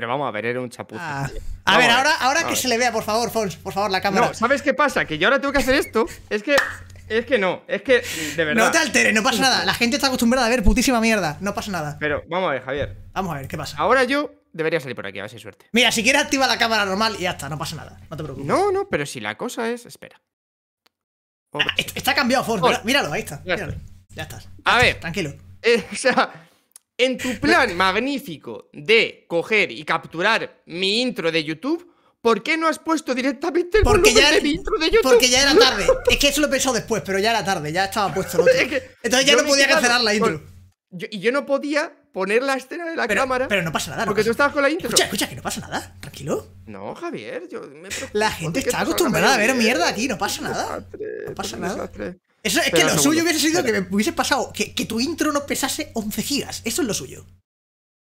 Pero vamos a ver, era un chapuzo. Ah. A ver, ahora, ahora que se le vea, por favor, Fons, por favor, la cámara. No, ¿sabes qué pasa? Que yo ahora tengo que hacer esto. Es que. Es que no, es que de verdad. No te alteres, no pasa nada. La gente está acostumbrada a ver putísima mierda. No pasa nada. Pero vamos a ver, Javier. Vamos a ver, ¿qué pasa? Ahora yo debería salir por aquí, a ver si hay suerte. Mira, si quieres activa la cámara normal y ya está, no pasa nada. No te preocupes. No, no, pero si la cosa es. Espera. Ah, está cambiado, Fons. Míralo, ahí está. Míralo. Ya estás. a ver. Tranquilo. o sea, en tu plan magnífico de coger y capturar mi intro de YouTube, ¿por qué no has puesto directamente el porque de mi intro de YouTube? Porque ya era tarde. es que eso lo he pensado después, pero ya era tarde, ya estaba puesto el otro. Entonces ya no podía cancelar la intro. y yo no podía poner la escena de la cámara. Pero no pasa nada. Porque no tú estabas con la intro. Escucha, escucha, que no pasa nada. Tranquilo. No, Javier, yo me La gente está acostumbrada a ver mierda aquí, no pasa nada. no pasa nada es que lo suyo hubiese sido que me hubiese pasado, que, que, tu intro no pesase 11 gigas. Eso es lo suyo.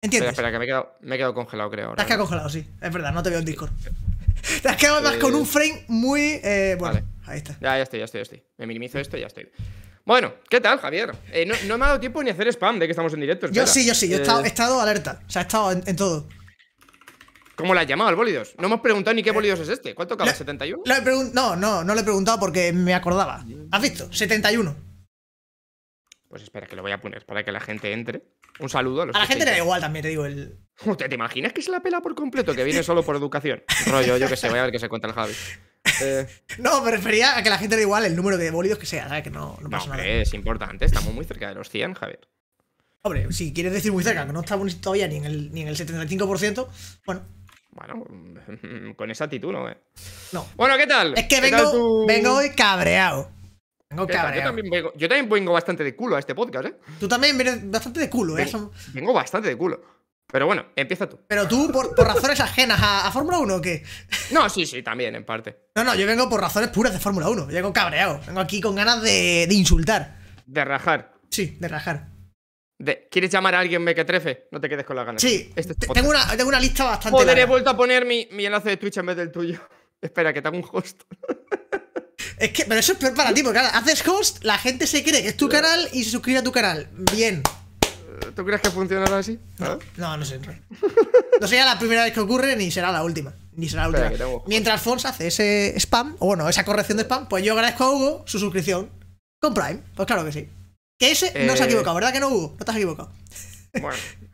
¿Entiendes? Espera, espera que me he quedado, me he quedado congelado, creo. Te has quedado congelado, sí. Es verdad, no te veo en Discord. Te has quedado más con eh, un frame muy. Eh, bueno, ahí está. Ya, ya estoy, ya estoy, ya estoy. Me minimizo esto y ya estoy. Bueno, ¿qué tal, Javier? Eh, no, no, me ha dado tiempo ni hacer spam de que estamos en directo. Yo sí, yo sí, yo eh, he, estado, alerta. O sea, he estado en todo. ¿Cómo la has llamado al bólidos? No hemos preguntado ni qué eh, bólidos es este. ¿Cuánto cabe? ¿71? no, no, no le he preguntado porque me acordaba. ¿Has visto? 71. Pues espera, que lo voy a poner para que la gente entre. Un saludo a los. A la gente le da igual también, te digo. El... ¿Te, ¿Te imaginas que se la pela por completo? Que viene solo por educación. Rollo, yo que sé, voy a ver qué se cuenta el Javi. Eh. No, me refería a que la gente le da igual el número de bólidos que sea, ¿sabes? Que no, pasa nada. Es importante, estamos muy cerca de los 100, Javier. Hombre, si quieres decir muy cerca, que no estamos todavía ni ni en el 75%, bueno. Bueno, con esa actitud no, eh. No. Bueno, ¿qué tal? Es que vengo, vengo hoy cabreado. Vengo cabreado. Yo también vengo, bastante de culo a este podcast, ¿eh? Tú también vienes bastante de culo, ¿eh? Vengo, bastante de culo. Pero bueno, empieza tú. ¿Pero tú por, razones ajenas a, Fórmula 1 o qué? No, sí, sí, también, en parte. No, no, yo vengo por razones puras de Fórmula 1. Llego cabreado. Vengo aquí con ganas de insultar. De rajar. Sí, de rajar. ¿Quieres llamar a alguien mequetrefe? No te quedes con las ganas. Sí, este tengo, una, lista bastante. Joder, he vuelto a poner mi, enlace de Twitch en vez del tuyo. Espera, que te hago un host. es que, pero eso es peor para ti, porque haces host, la gente se cree que es tu canal y se suscribe a tu canal. Bien. ¿Tú crees que funcionará así? No, ¿Ah? no, sé. No sería la primera vez que ocurre ni será la última. Ni será la última. Mientras Fons hace ese spam, o bueno, esa corrección de spam, pues yo agradezco a Hugo su suscripción con Prime. Pues claro que sí. Que ese no se ha eh, equivocado, ¿verdad que no, Hugo? No te has equivocado. Bueno.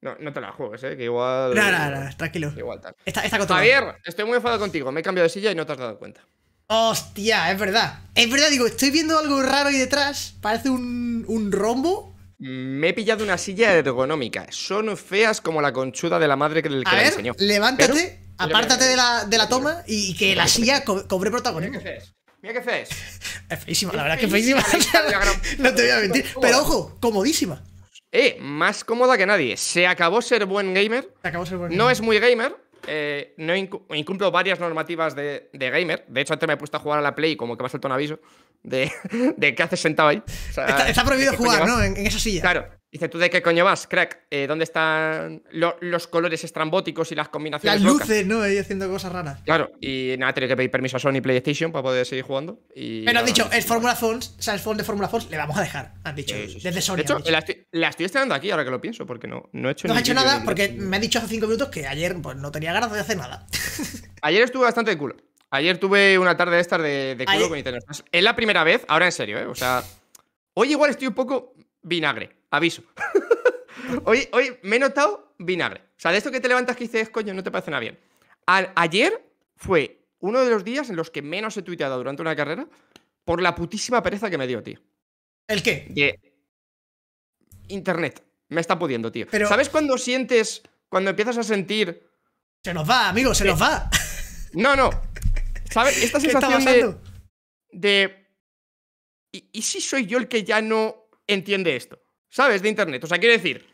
No, no te la juegues, ¿eh? Que igual. No, no, no, tranquilo. Igual tal. Está, está Javier, estoy muy enfadado contigo. Me he cambiado de silla y no te has dado cuenta. Hostia, es verdad. Es verdad, digo, estoy viendo algo raro ahí detrás. Parece un, un rombo. Me he pillado una silla ergonómica. Son feas como la conchuda de la madre que, el enseñó. Levántate, apártate de la, de la toma y, que la silla cobre protagonismo. ¿Qué es? Mira qué fe es. feísima, la verdad es que feísima. no te voy a mentir. Pero ojo, comodísima. Eh, más cómoda que nadie. Se acabó ser buen gamer. Se acabó ser buen gamer. No es muy gamer. Eh, no incumplo varias normativas de, gamer. De hecho, antes me he puesto a jugar a la Play como que me ha salto un aviso de, de qué haces sentado ahí. está, prohibido jugar, ¿no? En, esa silla. Claro. Dice, ¿tú de qué coño vas, crack? Eh, ¿Dónde están los colores estrambóticos y las combinaciones? Las luces, ¿no? Ahí haciendo cosas raras. Claro, y nada, tenía que pedir permiso a Sony PlayStation para poder seguir jugando. Pero han dicho, es Fórmula Fons o sea, el font de Fórmula Fons le vamos a dejar, han dicho. Desde Sony. De hecho, la estoy, estrenando aquí ahora que lo pienso, porque no, no he hecho No has hecho nada, porque me ha dicho hace cinco minutos que ayer pues, no tenía ganas de hacer nada. ayer estuve bastante de culo. Ayer tuve una tarde de estas de, de culo con internet Es la primera vez, ahora en serio, ¿eh? O sea, hoy igual estoy un poco vinagre, aviso. hoy, hoy me he notado vinagre. O sea, de esto que te levantas que dices, coño, no te parece nada bien. ayer fue uno de los días en los que menos he tuiteado durante una carrera por la putísima pereza que me dio, tío. ¿El qué? Internet. Me está pudiendo, tío. Pero... ¿Sabes cuando sientes, cuando empiezas a sentir... Se nos va, amigo, se nos va. No, no. ¿Sabes? Esta sensación de, ¿y, si soy yo el que ya no entiende esto? ¿Sabes? De Internet. O sea, quiero decir,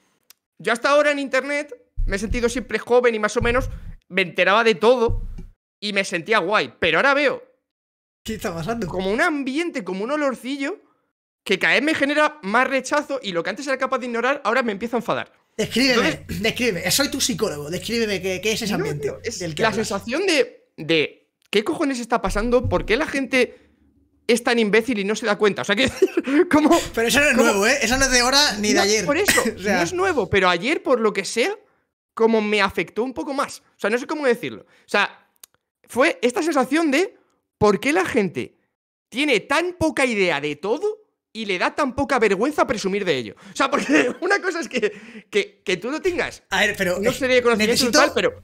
yo hasta ahora en Internet me he sentido siempre joven y más o menos me enteraba de todo y me sentía guay. Pero ahora veo. ¿Qué está pasando? Como un ambiente, como un olorcillo que cada vez me genera más rechazo y lo que antes era capaz de ignorar, ahora me empieza a enfadar. Descríbeme, describe descríbeme. Soy tu psicólogo, descríbeme qué, es ese ambiente. la sensación de ¿qué cojones está pasando? ¿Por qué la gente es tan imbécil y no se da cuenta? O sea, que. pero eso no es nuevo, ¿eh? Eso no es de ahora ni de ayer. Por eso, no es nuevo, pero ayer, por lo que sea, como me afectó un poco más. O sea, no sé cómo decirlo. O sea, fue esta sensación de por qué la gente tiene tan poca idea de todo y le da tan poca vergüenza presumir de ello. O sea, porque una cosa es que, tú lo tengas. A ver, pero. No sería conocimiento pero.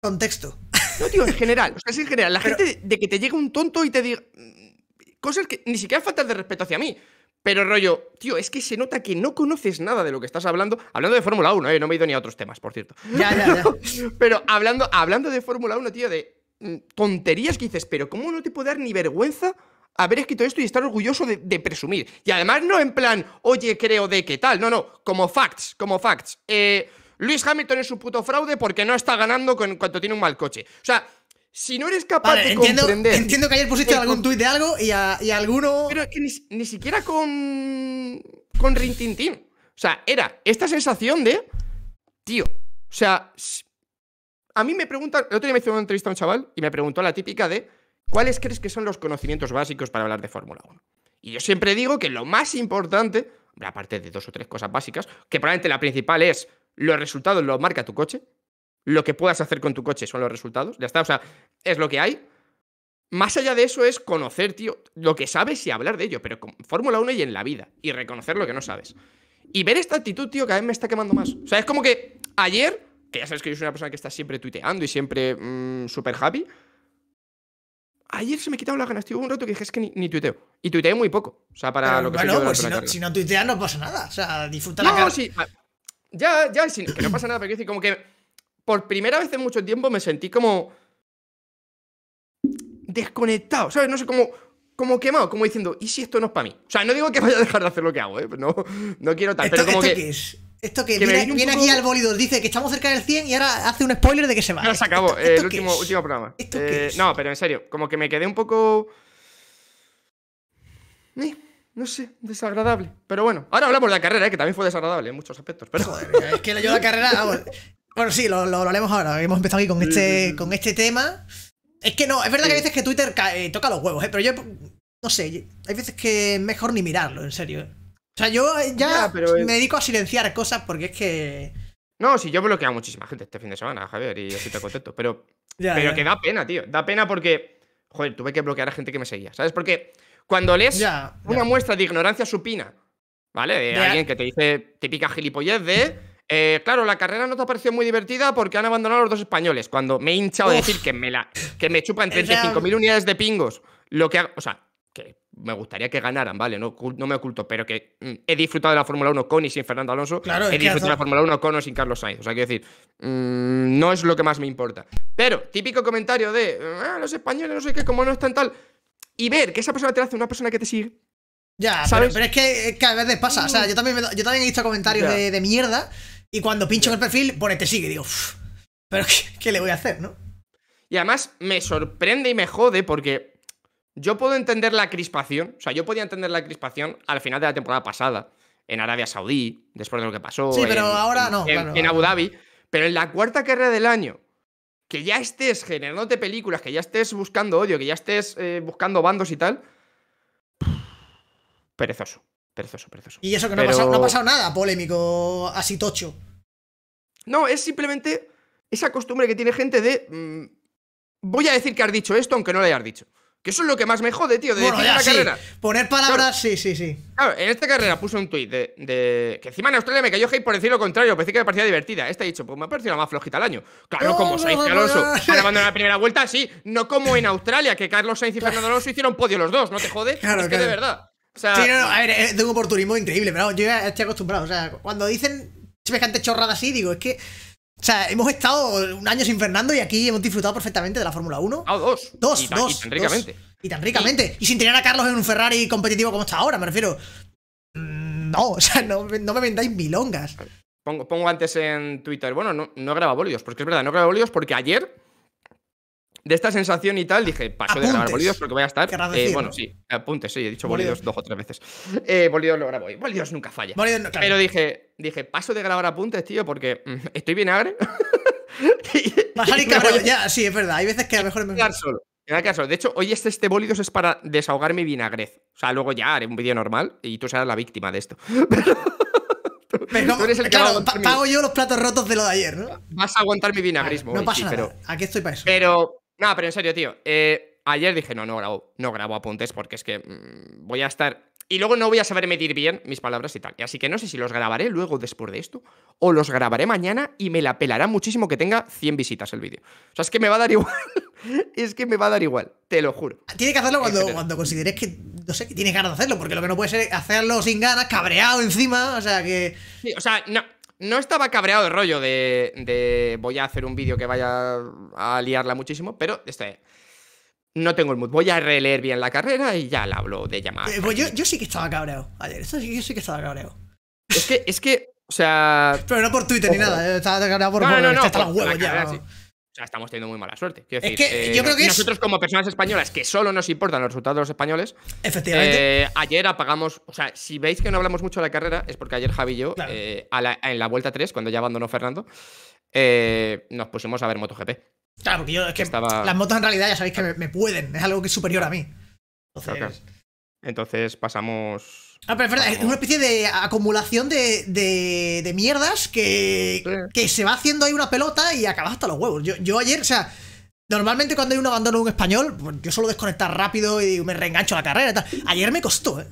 Contexto. No, tío, en general. O sea, es en general. La gente de que te llegue un tonto y te diga. Mm, cosas que ni siquiera faltan de respeto hacia mí. Pero rollo, tío, es que se nota que no conoces nada de lo que estás hablando. Hablando de Fórmula 1, eh, no me he ido ni a otros temas, por cierto. Ya, ya, ya. pero hablando, hablando de Fórmula 1, tío, de mm, tonterías que dices, pero ¿cómo no te puede dar ni vergüenza haber escrito esto y estar orgulloso de, de, presumir? Y además no en plan, oye, creo de qué tal, no, no, como facts, como facts. Eh, Luis Hamilton es un puto fraude porque no está ganando con, cuanto tiene un mal coche. O sea, si no eres capaz de entiendo, Entiendo que ayer pusiste algún tuit de algo y, a, y alguno. Pero que ni, siquiera con. con Rintintín. O sea, era esta sensación de. Tío. O sea. A mí me preguntan. El otro día me hizo una entrevista a un chaval y me preguntó la típica de. ¿Cuáles crees que son los conocimientos básicos para hablar de Fórmula 1? Y yo siempre digo que lo más importante. Aparte de dos o tres cosas básicas, que probablemente la principal es los resultados los marca tu coche. Lo que puedas hacer con tu coche son los resultados. Ya está, o sea, es lo que hay. Más allá de eso es conocer, tío, lo que sabes y hablar de ello, pero con Fórmula 1 y en la vida. Y reconocer lo que no sabes. Y ver esta actitud, tío, cada vez me está quemando más. O sea, es como que ayer, que ya sabes que yo soy una persona que está siempre tuiteando y siempre mm, súper happy. Ayer se me quitaron las ganas, tío. Hubo un rato que dije es que ni, tuiteo. Y tuiteé muy poco. O sea, para lo que bueno, pues si, no, tuiteas no pasa nada. O sea, disfruta la cara. Sí. Ya, ya, sin, que no pasa nada, pero decir, como que por primera vez en mucho tiempo me sentí como desconectado, ¿sabes? No sé, como, como quemado, como diciendo, ¿y si esto no es para mí? O sea, no digo que vaya a dejar de hacer lo que hago, ¿eh? No, no quiero tal, pero como esto que... Esto que, viene, aquí al bólido, dice que estamos cerca del 100 y ahora hace un spoiler de que se va. Ya se acabó, eh, el último, programa. Eh, no, pero en serio, como que me quedé un poco... Eh, no sé, desagradable. Pero bueno, ahora hablamos de la carrera, ¿eh? que también fue desagradable en muchos aspectos. Pero... Joder, es que yo la carrera. Bueno, sí, lo, lo, ahora. Hemos empezado aquí con este, con este tema. Es que no, es verdad que a veces que Twitter eh, toca los huevos, ¿eh? pero yo. No sé, hay veces que es mejor ni mirarlo, en serio. O sea, yo ya, me dedico a silenciar cosas porque es que. No, sí, yo bloqueo a muchísima gente este fin de semana, Javier, y así te contento. Pero, pero que da pena, tío. Da pena porque, joder, tuve que bloquear a gente que me seguía. ¿Sabes? Porque cuando lees una muestra de ignorancia supina, ¿vale? De alguien que te dice típica gilipollez de. Eh, claro, la carrera no te ha parecido muy divertida porque han abandonado los dos españoles. Cuando me he hinchado decir que me, la, que me chupan 35.000 unidades de pingos. Lo que o sea, que me gustaría que ganaran, ¿vale? No, me oculto, pero que mm, he disfrutado de la Fórmula 1 con y sin Fernando Alonso. he disfrutado de la Fórmula 1 con o sin Carlos Sainz. O sea, quiero decir, mm, no es lo que más me importa. Pero, típico comentario de, ah, los españoles, no sé qué, como no están tal y ver que esa persona te hace una persona que te sigue. Ya, ¿sabes? Pero, es que, a veces pasa. O sea, mm. yo también, yo también he visto comentarios de, mierda y cuando pincho en el perfil pone te sigue. Digo, pero ¿qué, le voy a hacer, no? Y además me sorprende y me jode porque yo puedo entender la crispación. O sea, yo podía entender la crispación al final de la temporada pasada en Arabia Saudí, después de lo que pasó. Sí, pero ahora no. en Abu Dhabi. Pero en la cuarta carrera del año, que ya estés generándote películas, que ya estés buscando odio, que ya estés eh, buscando bandos y tal. Perezoso, perezoso, perezoso. Y eso que no, ha pasado, nada polémico, así tocho. No, es simplemente esa costumbre que tiene gente de. Mm, voy a decir que has dicho esto, aunque no lo hayas dicho. Que eso es lo que más me jode, tío, de bueno, carrera. Poner palabras, sí, sí, sí. Claro, en esta carrera puse un tuit de, Que encima en Australia me cayó hate por decir lo contrario, pensé que me parecía divertida. este he dicho, pues me ha parecido la más flojita al año. Claro, como Sainz y Alonso la primera vuelta, sí. No como en Australia, que Carlos Sainz y Fernando Alonso hicieron podio los dos, ¿no te jode? Claro, es que de verdad. sí, no, no, a ver, tengo un oportunismo increíble, pero yo ya estoy acostumbrado. O sea, cuando dicen semejante chorrada así, digo, es que o sea, hemos estado un año sin Fernando y aquí hemos disfrutado perfectamente de la Fórmula 1. Ah, dos. Dos, dos. Y tan ricamente. Y tan ricamente. Y... sin tener a Carlos en un Ferrari competitivo como está ahora, me refiero. Mm, no, o sea, no, me vendáis milongas. Pongo, antes en Twitter, bueno, no, no graba bolios, porque es verdad, no graba bolios porque ayer de esta sensación y tal, dije, paso de grabar bolidos porque voy a estar. Eh, bueno, sí, apuntes, sí, he dicho bolidos, dos o tres veces. Eh, bolidos lo grabo hoy. Bolidos nunca falla. Pero dije, dije, paso de grabar apuntes, tío, porque mm, estoy bien agre. ya, sí, es verdad. Hay veces que a lo mejor me. solo. Caso. De hecho, hoy este, este Bolidos es para desahogar mi vinagrez. O sea, luego ya haré un vídeo normal y tú serás la víctima de esto. Pero, eres el claro, pago yo los platos rotos de lo de ayer, ¿no? Vas a aguantar mi vinagrismo. no pasa sí, nada. Aquí estoy para eso. Pero no, pero en serio, tío. Eh, ayer dije, no, no grabo, no grabo apuntes porque es que mm, voy a estar... Y luego no voy a saber medir bien mis palabras y tal. y Así que no sé si los grabaré luego después de esto o los grabaré mañana y me la pelará muchísimo que tenga 100 visitas el vídeo. O sea, es que me va a dar igual. es que me va a dar igual, te lo juro. Tiene que hacerlo cuando, cuando consideres que, no sé, que tienes ganas de hacerlo, porque lo que no puede ser hacerlo sin ganas, cabreado encima, o sea que... Sí, o sea, no, no estaba cabreado el rollo de, voy a hacer un vídeo que vaya a liarla muchísimo, pero este, no tengo el mood. Voy a releer bien la carrera y ya la hablo de llamada. Eh, pues yo, sí que estaba cabreado ayer, yo sí que estaba cabreado. Es que, es que, o sea. Pero no por Twitter ni nada, eh, estaba cabreado por. No, no, no, ya. O estamos teniendo muy mala suerte. Eh, yo creo que nosotros como personas españolas que solo nos importan los resultados de los españoles, efectivamente. Eh, ayer apagamos, o sea, si veis que no hablamos mucho de la carrera, es porque ayer Javi y yo, eh, en la vuelta 3, cuando ya abandonó Fernando, nos pusimos a ver MotoGP. Claro, porque yo es que, las motos en realidad ya sabéis que me, pueden, es algo que es superior a mí. Entonces pasamos Ah, pero es una especie de acumulación de, mierdas que, se va haciendo ahí una pelota y acaba hasta los huevos. Yo, ayer, o sea, normalmente cuando hay un abandono de un español, pues, yo suelo desconectar rápido y me reengancho la carrera y tal. Ayer me costó, ¿eh?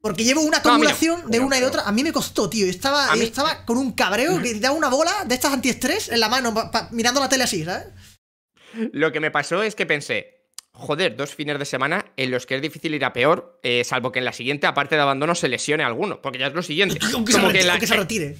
Porque llevo una acumulación de una y otra. A mí me costó, tío. Yo estaba, estaba con un cabreo mm. que da una bola de estas antiestrés en la mano, mirando la tele así, ¿sabes? Lo que me pasó es que pensé, joder, dos fines de semana en los que es difícil ir a peor, eh, salvo que en la siguiente, aparte de abandono, se lesione alguno, porque ya es lo siguiente. Como que, se retire.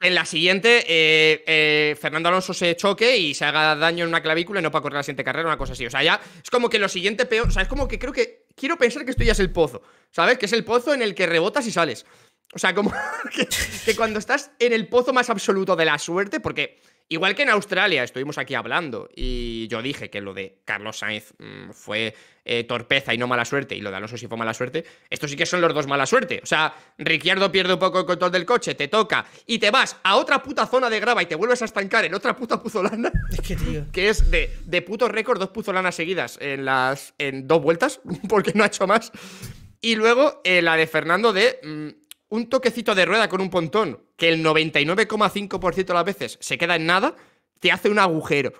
en la siguiente, eh, eh, Fernando Alonso se choque y se haga daño en una clavícula y no para correr la siguiente carrera, una cosa así. O sea, ya es como que lo siguiente peor. O sea, es como que creo que. Quiero pensar que esto ya es el pozo, ¿sabes? Que es el pozo en el que rebotas y sales. O sea, como que cuando estás en el pozo más absoluto de la suerte, porque Igual que en Australia, estuvimos aquí hablando y yo dije que lo de Carlos Sainz mm, fue eh, torpeza y no mala suerte, y lo de Alonso sí fue mala suerte. Estos sí que son los dos mala suerte. O sea, Ricciardo pierde un poco el control del coche, te toca y te vas a otra puta zona de grava y te vuelves a estancar en otra puta puzolana. que, es de, de puto récord, dos puzolanas seguidas en, las, en dos vueltas, porque no ha hecho más. Y luego eh, la de Fernando de. Mm, un toquecito de rueda con un pontón, que el 99,5% de las veces se queda en nada, te hace un agujero.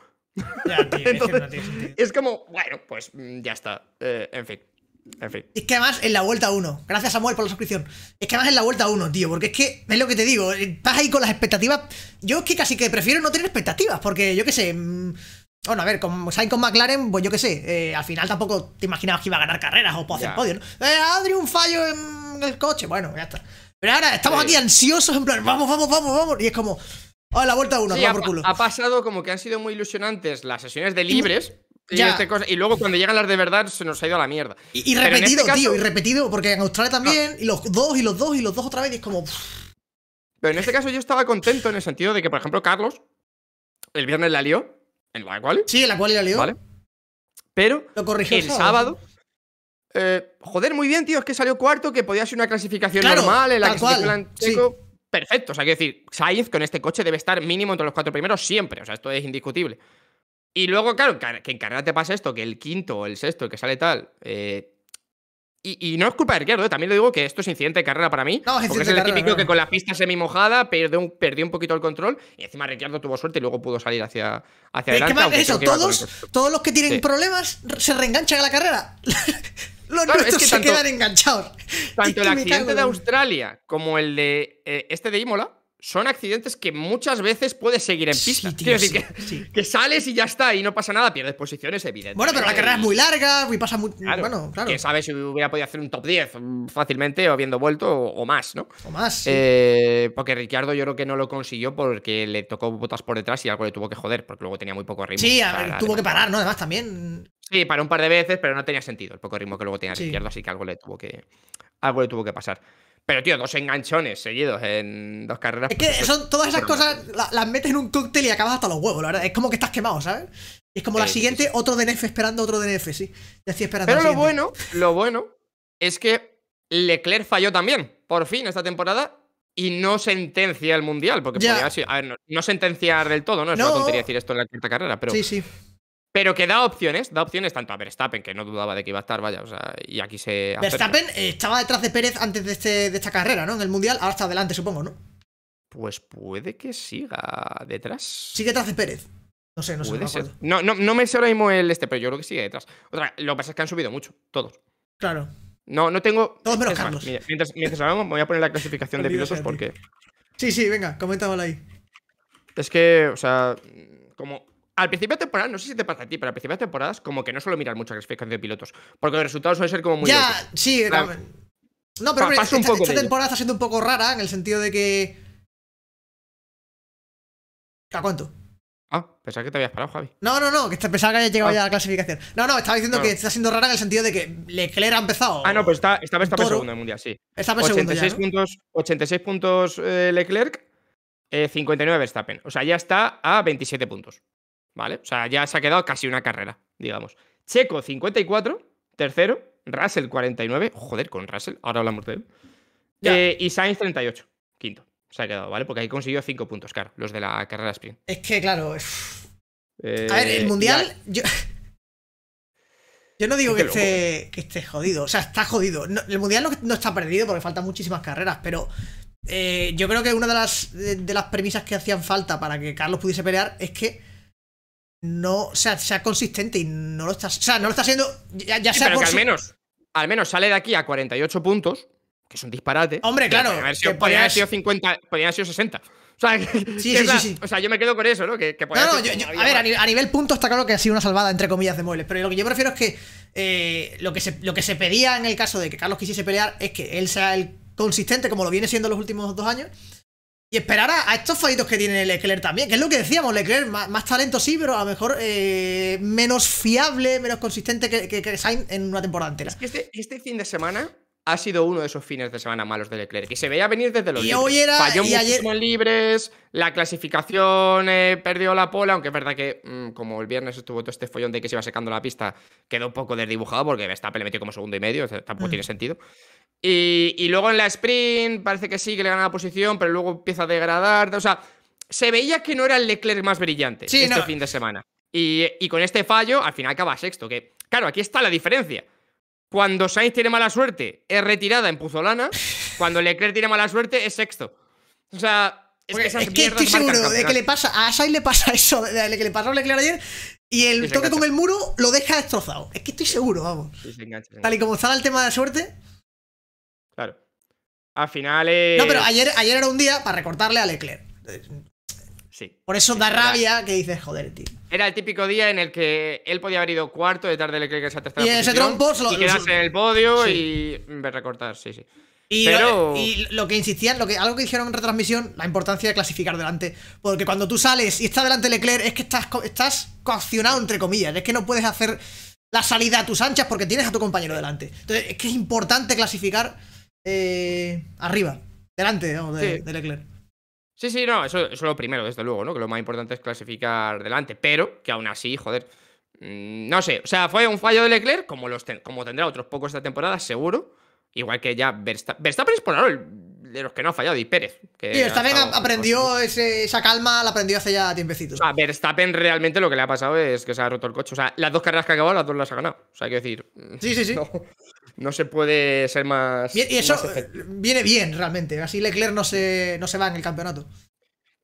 es como, bueno, pues mm, ya está. Eh, en fin. En fin. Es que además en la vuelta 1, gracias Samuel por la suscripción. Es que además en la vuelta 1, tío, porque es que es lo que te digo, estás eh, ahí con las expectativas. Yo es que casi que prefiero no tener expectativas, porque yo qué sé, mm, bueno, a ver, como Sainz con McLaren, pues yo qué sé, eh, al final tampoco te imaginabas que iba a ganar carreras o hacer podio, ¿no? Eh, Adri, un fallo en el coche, bueno, ya está. Pero ahora estamos aquí ansiosos, en plan, vamos, vamos, vamos, vamos, y es como, A oh, la vuelta uno, sí, por culo. Ha pasado como que han sido muy ilusionantes las sesiones de libres. Y, este y, luego cuando llegan las de verdad se nos ha ido a la mierda. Y, este repetido, tío, y repetido, porque en Australia también, ah. y los dos, y los dos, y los dos otra vez, y es como... Pero en este caso yo estaba contento en el sentido de que, por ejemplo, Carlos, el viernes la lió, ¿En la cual? Sí, en la cual la lió. Vale. Pero el sábado. Eh, joder, muy bien, tío. Es que salió cuarto, que podía ser una clasificación normal en la Perfecto. O sea, quiero decir, Sainz con este coche debe estar mínimo entre los cuatro primeros siempre. O sea, esto es indiscutible. Y luego, claro, que en carrera te pasa esto, que el quinto o el sexto, el que sale tal, eh, y, no es culpa de Ricciardo, ¿eh? también le digo que esto es incidente de carrera para mí. es porque es el típico que con la pista semi mojada perdió un, perdió un poquito el control y encima Ricciardo tuvo suerte y luego pudo salir hacia, hacia es adelante. Que eso, todos, los que tienen problemas se reenganchan a la carrera. los es que se quedan enganchados. Tanto el accidente de Australia como el de eh, este de Imola son accidentes que muchas veces puedes seguir en pista. que, sales y ya está, y no pasa nada, pierdes posiciones, evidente Bueno, pero la carrera es muy larga, y pasa muy. bueno, claro. si hubiera podido hacer un top 10 mm, fácilmente, habiendo vuelto, o, más, ¿no? O más. Eh, porque Ricciardo yo creo que no lo consiguió porque le tocó botas por detrás y algo le tuvo que joder, porque luego tenía muy poco ritmo. Sí, tuvo que parar, ¿no? Además también. Sí, paró un par de veces, pero no tenía sentido el poco ritmo que luego tenía Ricciardo, así que algo le tuvo que. Algo le tuvo que pasar. Pero, tío, dos enganchones seguidos en dos carreras. Es que pues, son todas esas cosas, las metes en un cóctel y acabas hasta los huevos, la verdad. Es como que estás quemado, ¿sabes? es como la siguiente, otro DNF esperando, otro DNF, sí. esperando. Pero lo bueno, lo bueno es que Leclerc falló también, por fin, esta temporada. Y no sentencia el mundial, porque podría a ver, no, sentenciar del todo, ¿no? Es una tontería decir esto en la quinta carrera, pero. Sí, sí. Pero que da opciones, da opciones tanto a Verstappen, que no dudaba de que iba a estar, vaya, o sea, y aquí se. Verstappen eh, estaba detrás de Pérez antes de, este, esta carrera, ¿no? En el Mundial, ahora está adelante, supongo, ¿no? Pues puede que siga detrás. Sigue detrás de Pérez. No sé, no sé. Me no, no, no, me sé ahora mismo el este, pero yo creo que sigue detrás. Otra, lo que pasa es que han subido mucho, todos. Claro. No, no tengo. Todos menos Carlos. mientras, mientras hablamos, voy a poner la clasificación de pilotos porque. Sí, sí, venga, comentábala ahí. Es que, o sea, como al principio de temporada, no sé si te pasa a ti, pero al principio de temporadas como que no suelo mirar mucho clasificación de pilotos, porque los resultados suelen ser como muy... Ya, sí, no, pero, esta, temporada está siendo un poco rara en el sentido de que... ¿A cuánto? Ah, pensaba que te habías parado, Javi. No, no, no, que pensaba que había llegado ah. ya a la clasificación. No, no, estaba diciendo que está siendo rara en el sentido de que Leclerc ha empezado. Ah, no, pues está, estaba en segundo el mundial, sí. Está en segundo. 86 puntos eh, Leclerc, 59 eh, Verstappen. O sea, ya está a 27 puntos. ¿vale? O sea, ya se ha quedado casi una carrera, digamos. Checo 54, tercero, Russell 49, joder, con Russell, ahora hablamos de él. Eh, y Sainz 38, quinto. Se ha quedado, ¿vale? Porque ahí consiguió 5 puntos, claro, los de la carrera sprint. Es que, claro. a ver, el eh, mundial. Yo... no digo que esté, esté, jodido, o sea, está jodido. el Mundial no, está perdido porque faltan muchísimas carreras, pero eh, yo creo que una de las, de las premisas que hacían falta para que Carlos pudiese pelear es que no, o sea, sea consistente y no lo está, o sea, no lo está haciendo. ya, pero que al menos, al menos sale de aquí a 48 puntos, que es un disparate. Hombre, claro. podría haber sido 50, 60. O sea, sí, O sea, yo me quedo con eso, ¿no? Que, a ver, a nivel, punto está claro que ha sido una salvada, entre comillas, de muebles. Pero lo que yo prefiero es que, eh, lo, que se, lo que se pedía en el caso de que Carlos quisiese pelear es que él sea el consistente, como lo viene siendo los últimos dos años, y esperar a, estos fallitos que tiene Leclerc también, que es lo que decíamos, Leclerc más, talento sí, pero a lo mejor eh, menos fiable, menos consistente que, que, Sainz en una temporada entera. Este, este, fin de semana ha sido uno de esos fines de semana malos de Leclerc, que se veía venir desde los y libres. Hoy era, Falló y ayer... libres, la clasificación eh, perdió la pola, aunque es verdad que mm, como el viernes estuvo todo este follón de que se iba secando la pista, quedó un poco desdibujado porque Verstappen le metió como segundo y medio, tampoco mm. tiene sentido. Y, luego en la sprint parece que sí, que le gana la posición, pero luego empieza a degradar. O sea, se veía que no era el Leclerc más brillante este fin de semana. Y, con este fallo, al final acaba sexto. Que, claro, aquí está la diferencia. Cuando Sainz tiene mala suerte, es retirada en Puzolana. Cuando Leclerc tiene mala suerte, es sexto. O sea, es que estoy seguro de que le pasa a Sainz le pasa eso, de que le pasó a Leclerc ayer. Y el toque con el muro lo deja destrozado. Es que estoy seguro, vamos. Tal y como está el tema de la suerte. Claro. A finales. No, pero ayer, ayer era un día para recortarle a Leclerc. Sí. Por eso da rabia que dices, joder, tío. Era el típico día en el que él podía haber ido cuarto detrás de Leclerc que se Y en ese trompo lo, y quedarse en el podio Y... y recortar, sí, sí. Y, Pero... lo, y, lo, que insistían, lo que, algo que dijeron en retransmisión, la importancia de clasificar delante. Porque cuando tú sales y estás delante Leclerc, es que estás, estás coaccionado, entre comillas. Es que no puedes hacer la salida a tus anchas porque tienes a tu compañero delante. Entonces, es que es importante clasificar eh, arriba, delante de, sí. Leclerc. Sí, sí, no, eso, es lo primero, desde luego, ¿no? Que lo más importante es clasificar delante, pero que aún así, joder, mm, no sé, o sea, fue un fallo de Leclerc, como, los como tendrá otros pocos esta temporada, seguro, igual que ya Verstappen, Verstappen es por ahora el, de los que no ha fallado y Pérez. Verstappen aprendió esa calma, la aprendió hace ya tiempecitos. O sea, Verstappen realmente lo que le ha pasado es que se ha roto el coche, o sea, las dos carreras que ha acabado, las dos las ha ganado, o sea, hay que decir... Sí, sí, sí. no se puede ser más. y eso viene bien, realmente. Así Leclerc no se, no se va en el campeonato.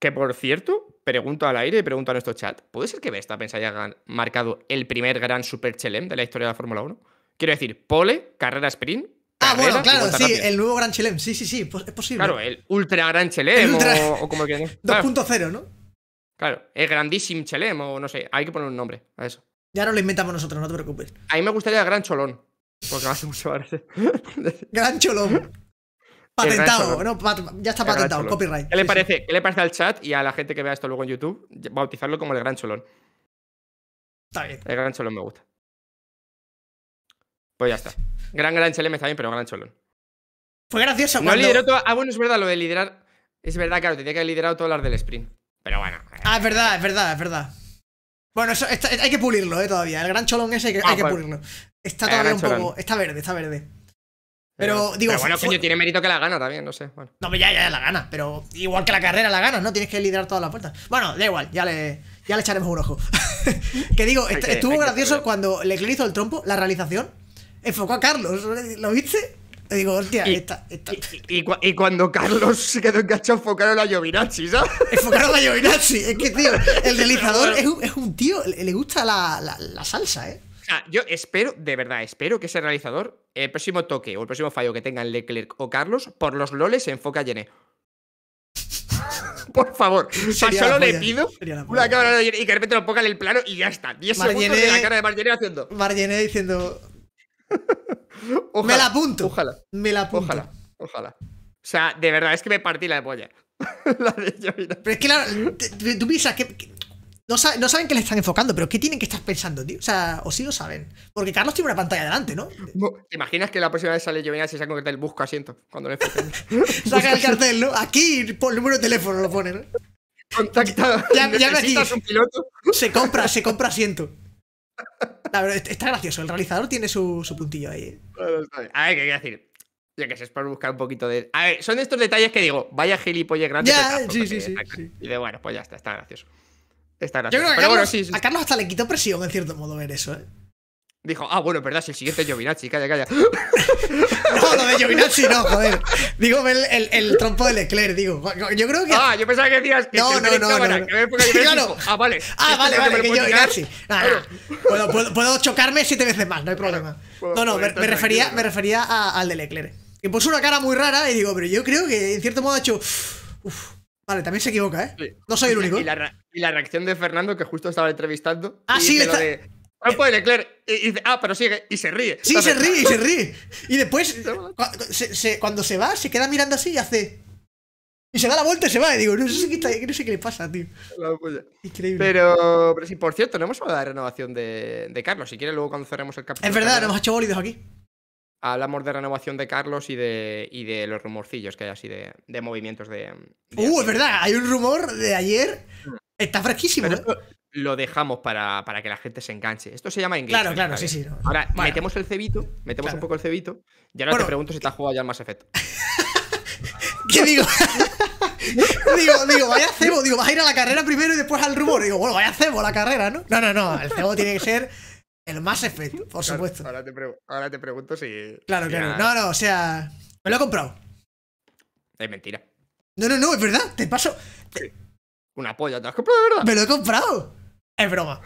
Que por cierto, pregunto al aire y pregunto a nuestro chat: ¿puede ser que Verstappen se haya marcado el primer gran Super Chelem de la historia de la Fórmula 1? Quiero decir, pole, carrera sprint. Ah, bueno, claro, sí, el nuevo Gran Chelem, sí, sí, sí, pues, es posible. Claro, el Ultra Gran Chelem o, como 2.0, ¿no? Claro, el Grandísimo Chelem o no sé, hay que poner un nombre a eso. Ya no lo inventamos nosotros, no te preocupes. A mí me gustaría el Gran Cholón. Porque hace mucho parece. Gran cholón. Patentado, no, ya está patentado, copyright. ¿Qué le, parece, ¿Qué le parece al chat y a la gente que vea esto luego en YouTube? Bautizarlo como el gran cholón. Está bien. El gran cholón me gusta. Pues ya está. Gran, gran chelem está bien, pero gran cholón. Fue gracioso, No Ah, bueno, es verdad, lo de liderar. Es verdad, claro, tenía que haber liderado todas las del sprint. Pero bueno. Eh. Ah, es verdad, es verdad, es verdad. Bueno, eso, hay que pulirlo, eh, todavía. El gran cholón ese hay que, ah, pues. pulirlo. Está todavía un poco. Está verde, está verde. Pero, digo. bueno, coño, tiene mérito que la gana también, no sé. Bueno. No, pero ya, ya la gana. Pero igual que la carrera la gana, ¿no? Tienes que liderar todas las puertas. Bueno, da igual, ya le, ya le echaremos un ojo. que digo, estuvo gracioso cuando le hizo el trompo, la realización. Enfocó a Carlos, ¿lo viste? Y digo, hostia, y, esta, Y, cuando Carlos se quedó enganchado, enfocaron a Giovinazzi, ¿sabes? Enfocaron a Giovinazzi. Es que, tío, el realizador es un, es un tío, le gusta la, la, la salsa, ¿eh? O sea, yo espero, de verdad, espero que ese realizador, el próximo toque o el próximo fallo que tengan Leclerc o Carlos, por los loles se enfoca a por favor, solo le pido una cámara de y que de repente lo pongan en el plano y ya está. 10 segundos de la cara de Margené haciendo. Marlene diciendo. me la apunto. Ojalá. Me la apunto. Ojalá. Ojalá. O sea, de verdad, es que me partí la de polla. la de Pero es que la, tú piensas que no, saben que le están enfocando, pero ¿qué tienen que estar pensando, tío? O sea, o sí lo saben. Porque Carlos tiene una pantalla delante, ¿no? ¿Te imaginas que la próxima vez sale venga y saca un cartel busco asiento? Cuando le Saca el cartel, ¿no? Aquí, por el número de teléfono lo ponen, contactado Ya, ya ¿Necesitas un piloto? Se compra, se compra asiento. está gracioso. El realizador tiene su, puntillo ahí. ¿eh? A ver, ¿qué quiero decir? Ya que se es para buscar un poquito de. A ver, son estos detalles que digo, vaya gilipollas grande. Ya, sí, sí, sí. Y de bueno, pues ya está, está gracioso. Yo creo que Pero a, Carlos, bueno, sí, sí. a Carlos hasta le quitó presión, en cierto modo, ver eso, ¿eh? Dijo, ah, bueno, verdad, si el siguiente es Giovinazzi, calla, calla. no, lo de Giovinazzi no, joder. Digo, el, el, trompo de Leclerc, digo. Yo creo que. Ah, yo pensaba que decías que. No, no, no. no, no, Ah, vale. Ah, vale, vale, que Giovinazzi. Nada, ah, puedo, chocarme siete veces más, no hay problema. No, pues no, me, refería, me refería al de Leclerc. Que puso una cara muy rara y digo, pero yo creo que en cierto modo ha hecho. Uf, vale, también se equivoca, ¿eh? No soy el único. ¿eh? Y la reacción de Fernando, que justo estaba entrevistando. Ah, sí, está... lo no puede Leclerc. ah, pero sigue. Y se ríe. Sí, se ríe, y se ríe. Y después, cuando se va, se queda mirando así y hace. Y se da la vuelta y se va. Y digo, no sé qué, no sé qué le pasa, tío. Increíble. Pero, sí, por cierto, no hemos hablado de renovación de, Carlos. Si quieres, luego cuando cerremos el capítulo. Es verdad, no hemos hecho bolidos aquí. Hablamos de renovación de Carlos y de, de los rumorcillos que hay así de, movimientos de. uh, es verdad, hay un rumor de ayer mm. Está fresquísimo. ¿eh? lo dejamos para, que la gente se enganche. Esto se llama engagement. Claro, claro, sí, sí. Ahora, metemos el cebito, metemos un poco el cebito. Y ahora te pregunto si te has jugado ya el más efecto ¿Qué digo? digo, digo, vaya cebo, digo, vas a ir a la carrera primero y después al rumor. Digo, bueno, vaya cebo la carrera, ¿no? No, no, no, el cebo tiene que ser el más Effect, por supuesto. Ahora te, pregunto si. Claro, claro. No, no, o sea. Me lo he comprado. Es mentira. No, no, no, es verdad. Te paso. Una polla, ¿te has comprado de verdad? ¡Me lo he comprado! Es broma.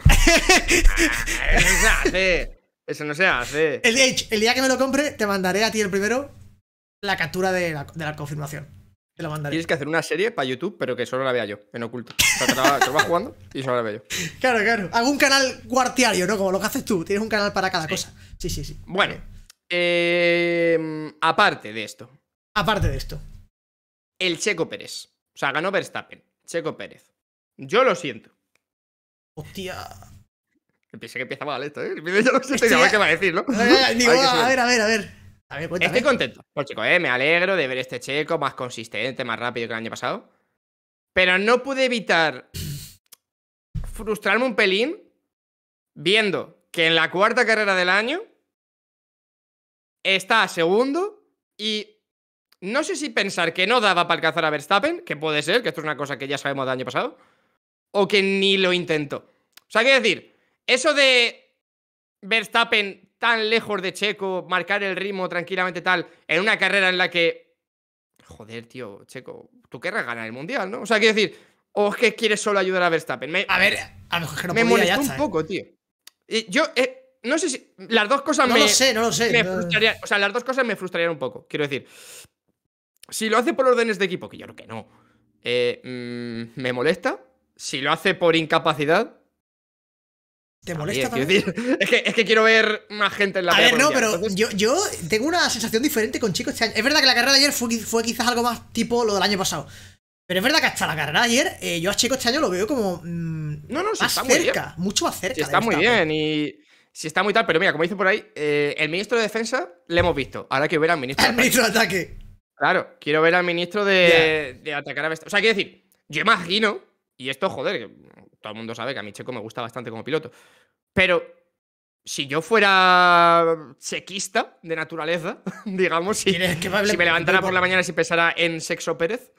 Ah, eso no se hace. Eso no se hace. El, día, que me lo compre, te mandaré a ti el primero la captura de la, confirmación. Te lo mandaré. Tienes que hacer una serie para YouTube, pero que solo la vea yo, en oculto. O vas jugando y solo la veo yo. Claro, claro. Hago un canal guardiario, ¿no? Como lo que haces tú. Tienes un canal para cada cosa. Sí, sí, sí. Bueno. Em, aparte de esto. Aparte de esto. El Checo Pérez. O sea, ganó Verstappen. Checo Pérez. Yo lo siento. Hostia. Pensé que empieza mal esto, ¿eh? Yo lo siento qué va a decir, ¿no? a, ver, a ver, a ver, Estoy contento por ¿eh? Me alegro de ver este Checo más consistente, más rápido que el año pasado. Pero no pude evitar frustrarme un pelín viendo que en la cuarta carrera del año está segundo y no sé si pensar que no daba para alcanzar a Verstappen, que puede ser, que esto es una cosa que ya sabemos del año pasado, o que ni lo intentó. O sea, quiero decir, eso de Verstappen tan lejos de Checo, marcar el ritmo tranquilamente tal, en una carrera en la que. Joder, tío, Checo, tú querrás ganar el mundial, ¿no? O sea, quiero decir, o es que quieres solo ayudar a Verstappen. a ver, a lo mejor que no Me molesta un ¿eh? poco, tío. yo. Eh, no sé si. Las dos cosas me. No lo sé, no lo sé. O sea, las dos cosas me frustrarían un poco, quiero decir. Si lo hace por órdenes de equipo, que yo creo que no, eh, mmm, me molesta. Si lo hace por incapacidad, ¿Te molesta también? Es, que, es, que, quiero ver más gente en la A ver, no, pero yo, yo, tengo una sensación diferente con chicos este año. Es verdad que la carrera de ayer fue, fue, quizás algo más tipo lo del año pasado. Pero es verdad que hasta la carrera de ayer, eh, yo a Chico este año lo veo como. Mm, no, no, más está cerca, muy bien. mucho más cerca. está muy bien y. Si está muy tal, pero mira, como dice por ahí, eh, el ministro de Defensa le hemos visto. Ahora que hubiera el ministro. El ministro de Ataque. Claro, quiero ver al ministro de, atacar a Vestas. O sea, quiero decir, yo imagino, y esto, joder, todo el mundo sabe que a mí Checo me gusta bastante como piloto, pero si yo fuera chequista de naturaleza, digamos, si, me levantara por la mañana y pensara en Sexo Pérez,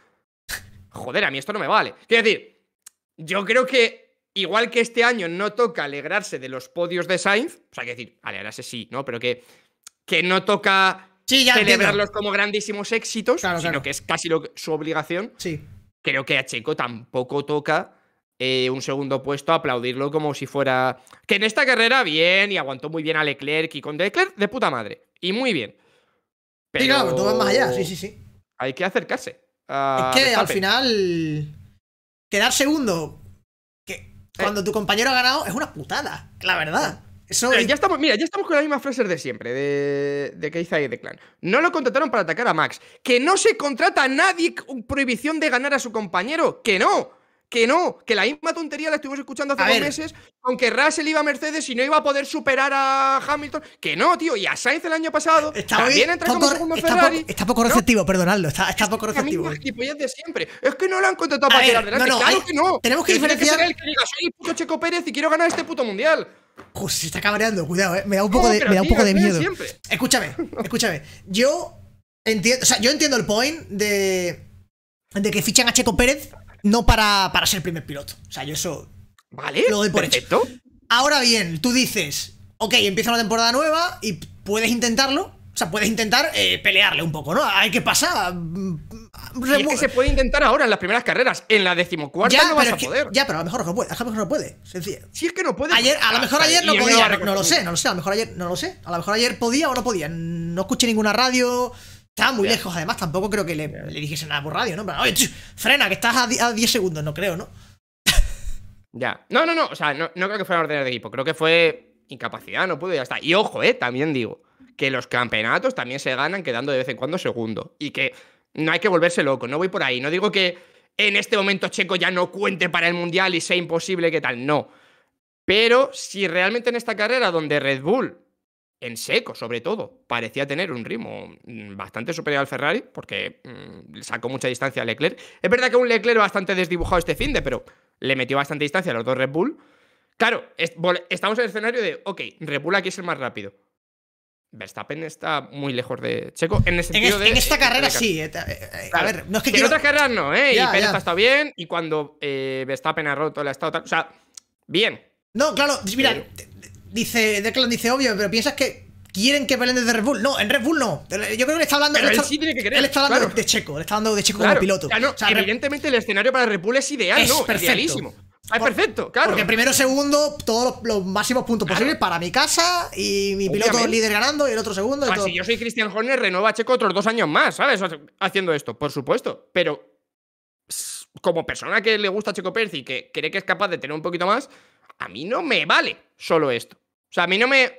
joder, a mí esto no me vale. Quiero decir, yo creo que igual que este año no toca alegrarse de los podios de Sainz, o sea, que decir, alegrarse sí, ¿no? Pero que, que no toca sí, ya celebrarlos como grandísimos éxitos, sino que es casi su obligación. Sí. Creo que a Checo tampoco toca eh, un segundo puesto, aplaudirlo como si fuera. Que en esta carrera, bien, y aguantó muy bien a Leclerc y con Leclerc de puta madre. Y muy bien. Pero... tú vas más allá, sí, sí, sí. Hay que acercarse. es que al final. Quedar segundo. Que eh. cuando tu compañero ha ganado es una putada, la verdad. Eh, mira, ya estamos, con la misma frase de siempre, de, de dice ahí de Clan. No lo contrataron para atacar a Max. Que no se contrata a nadie con prohibición de ganar a su compañero. Que no. Que no, que la misma tontería la estuvimos escuchando hace dos meses, aunque Russell iba a Mercedes y no iba a poder superar a Hamilton. Que no, tío, y a Sainz el año pasado está también entra como segundo Ferrari. está poco receptivo, perdonadlo, está, está poco receptivo. Es de siempre. Es que no lo han contratado para tirar adelante. No, claro que no. Tenemos que, diferenciar. Que el que diga, soy el puto Checo Pérez y quiero ganar este puto mundial se está cabreando, cuidado, eh. Me da un poco, de, miedo. Escúchame, escúchame. Yo entiendo, sea, yo entiendo el point de, de que fichan a Checo Pérez no para, para ser primer piloto. O sea, yo eso. Vale. Lo por perfecto. Ahora bien, tú dices, ok, empieza una temporada nueva y puedes intentarlo, o sea, puedes intentar eh, pelearle un poco, ¿no? Hay que pasar. Mm, es que se puede intentar ahora en las primeras carreras. En la decimocuarta no vas a poder. ya, pero a lo mejor no puede. A lo mejor no puede. Si es que no puede. Ayer, a lo ah, mejor ayer no podía. No, lo sé, no lo sé. A lo mejor ayer no lo sé. A lo mejor ayer podía o no podía. No escuché ninguna radio. Estaba muy lejos, además. Tampoco creo que le, dijese nada por radio, ¿no? frena, que estás a 10 segundos. No creo, ¿no? ya. No, no, no. O sea, no, creo que fuera orden de equipo. Creo que fue incapacidad. No pude ya está. Y ojo, ¿eh? También digo que los campeonatos también se ganan quedando de vez en cuando segundo y que no hay que volverse loco, no voy por ahí, no digo que en este momento Checo ya no cuente para el Mundial y sea imposible que tal, no. Pero si realmente en esta carrera donde Red Bull, en seco sobre todo, parecía tener un ritmo mm, bastante superior al Ferrari, porque mm, sacó mucha distancia a Leclerc, es verdad que un Leclerc bastante desdibujado este fin de, pero le metió bastante distancia a los dos Red Bull. Claro, estamos en el escenario de, ok, Red Bull aquí es el más rápido. Verstappen está muy lejos de Checo en de, en esta carrera sí. Eh, eh, eh, a ver, no es que en otras carreras no, ¿eh? y Pérez ha estado bien y cuando Verstappen ha roto, le ha estado. O sea, bien. No, claro, mira, dice Declan, dice obvio, pero piensas que quieren que peleen desde Red Bull. No, en Red Bull no. Yo creo que le está hablando. Él, está, está, hablando de Checo, le está hablando de Checo como piloto. evidentemente, el escenario para Red Bull es ideal, ¿no? Ah, perfecto, claro. Porque primero, segundo, todos los, máximos puntos posibles para mi casa y mi piloto líder ganando y el otro segundo. Ah, si yo soy Christian Horner, renueva a Checo otros dos años más, ¿sabes? Haciendo esto, por supuesto. Pero como persona que le gusta a Checo Pérez y que cree que es capaz de tener un poquito más, a mí no me vale solo esto. O sea, a mí no me.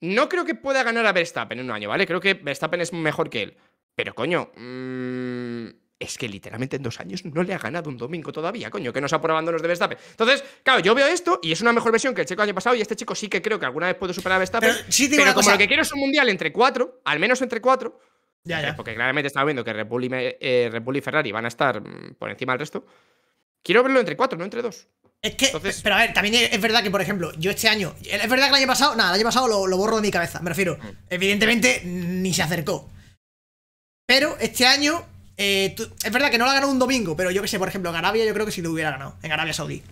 No creo que pueda ganar a Verstappen en un año, ¿vale? Creo que Verstappen es mejor que él. Pero coño. Mm, es que literalmente en dos años no le ha ganado un domingo todavía, coño, que no se ha por los de Verstappen. Entonces, claro, yo veo esto y es una mejor versión que el checo el año pasado y este chico sí que creo que alguna vez puede superar a Verstappen. Pero, como lo que quiero es un mundial entre cuatro, al menos entre cuatro, ya, ya. porque claramente estaba viendo que Red Bull, y, eh, Ferrari van a estar mm, por encima del resto, quiero verlo entre cuatro, no entre dos. Es que, pero a ver, también es verdad que, por ejemplo, yo este año, es verdad que el año pasado, nada, el año pasado lo, borro de mi cabeza, me refiero. Mm. Evidentemente, ni se acercó. Pero este año, eh, es verdad que no la ganó un domingo, pero yo que sé, por ejemplo, en Arabia yo creo que sí lo hubiera ganado, en Arabia Saudí.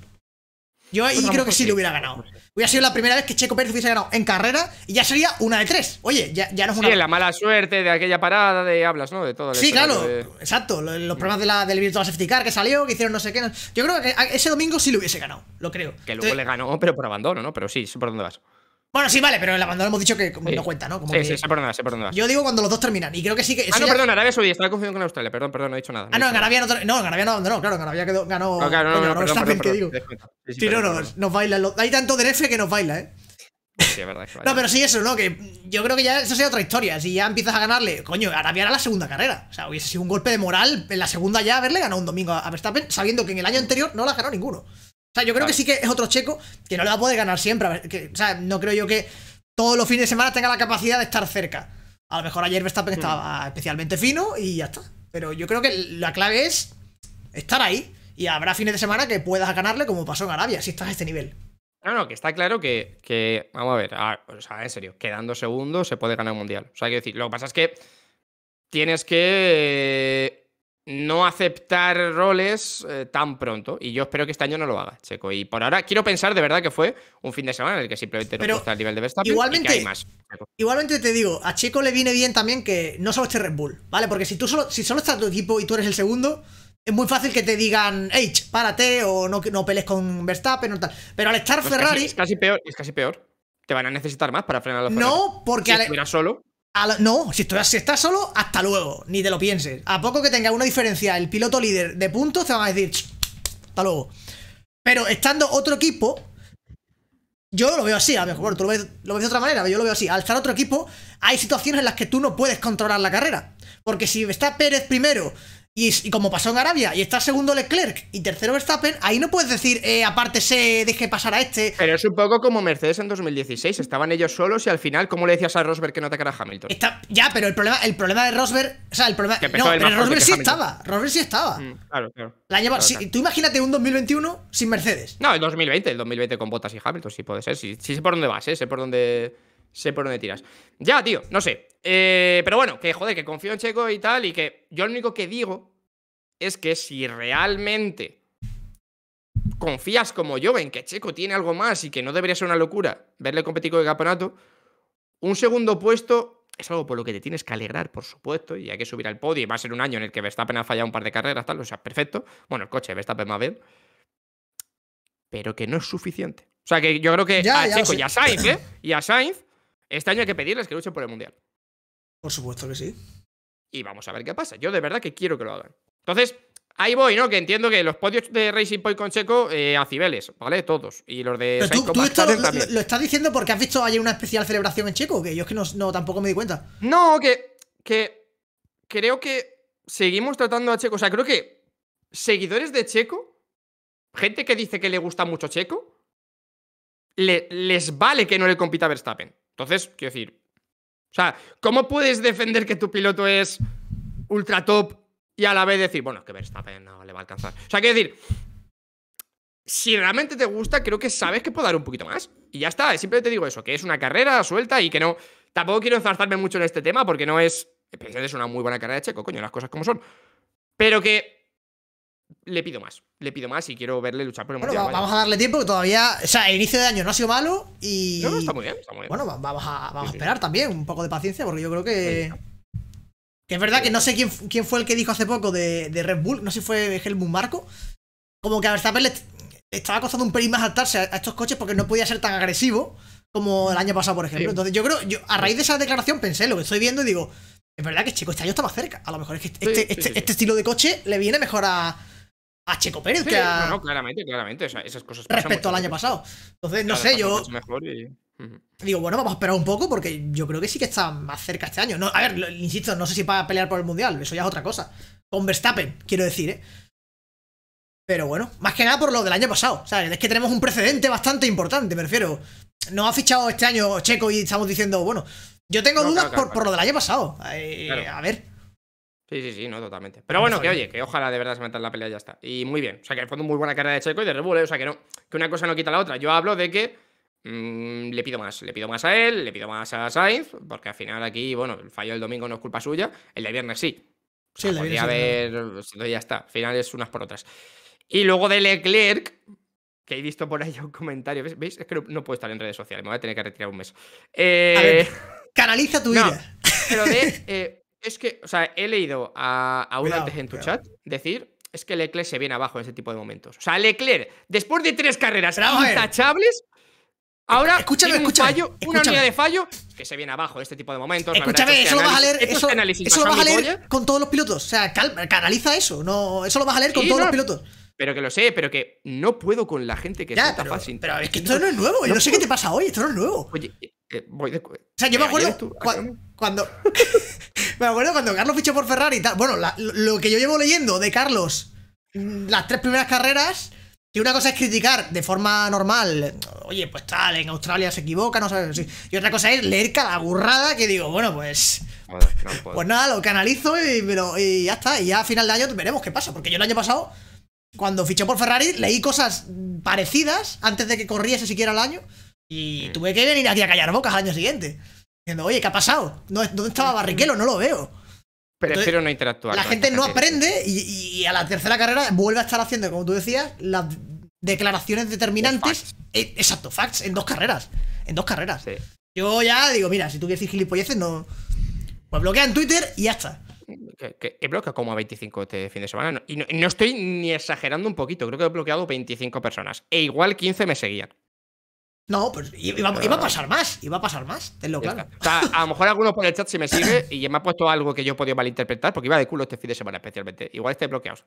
Yo ahí pues creo que sí, lo hubiera ganado. Hubiera sido la primera vez que Checo Pérez hubiese ganado en carrera y ya sería una de tres. Oye, ya, no es una. la mala suerte de aquella parada de hablas, ¿no? De todo. Sí, claro, exacto. Los, problemas de la, del Virtual Safety Car que salió, que hicieron no sé qué. Yo creo que ese domingo sí lo hubiese ganado, lo creo. Que luego le ganó, pero por abandono, ¿no? Pero sí, por dónde vas. Bueno, sí, vale, pero la abandono hemos dicho que no cuenta, ¿no? Como sí, que... sí, se perdona, se perdona. Yo digo cuando los dos terminan, y creo que sí que. Ah, no, perdón, Arabia Saudí, estaba confundido con Australia, perdón, perdón, no he dicho nada. ah, no, en Arabia no, no, en Arabia no abandonó, claro, en Arabia quedó, ganó. No, claro, no, que digo. nos, baila. Hay tanto DNF que nos baila, ¿eh? Sí, es verdad. no, pero sí, eso, ¿no? Que yo creo que ya eso sería otra historia. Si ya empiezas a ganarle, coño, Arabia era la segunda carrera. O sea, hubiese sido un golpe de moral en la segunda ya haberle ganado un domingo a Verstappen, sabiendo que en el año anterior no la ganó ninguno sea, yo creo que sí que es otro checo que no le va a poder ganar siempre. o sea, no creo yo que todos los fines de semana tenga la capacidad de estar cerca. A lo mejor ayer Verstappen hmm. estaba especialmente fino y ya está. Pero yo creo que la clave es estar ahí. Y habrá fines de semana que puedas ganarle como pasó en Arabia, si estás a este nivel. No, no, que está claro que, vamos a ver, ah, en serio, quedando segundo se puede ganar un mundial. O sea, hay que decir, lo que pasa es que tienes que no aceptar roles eh, tan pronto. Y yo espero que este año no lo haga, Checo. Y por ahora quiero pensar de verdad que fue un fin de semana en el que simplemente no está el nivel de Verstappen. Igualmente, hay más. igualmente te digo, a Checo le viene bien también que no solo esté Red Bull, ¿vale? Porque si tú solo, si solo está tu equipo y tú eres el segundo, es muy fácil que te digan, hey, párate, o no, no pelees con Verstappen o tal. Pero al estar pues Ferrari. es casi peor, es casi peor. Te van a necesitar más para frenar los No, porque si solo no, si, estás solo, hasta luego, ni te lo pienses. A poco que tenga una diferencia el piloto líder de puntos, te van a decir, hasta luego. Pero estando otro equipo, yo lo veo así, a lo mejor, tú lo ves, lo ves de otra manera, pero yo lo veo así. Al estar otro equipo, hay situaciones en las que tú no puedes controlar la carrera. Porque si está Pérez primero y, como pasó en Arabia, y está segundo Leclerc y tercero Verstappen, ahí no puedes decir, eh, aparte se deje pasar a este. Pero es un poco como Mercedes en 2016, estaban ellos solos y al final, ¿cómo le decías a Rosberg que no atacara a Hamilton? Está, ya, pero el problema, el problema de Rosberg, o sea, el problema... no, pero Rosberg sí estaba, Rosberg sí estaba. Mm, claro, claro, Tú imagínate un 2021 sin Mercedes. No, el 2020, el 2020 con Bottas y Hamilton, sí puede ser, sí, sí sé por dónde vas, ¿eh? sé por dónde sé por dónde tiras. Ya, tío, no sé. Eh, pero bueno, que joder, que confío en Checo y tal, y que yo lo único que digo es que si realmente confías como yo en que Checo tiene algo más y que no debería ser una locura verle competir con el campeonato, un segundo puesto es algo por lo que te tienes que alegrar, por supuesto, y hay que subir al podio, y va a ser un año en el que Verstappen ha fallado un par de carreras, tal, o sea, perfecto. Bueno, el coche de Verstappen más bien. Pero que no es suficiente. O sea, que yo creo que a Checo y a Sainz, ¿eh? Y a Sainz este año hay que pedirles que luchen por el Mundial. Por supuesto que sí. Y vamos a ver qué pasa. Yo de verdad que quiero que lo hagan. Entonces, ahí voy, ¿no? Que entiendo que los podios de Racing Point con Checo eh, Acibeles, ¿vale? Todos. Y los de lo, estás diciendo porque has visto ayer una especial celebración en Checo, que yo es que no, tampoco me di cuenta. No, que, que creo que seguimos tratando a Checo. O sea, creo que seguidores de Checo, gente que dice que le gusta mucho Checo, les vale que no le compita Verstappen. Entonces, quiero decir, o sea, ¿cómo puedes defender que tu piloto es ultra top y a la vez decir, bueno, es que Verstappen no le va a alcanzar? O sea, quiero decir, si realmente te gusta, creo que sabes que puedo dar un poquito más. Y ya está, siempre te digo eso, que es una carrera suelta y que no... Tampoco quiero enzarzarme mucho en este tema porque no es... Es una muy buena carrera de Checo, coño, las cosas como son. Pero que le pido más. Le pido más y quiero verle luchar por el bueno, Vamos a darle tiempo que todavía. O sea, el inicio de año no ha sido malo y. No, está muy bien, está muy Bueno, vamos a, esperar también, un poco de paciencia, porque yo creo que. es verdad que no sé quién, fue el que dijo hace poco de, Red Bull, no sé si fue Helmut Marco. Como que a Verstappen le, estaba costando un pelín más saltarse a, estos coches porque no podía ser tan agresivo como el año pasado, por ejemplo. Entonces yo creo, yo a raíz de esa declaración pensé lo que estoy viendo y digo, es verdad que chico, este año está más cerca. A lo mejor es que este, este, este estilo de coche le viene mejor a, a Checo Pérez. que claramente, claramente. O sea, esas cosas Respecto al año pasado. Entonces, no sé, yo. Digo, bueno, vamos a esperar un poco porque yo creo que sí que está más cerca este año. No, a ver, insisto, no sé si para pelear por el mundial, eso ya es otra cosa. Con Verstappen, quiero decir, ¿eh? Pero bueno, más que nada por lo del año pasado. O sea, es que tenemos un precedente bastante importante, me refiero. No ha fichado este año Checo y estamos diciendo, bueno, yo tengo dudas por, lo del año pasado. Eh, a ver. Sí, sí, sí, no, totalmente. Pero bueno, que oye, que ojalá de verdad se metan la pelea y ya está. Y muy bien. O sea, que en fondo muy buena carrera de Checo y de Rebull ¿eh? O sea, que no, que una cosa no quita la otra. Yo hablo de que mm, le pido más. Le pido más a él, le pido más a Sainz, porque al final aquí, bueno, el fallo del domingo no es culpa suya. El de viernes sí. Sí, el de viernes. Podría haber. Ya está. Finales unas por otras. Y luego de Leclerc, que he visto por ahí un comentario. ¿Veis? Es que no, puedo estar en redes sociales, me voy a tener que retirar un mes. Eh, canaliza tu no, Pero de. Eh, es que, o sea, he leído a, a un antes en tu chat decir es que Leclerc se viene abajo en este tipo de momentos. O sea, Leclerc, después de tres carreras intachables, ahora escúchame, un escúchame, fallo, una unidad de fallo que se viene abajo en este tipo de momentos. Escúchame, eso lo vas a leer, eso, lo vas a leer con todos los pilotos. O sea, canaliza eso. No, eso lo vas a leer con todos los pilotos. Pero que lo sé, pero que no puedo con la gente que está pero, fácil. Pero es que esto no es nuevo, yo no sé qué te pasa hoy, esto no es nuevo. Oye, eh, voy de... O sea, yo me eh, acuerdo cuando... me acuerdo cuando Carlos fichó por Ferrari y tal. Bueno, lo que yo llevo leyendo de Carlos, mm, las tres primeras carreras, que una cosa es criticar de forma normal, oye, pues tal, en Australia se equivoca, no sabes. Y otra cosa es leer cada burrada que digo, bueno, pues... pues nada, lo canalizo y, y ya está. Y ya a final de año veremos qué pasa. Porque yo el año pasado, cuando fichó por Ferrari, leí cosas parecidas antes de que corriese siquiera el año. Y tuve que venir aquí a callar bocas al año siguiente. Diciendo, oye, ¿qué ha pasado? ¿Dónde estaba Barriquelo? No lo veo. pero Prefiero no interactuar. La gente no aprende y, a la tercera carrera vuelve a estar haciendo, como tú decías, las declaraciones determinantes. E, exacto, facts en dos carreras. En dos carreras. Yo ya digo, mira, si tú quieres decir gilipolleces, no. Pues bloquea en Twitter y ya está. Que, que he bloqueado como a 25 este fin de semana. y no, estoy ni exagerando un poquito. Creo que he bloqueado 25 personas. E igual 15 me seguían. No, pues iba, a ah. pasar más, iba a pasar más, tenlo claro. O sea, a lo mejor alguno por el chat se me sigue y me ha puesto algo que yo he malinterpretar, porque iba de culo este fin de semana especialmente. Igual este bloqueado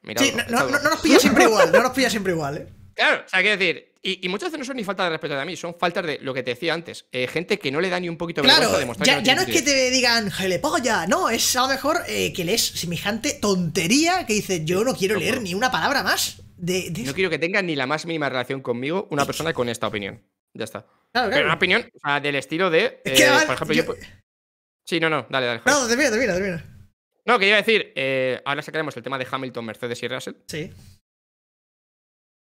no, nos pilla siempre igual, no nos pilla siempre igual, ¿eh? Claro, o sea, quiero decir, y, muchas veces no son ni falta de respeto de mí, son faltas de lo que te decía antes, eh, gente que no le da ni un poquito de claro, ya, no, es que te digan, le polla", no, es a lo mejor eh, que lees semejante tontería que dice, yo no quiero leer ni una palabra más. De, No quiero que tenga ni la más mínima relación conmigo una persona con esta opinión. Ya está. una opinión del estilo de. Eh, sí, no, no, dale, dale. No, termina, termina, No, que iba a decir, eh, ahora sacaremos el tema de Hamilton, Mercedes y Russell. Sí.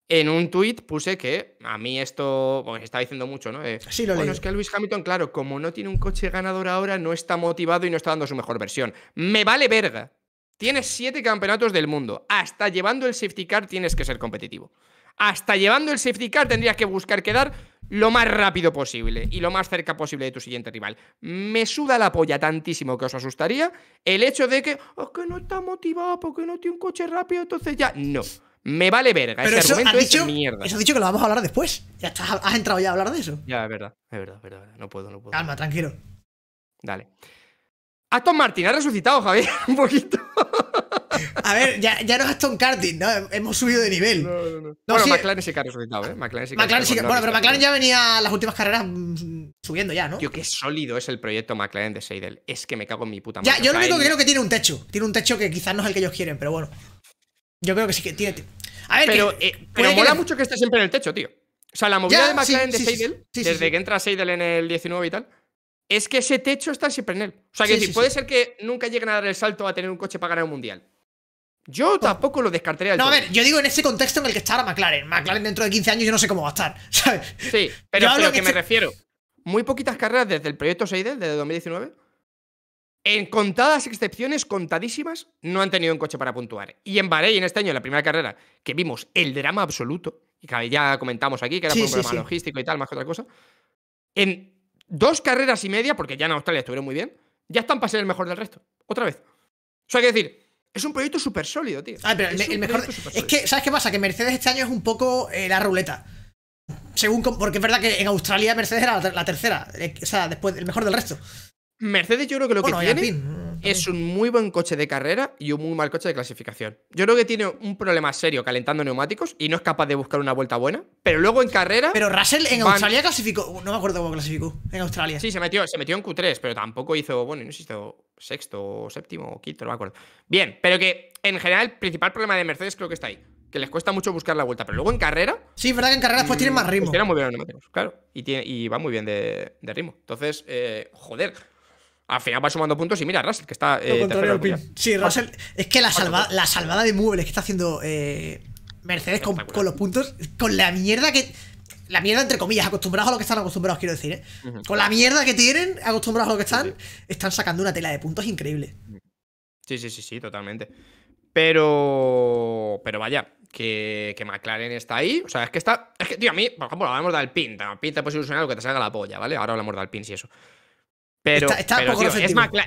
En un tuit puse que a mí esto, bueno se está diciendo mucho, ¿no? sí, lo bueno, es que Luis Hamilton, claro, como no tiene un coche ganador ahora, no está motivado y no está dando su mejor versión. Me vale verga. Tienes siete campeonatos del mundo. Hasta llevando el safety car tienes que ser competitivo. Hasta llevando el safety car tendrías que buscar quedar lo más rápido posible y lo más cerca posible de tu siguiente rival. Me suda la polla tantísimo que os asustaría el hecho de que, o oh, que no está motivado porque no tiene un coche rápido, entonces ya. No. Me vale verga, ese eso argumento dicho, es mierda. Eso has dicho que lo vamos a hablar después. Ya has entrado ya a hablar de eso. Ya, es verdad, es verdad, es verdad. No puedo, no puedo. Calma, tranquilo. Dale. Aston Martin ha resucitado, Javier, un poquito a ver, ya, no es Aston Martin, ¿no? Hemos subido de nivel. No, no, no. bueno, McLaren sí que ha resultado, ¿eh? McLaren sí que bueno, pero McLaren ya venía las últimas carreras mm, subiendo ya, ¿no? Tío, qué sólido es el proyecto McLaren de Seidel. Es que me cago en mi puta madre. Ya, yo lo único que creo que tiene un techo. Tiene un techo que quizás no es el que ellos quieren, pero bueno. Yo creo que sí que tiene. A ver, pero, eh, mola mucho que esté siempre en el techo, tío. O sea, la movida de McLaren de Seidel, desde que entra Seidel en el 19 y tal, es que ese techo está siempre en él. O sea, que sí, puede ser que nunca lleguen a dar el salto a tener un coche para ganar un mundial. Yo oh. tampoco lo descartaría. no, a ver, yo digo en ese contexto en el que está ahora McLaren. McLaren dentro de 15 años yo no sé cómo va a estar, ¿sabes? Sí, pero a lo que, me este refiero. Muy poquitas carreras desde el proyecto Seidel, desde 2019. En contadas excepciones, contadísimas, no han tenido un coche para puntuar. Y en en este año, en la primera carrera, que vimos el drama absoluto, y que ya comentamos aquí, que era un problema logístico y tal, más que otra cosa, en dos carreras y media, porque ya en Australia estuvieron muy bien, ya están para ser el mejor del resto. Otra vez. O sea, hay que decir, es un proyecto súper sólido, tío. Ah, pero el, mejor. que, ¿sabes qué pasa? Que Mercedes este año es un poco eh, la ruleta. Según. Porque es verdad que en Australia Mercedes era la, tercera. Eh, o sea, después el mejor del resto. Mercedes, yo creo que lo bueno, que tiene es un muy buen coche de carrera y un muy mal coche de clasificación. Yo creo que tiene un problema serio calentando neumáticos y no es capaz de buscar una vuelta buena. Pero luego en carrera. Pero Russell en Australia clasificó. No me acuerdo cómo clasificó. En Australia. Sí, se metió, se metió en Q3, pero tampoco hizo. Bueno, no sé si hizo sexto, séptimo o quinto, no me acuerdo. Bien, pero que en general el principal problema de Mercedes creo que está ahí que les cuesta mucho buscar la vuelta, pero luego en carrera. Sí, es verdad que en carrera pues tienen mm, más ritmo. Tienen muy bien neumáticos, claro. Y, va muy bien de, ritmo. Entonces, eh, joder, al final va sumando puntos y mira, Russell, que está. Eh, sí, Russell. Es que la, salvada de Muebles que está haciendo eh, Mercedes con, los puntos, con la mierda que. La mierda entre comillas, acostumbrados a lo que están acostumbrados, quiero decir, ¿eh? Con la mierda que tienen, acostumbrados a lo que están, están sacando una tela de puntos increíble. Sí, sí, sí, sí, totalmente. Pero. Pero vaya, que, que, McLaren está ahí. O sea, es que está. Es que, tío, a mí, por ejemplo, hablamos de PIN. Alpine te puedes ilusionar lo que te salga la polla, ¿vale? Ahora hablamos de pin y eso. Pero,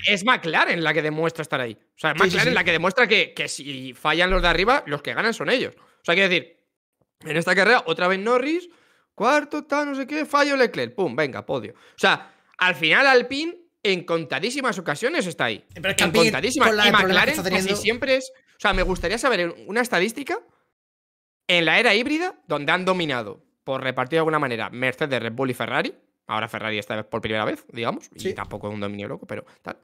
es, McLaren, la que demuestra estar ahí. O sea, es McLaren la que demuestra que, si fallan los de arriba, los que ganan son ellos. O sea, quiero decir, en esta carrera, otra vez Norris, cuarto, tal, no sé qué, fallo Leclerc, pum, venga, podio. O sea, al final Alpine, en contadísimas ocasiones está ahí. en contadísimas. y McLaren siempre es. O sea, me gustaría saber una estadística en la era híbrida donde han dominado, por repartir de alguna manera, Mercedes, Red Bull y Ferrari Ahora Ferrari está por primera vez, digamos, y tampoco es un dominio loco, pero tal.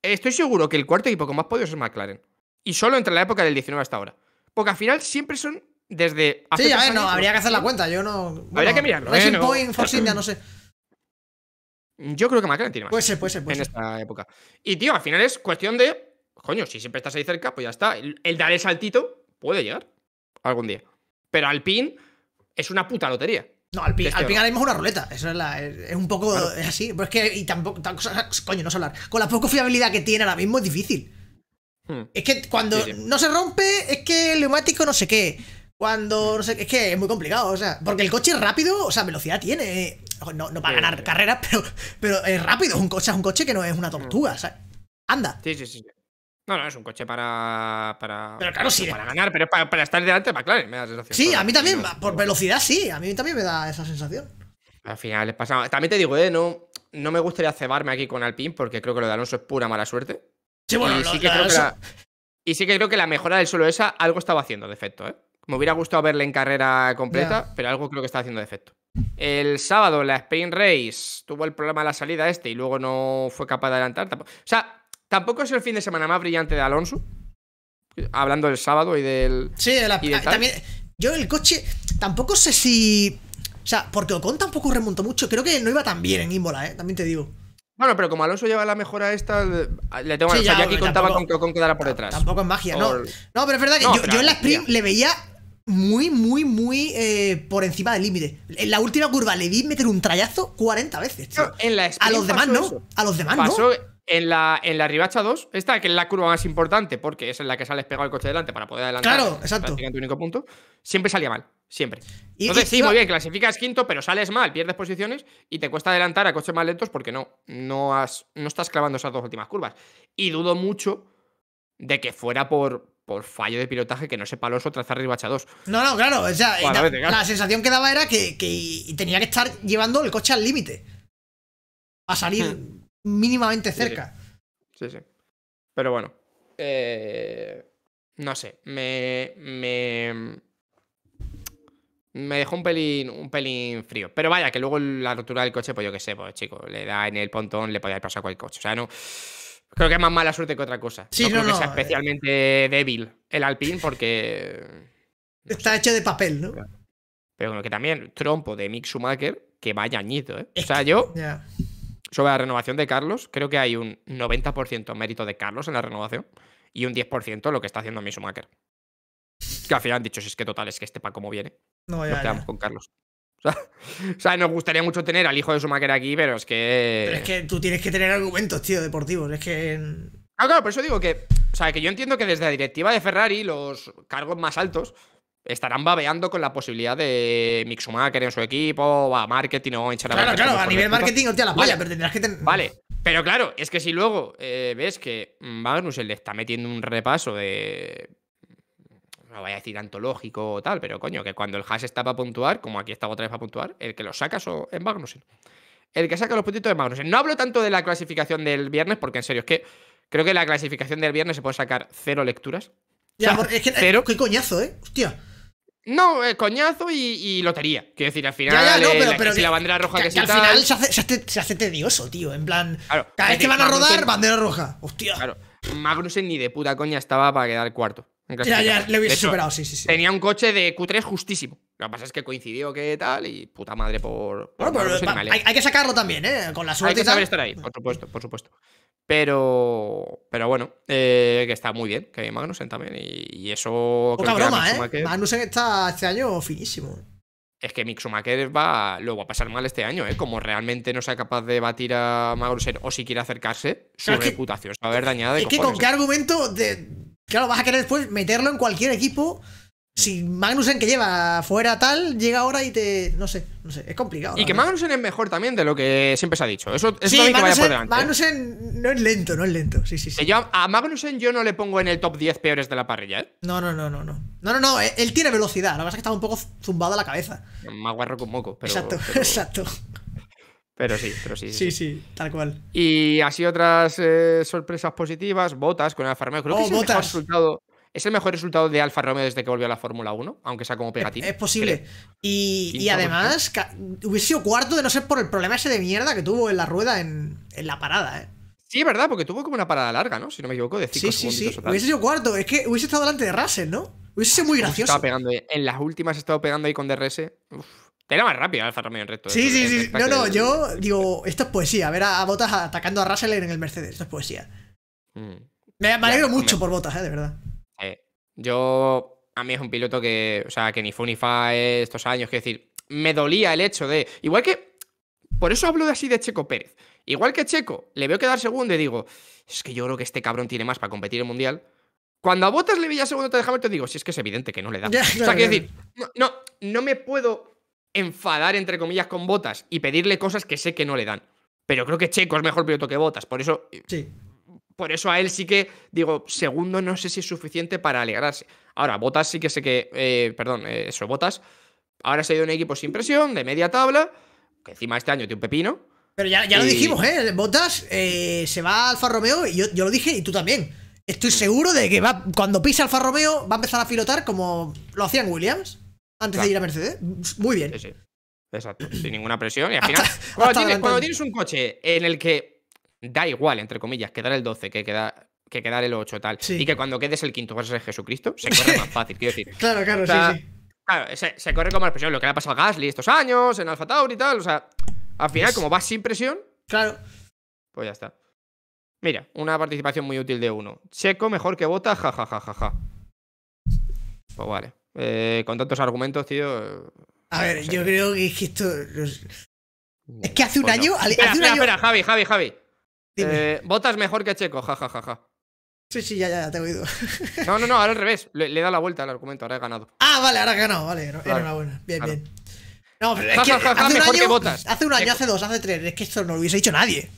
Estoy seguro que el cuarto equipo con más podios es McLaren. Y solo entre la época del 19 hasta ahora. Porque al final siempre son desde. sí, a ver, no, habría que hacer la cuenta. Yo no. habría que mirarlo. Racing Point, India, no sé. Yo creo que McLaren tiene más. Puede ser, puede ser, En esta época. Y, tío, al final es cuestión de. Coño, si siempre estás ahí cerca, pues ya está. El, dar el saltito puede llegar algún día. Pero pin es una puta lotería. No, al, pin al mismo es una ruleta. Eso es, la, es, un poco. Es así. Pero que. Y tampoco. Ah, coño, no sé hablar. Con la poco fiabilidad que tiene ahora mismo es difícil. Hmm. Es que cuando no se rompe, es que el neumático no sé qué. Cuando. Hmm. No sé, es que es muy complicado. O sea, porque el coche es rápido, o sea, velocidad tiene. No, no para ganar carreras, pero, pero es rápido. Es un coche, es un coche que no es una tortuga, hmm. Anda. Sí, sí, sí. No, no, es un coche para. para Para ganar, pero para, para estar delante de McLaren, me da sensación. Sí, a mí también, por velocidad sí, a mí también me da esa sensación. Al final les pasa. También te digo, eh, no, no me gustaría cebarme aquí con Alpine porque creo que lo de Alonso es pura mala suerte. Sí, bueno, y, sí que creo que la, y sí que creo que la mejora del suelo esa algo estaba haciendo defecto. ¿eh? Me hubiera gustado verle en carrera completa, pero algo creo que está haciendo defecto. El sábado, la Spain Race tuvo el problema de la salida este y luego no fue capaz de adelantar. O sea, Tampoco es el fin de semana más brillante de Alonso. Hablando del sábado y del. Sí, de la, ah, también. Yo el coche. Tampoco sé si. O sea, porque Ocon tampoco remontó mucho. Creo que no iba tan bien en Imola, ¿eh? También te digo. Bueno, pero como Alonso lleva la mejora esta, le ah, tengo sí, o sea, ya, contaba con que Ocon quedara por detrás. Tampoco es magia, no. No, pero es verdad que yo, en la sprint le veía muy, muy, muy eh, por encima del límite. En la última curva le vi meter un trayazo 40 veces. en la sprint a los demás no. A los demás no. En la, en Ribacha 2, esta que es la curva más importante, porque es en la que sales pegado al coche delante para poder adelantar. Claro, exacto. Tu único punto, siempre salía mal. Siempre. Entonces, sí, muy bien, clasificas quinto, pero sales mal, pierdes posiciones y te cuesta adelantar a coches más lentos porque no, no, has, no estás clavando esas dos últimas curvas. Y dudo mucho de que fuera por, por fallo de pilotaje que no sepa paloso trazar Ribacha 2. No, no, claro. la, sensación que daba era que, tenía que estar llevando el coche al límite. A salir. Hmm mínimamente cerca. Sí, sí. Pero bueno. Eh, no sé. Me, me. Me dejó un pelín, un pelín frío. Pero vaya, que luego la rotura del coche, pues yo qué sé, pues chico, le da en el pontón, le podía haber pasado cualquier coche. O sea, no. Creo que es más mala suerte que otra cosa. Sí, no, eh. especialmente débil el Alpine porque. Está hecho de papel, ¿no? Pero bueno, que también trompo de Mick Schumacher, que vaya añito, ¿eh? o sea, yo sobre la renovación de Carlos, creo que hay un 90% mérito de Carlos en la renovación y un 10% lo que está haciendo mi Schumacher. Que al final han dicho, si es que total, es que este pa' como viene. No, ya, quedamos con Carlos. O sea, nos gustaría mucho tener al hijo de Schumacher aquí, pero es que... Pero es que tú tienes que tener argumentos, tío, deportivos. Es que... Ah, claro, por eso digo que... O sea, que yo entiendo que desde la directiva de Ferrari los cargos más altos estarán babeando con la posibilidad de Mixumaker en su equipo, va, marketing o echar Claro, claro, a nivel marketing, hostia, la vale. pero tendrás que tener. Vale, pero claro, es que si luego eh, ves que Magnus mm, le está metiendo un repaso de. No voy a decir antológico o tal, pero coño, que cuando el hash está para puntuar, como aquí estaba otra vez para puntuar, el que lo saca en Magnussen. El que saca los puntitos es Magnussen. No hablo tanto de la clasificación del viernes, porque en serio, es que creo que la clasificación del viernes se puede sacar cero lecturas. Eh, cero. qué coñazo, ¿eh? Hostia. No, eh, coñazo y, lotería. Quiero decir, al final. Ya, la, bandera roja que, que Al final se hace, se, hace, tedioso, tío. En plan. cada vez que van a rodar, bandera roja. Hostia. Claro. Magnussen ni de puta coña estaba para quedar cuarto. Ya, ya, le hubiese superado, sí, sí, sí. Tenía un coche de Q3 justísimo. Lo que pasa es que coincidió que tal y puta madre por. hay, que sacarlo también, ¿eh? Con la suerte. Hay que saber por supuesto, por supuesto. Pero, pero bueno, eh, que está muy bien, que hay Magnussen también. Y, eso. Poca broma, ¿eh? Magnussen está este año finísimo. Es que Mixumaker va, luego va a pasar mal este año, ¿eh? Como realmente no sea capaz de batir a Magnussen o si quiere acercarse, su reputación se va a ver dañada. es que con qué argumento. De... Claro, vas a querer después meterlo en cualquier equipo. Si Magnussen que lleva fuera tal, llega ahora y te. No sé, no sé, es complicado. Y que Magnussen es mejor también de lo que siempre se ha dicho. Eso, es que vaya por delante. Magnussen no es lento, no es lento. Sí, sí, sí. Yo, a Magnussen yo no le pongo en el top 10 peores de la parrilla, ¿eh? No, no, no, no. No, no, no, no eh, él tiene velocidad. La verdad es que está un poco zumbado a la cabeza. Más con moco, pero. Exacto, exacto. Pero sí, pero sí. Sí, sí, tal cual. Y así otras eh, sorpresas positivas. Botas con el farmeo. Creo oh, que es botas. el resultado es el mejor resultado de Alfa Romeo desde que volvió a la Fórmula 1, aunque sea como pegatina. Es, posible. Y, además, hubiese sido cuarto de no ser por el problema ese de mierda que tuvo en la rueda en, la parada, ¿eh? Sí, verdad, porque tuvo como una parada larga, ¿no? Si no me equivoco, de 5 sí, Sí, sí, Hubiese sido cuarto. Es que hubiese estado delante de Russell, ¿no? Hubiese sido muy gracioso. Estaba pegando En las últimas he estado pegando ahí con DRS. Uf. Era más rápido Alfa Romeo en recto. Sí, sí, ¿eh? sí. No, no, yo digo, esto es poesía. Ver a, Botas atacando a Russell en el Mercedes. Esto es poesía. Mm. Me, alegro mucho por Botas, ¿eh? De verdad. Yo, a mí es un piloto que, o sea, que ni fue ni estos años, quiero decir, me dolía el hecho de, igual que, por eso hablo de así de Checo Pérez, igual que Checo, le veo quedar segundo y digo, es que yo creo que este cabrón tiene más para competir en Mundial. Cuando a Botas le veía segundo y te digo, si es que es evidente que no le da. o sea, quiero decir, no, no, no me puedo enfadar, entre comillas, con Botas y pedirle cosas que sé que no le dan. Pero creo que Checo es mejor piloto que Botas, por eso... Eh, sí por eso a él sí que, digo, segundo no sé si es suficiente para alegrarse. Ahora, Botas sí que sé que, eh, perdón, eh, eso, Botas, ahora se ha ido un equipo sin presión, de media tabla, que encima este año tiene un pepino. Pero ya, ya lo dijimos, ¿eh? Botas eh, se va a Alfa Romeo, y yo, lo dije y tú también. Estoy mm. seguro de que va, cuando pise Alfa Romeo va a empezar a filotar como lo hacían Williams antes de ir a Mercedes. Muy bien. Sí, sí. Exacto, sin ninguna presión. Y al final, cuando, cuando tienes un coche en el que da igual, entre comillas, quedar el 12 que quedar que quedar el 8 tal. Y que cuando quedes el quinto ser Jesucristo, se corre más fácil, quiero decir. Claro, claro, sí, sí. Claro, se, corre con más presión, lo que le ha pasado a Gasly estos años, en Alfa Tauri y tal. O sea, al final, pues como vas sin presión. Claro. Pues ya está. Mira, una participación muy útil de uno. Checo mejor que vota jajajajaja. Ja, Pues vale. Eh, con tantos argumentos, tío. A ver, yo creo que esto. Es que hace un pues año. hace un año... espera, Javi, Javi, Javi. Eh, Botas mejor que Checo, jajajaja. Ja, ja, ja. Sí, sí, ya, ya, te he oído. no, no, no, ahora al revés. Le, he da la vuelta al argumento, ahora he ganado. Ah, vale, ahora he ganado, vale. Enhorabuena. Bien, bien. No, pero es que hace un año, botas. hace un año, hace dos, hace tres, es que esto no lo hubiese dicho nadie.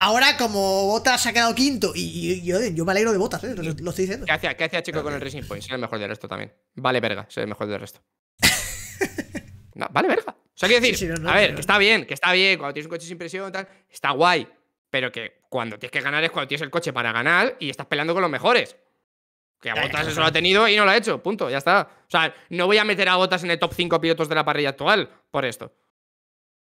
Ahora, como Botas ha quedado quinto, y, yo, me alegro de Botas, ¿eh? lo, estoy diciendo. ¿Qué hacía, qué hacía con el Racing Point? Pues, soy el mejor del resto también. Vale, verga, soy el mejor del resto. vale, verga. O sea, quiero decir, a ver, está bien, que está bien, cuando tienes un coche sin presión, tal, está guay pero que cuando tienes que ganar es cuando tienes el coche para ganar y estás peleando con los mejores. Que a Botas eso lo ha tenido y no lo ha hecho, punto, ya está. O sea, no voy a meter a Botas en el top 5 pilotos de la parrilla actual por esto.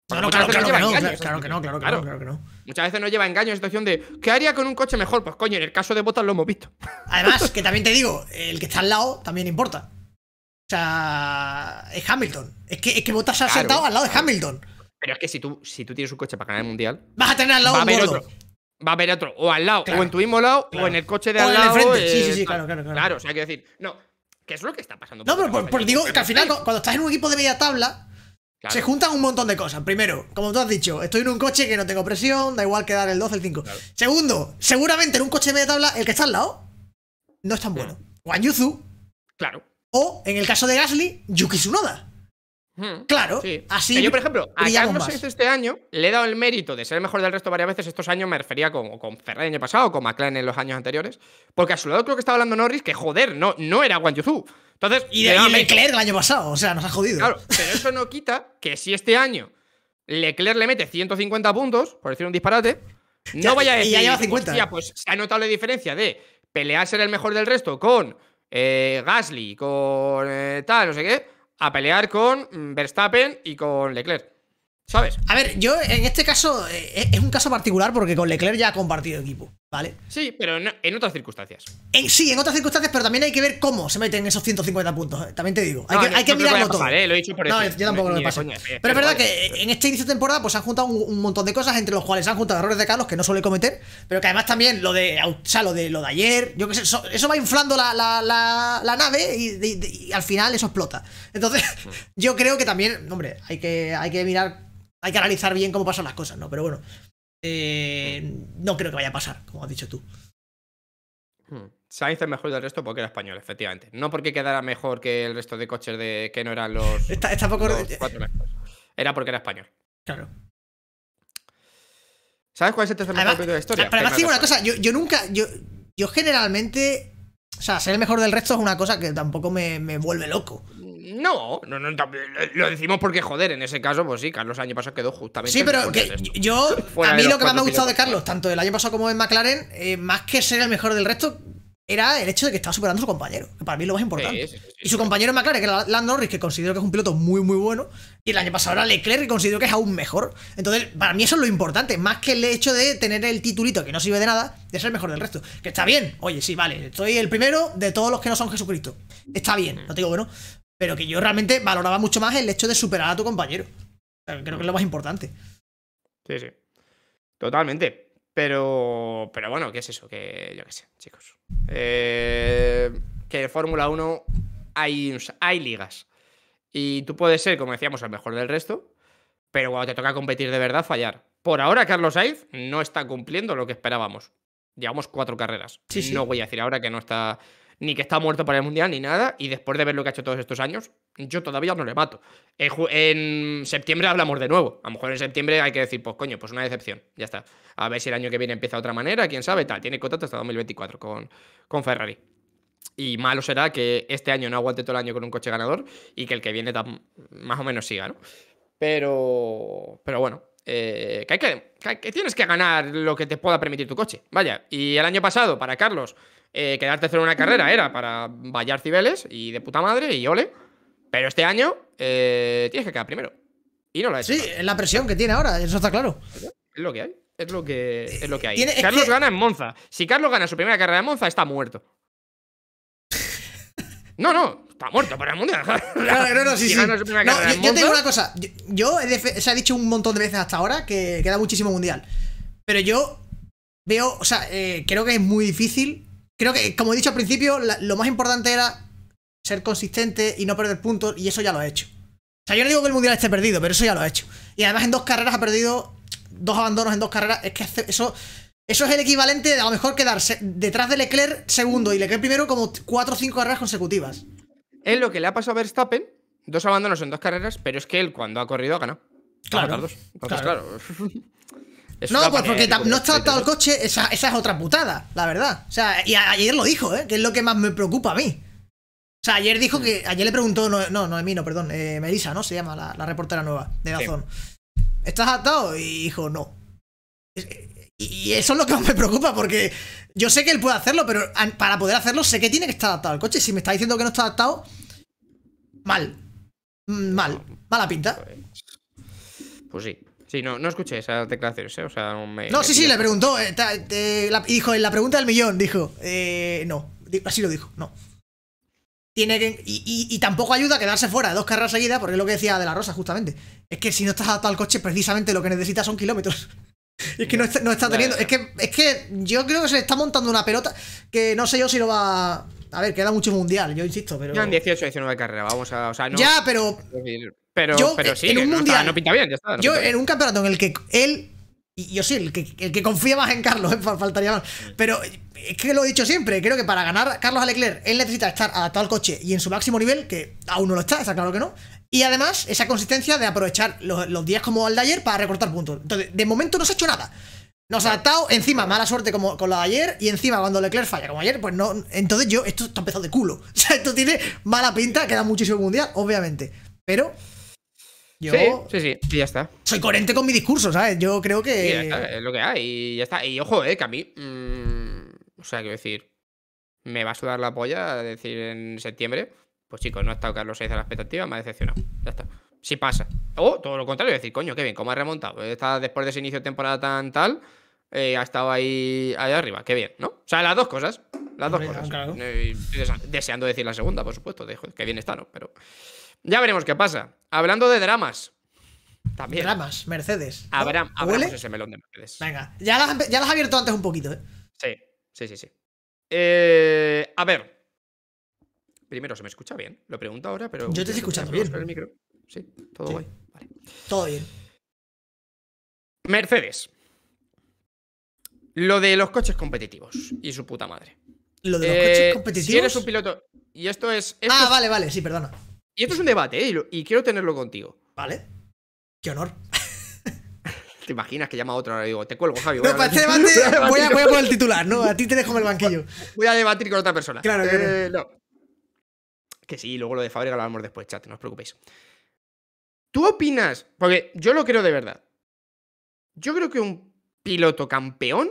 Claro, que no, claro, que no, Muchas veces nos lleva engaño en situación de ¿qué haría con un coche mejor? Pues coño, en el caso de Botas lo hemos visto. Además, que también te digo, el que está al lado también importa. O sea, es Hamilton. Es que, es que Bottas se ha sentado al lado de Hamilton. Pero es que si tú, si tú tienes un coche para ganar el mundial. Vas a tener al lado va a haber otro. Va a haber otro. O al lado, o en tu mismo lado, o en el coche de al lado. frente. Eh, sí, sí, sí, claro, claro, claro. Claro, o sea, que decir. No, ¿qué es lo que está pasando. No, pero digo que al final, cuando estás en un equipo de media tabla. Se juntan un montón de cosas. Primero, como tú has dicho, estoy en un coche que no tengo presión, da igual quedar el 12, el 5. Segundo, seguramente en un coche de media tabla, el que está al lado no es tan bueno. Juan Yuzu. Claro. O, en el caso de Gasly, Yuki Tsunoda. Claro, así. yo, por ejemplo, a Carlos este año le he dado el mérito de ser el mejor del resto varias veces. Estos años me refería con, con Ferrari el año pasado, con McLaren en los años anteriores. Porque a su lado creo que estaba hablando Norris, que joder, no, no era Guan Entonces, y de, Leclerc el año pasado, o sea, nos ha jodido. Claro, pero eso no quita que si este año Leclerc le mete 150 puntos, por decir un disparate, no vaya a decir. Y ya lleva 50. pues se ha notado la diferencia de pelear ser el mejor del resto con eh, Gasly, con eh, tal, no sé qué a pelear con Verstappen y con Leclerc. ¿Sabes? A ver, yo en este caso eh, es un caso particular porque con Leclerc ya ha compartido equipo. ¿Vale? Sí, pero en, otras circunstancias. sí, en otras circunstancias, pero también hay que ver cómo se meten esos 150 puntos. Eh, también te digo. Hay que, hay no mirarlo todo. Eh, lo dicho no, yo tampoco lo he pasado eh, pero, es verdad que en este inicio de temporada pues, han juntado un, montón de cosas, entre los cuales se han juntado errores de Carlos que no suele cometer, pero que además también lo de, o lo de, lo de ayer, yo qué sé, eso, va inflando la, la, nave y, al final eso explota. Entonces, mm. yo creo que también, hombre, hay que, hay que mirar, hay que analizar bien cómo pasan las cosas, ¿no? Pero bueno. Eh, no creo que vaya a pasar, como has dicho tú. Hmm. Sainz es mejor del resto porque era español, efectivamente. No porque quedara mejor que el resto de coches de que no eran los, está, poco... Era porque era español. Claro. ¿Sabes cuál es el tercer mejor de la historia? Para digo una cosa, yo, nunca. Yo, yo generalmente o sea, ser el mejor del resto es una cosa que tampoco me, vuelve loco. No, no, no, lo decimos porque, joder, en ese caso, pues sí, Carlos el año pasado quedó justamente. Sí, pero que yo, a mí lo que más me ha gustado de Carlos, tanto el año pasado como en McLaren, eh, más que ser el mejor del resto, era el hecho de que estaba superando a su compañero, que para mí es lo más importante. y su compañero McLaren, que era Lando Norris, que considero que es un piloto muy, muy bueno, y el año pasado era Leclerc, que considero que es aún mejor. Entonces, para mí eso es lo importante, más que el hecho de tener el titulito que no sirve de nada, de ser mejor del resto. Que está bien, oye, sí, vale, estoy el primero de todos los que no son Jesucristo. Está bien, no te digo bueno, pero que yo realmente valoraba mucho más el hecho de superar a tu compañero. Creo que es lo más importante. Sí, sí. Totalmente. Pero, pero bueno, ¿qué es eso? Que yo qué sé, chicos. Eh, que en Fórmula 1 hay, hay ligas. Y tú puedes ser, como decíamos, el mejor del resto, pero cuando te toca competir de verdad, fallar. Por ahora, Carlos Sainz no está cumpliendo lo que esperábamos. Llevamos cuatro carreras. No voy a decir ahora que no está ni que está muerto para el Mundial, ni nada. Y después de ver lo que ha hecho todos estos años, yo todavía no le mato. En, septiembre hablamos de nuevo. A lo mejor en septiembre hay que decir, pues coño, pues una decepción. Ya está. A ver si el año que viene empieza de otra manera, quién sabe, tal. Tiene contrato hasta 2024 con, con Ferrari. Y malo será que este año no aguante todo el año con un coche ganador y que el que viene más o menos siga, ¿no? Pero, pero bueno, eh, que, que, tienes que ganar lo que te pueda permitir tu coche. Vaya, y el año pasado, para Carlos, eh, quedarte quedar en una carrera era para vallar Cibeles y de puta madre y ole. Pero este año eh, tienes que quedar primero. Y no lo Sí, es la presión que tiene ahora, eso está claro. Es lo que hay. Es lo que, es lo que hay. Carlos gana en Monza. Si Carlos gana su primera carrera en Monza, está muerto. No, no, está muerto para el mundial. no, no, yo, yo, tengo una cosa. Yo, se ha dicho un montón de veces hasta ahora que queda muchísimo mundial. Pero yo veo, o sea, eh, creo que es muy difícil creo que, como he dicho al principio, lo más importante era ser consistente y no perder puntos, y eso ya lo ha hecho. O sea, yo no digo que el mundial esté perdido, pero eso ya lo ha hecho. Y además en dos carreras ha perdido dos abandonos en dos carreras. Es que eso, eso es el equivalente de a lo mejor quedarse detrás de Leclerc segundo y Leclerc primero como cuatro o cinco carreras consecutivas. Es lo que le ha pasado a Verstappen. Dos abandonos en dos carreras, pero es que él cuando ha corrido ha ganado. claro. no, pues porque no está adaptado el ¿eh? coche, esa, es otra putada, la verdad. O sea, y ayer lo dijo, ¿eh? que es lo que más me preocupa a mí. O sea, ayer dijo mm. que. Ayer le preguntó. No, no, no, perdón. Eh, Melissa, ¿no? Se llama la, reportera nueva de Dazón. ¿Estás adaptado? Y dijo, no. Y eso es lo que más me preocupa, porque yo sé que él puede hacerlo, pero para poder hacerlo sé que tiene que estar adaptado al coche. Si me está diciendo que no está adaptado, mal. Mm, mal. Mala pinta. Pues, pues sí. Sí, no, no escuché esa declaración, ¿eh? O sea, me, No, sí, sí, le preguntó. y eh, dijo, en la pregunta del millón, dijo. Eh, no, así lo dijo, no. Tiene que, y, tampoco ayuda a quedarse fuera de dos carreras seguidas, porque es lo que decía De La Rosa, justamente. Es que si no estás adaptado al coche, precisamente lo que necesitas son kilómetros. es que no, está, teniendo. Es que, es que yo creo que se le está montando una pelota que no sé yo si lo va. A ver, queda mucho mundial, yo insisto, pero. Ya en 18, 19 carreras, vamos a. O sea, no... Ya, pero. Pero, sí, en no, pinta bien, yo en un campeonato en el que él, y yo sí, el que, el que confía más en Carlos, faltaría más, pero es que lo he dicho siempre, creo que para ganar Carlos a Leclerc, él necesita estar adaptado al coche y en su máximo nivel, que aún no lo está, está claro que no, y además esa consistencia de aprovechar los, días como el de ayer para recortar puntos. Entonces, de momento no se ha hecho nada. Nos ha adaptado, encima mala suerte como con la de ayer, y encima cuando Leclerc falla como ayer, pues no. Entonces yo, esto está empezado de culo. O sea, esto tiene mala pinta, queda muchísimo mundial, obviamente. Pero yo, sí, sí, sí, ya está. Soy coherente con mi discurso, ¿sabes? Yo creo que. es lo que hay, y ya está. Y ojo, eh, que a mí. Mm, o sea, quiero decir. Me va a sudar la polla, decir, en septiembre. Pues chicos, no ha estado Carlos 6 a la expectativa, me ha decepcionado. Ya está. Si pasa. O todo lo contrario, decir, coño, qué bien, cómo ha remontado. Está después de ese inicio de temporada tan tal. Eh, ha estado ahí, ahí arriba, qué bien, ¿no? O sea, las dos cosas. Las dos cosas. Eh, deseando decir la segunda, por supuesto, de, qué bien está, ¿no? Pero. Ya veremos qué pasa. Hablando de dramas. También. Dramas, Mercedes. Habrá, pues ese melón de Mercedes. Venga, ya las, ya has abierto antes un poquito, ¿eh? Sí, sí, sí, sí. Eh, a ver. Primero, ¿se me escucha bien? Lo pregunto ahora, pero. Yo te estoy escuchando bien. El micro? Sí, todo guay. Vale. Todo bien. Mercedes. Lo de los coches competitivos y su puta madre. Lo de los coches eh, competitivos. Si eres un piloto. Y esto es. ah, vale, vale, sí, perdona. Y esto es un debate, ¿eh? y, quiero tenerlo contigo. Vale. Qué honor. ¿Te imaginas que llama a otro? Ahora digo, te cuelgo, Javi. No, para este debate voy a, poner el titular, ¿no? A ti te dejo el banquillo. Voy a debatir con otra persona. Claro, eh, Que sí, luego lo de Fábrica lo hablamos después, chat, no os preocupéis. ¿Tú opinas? Porque yo lo creo de verdad. Yo creo que un piloto campeón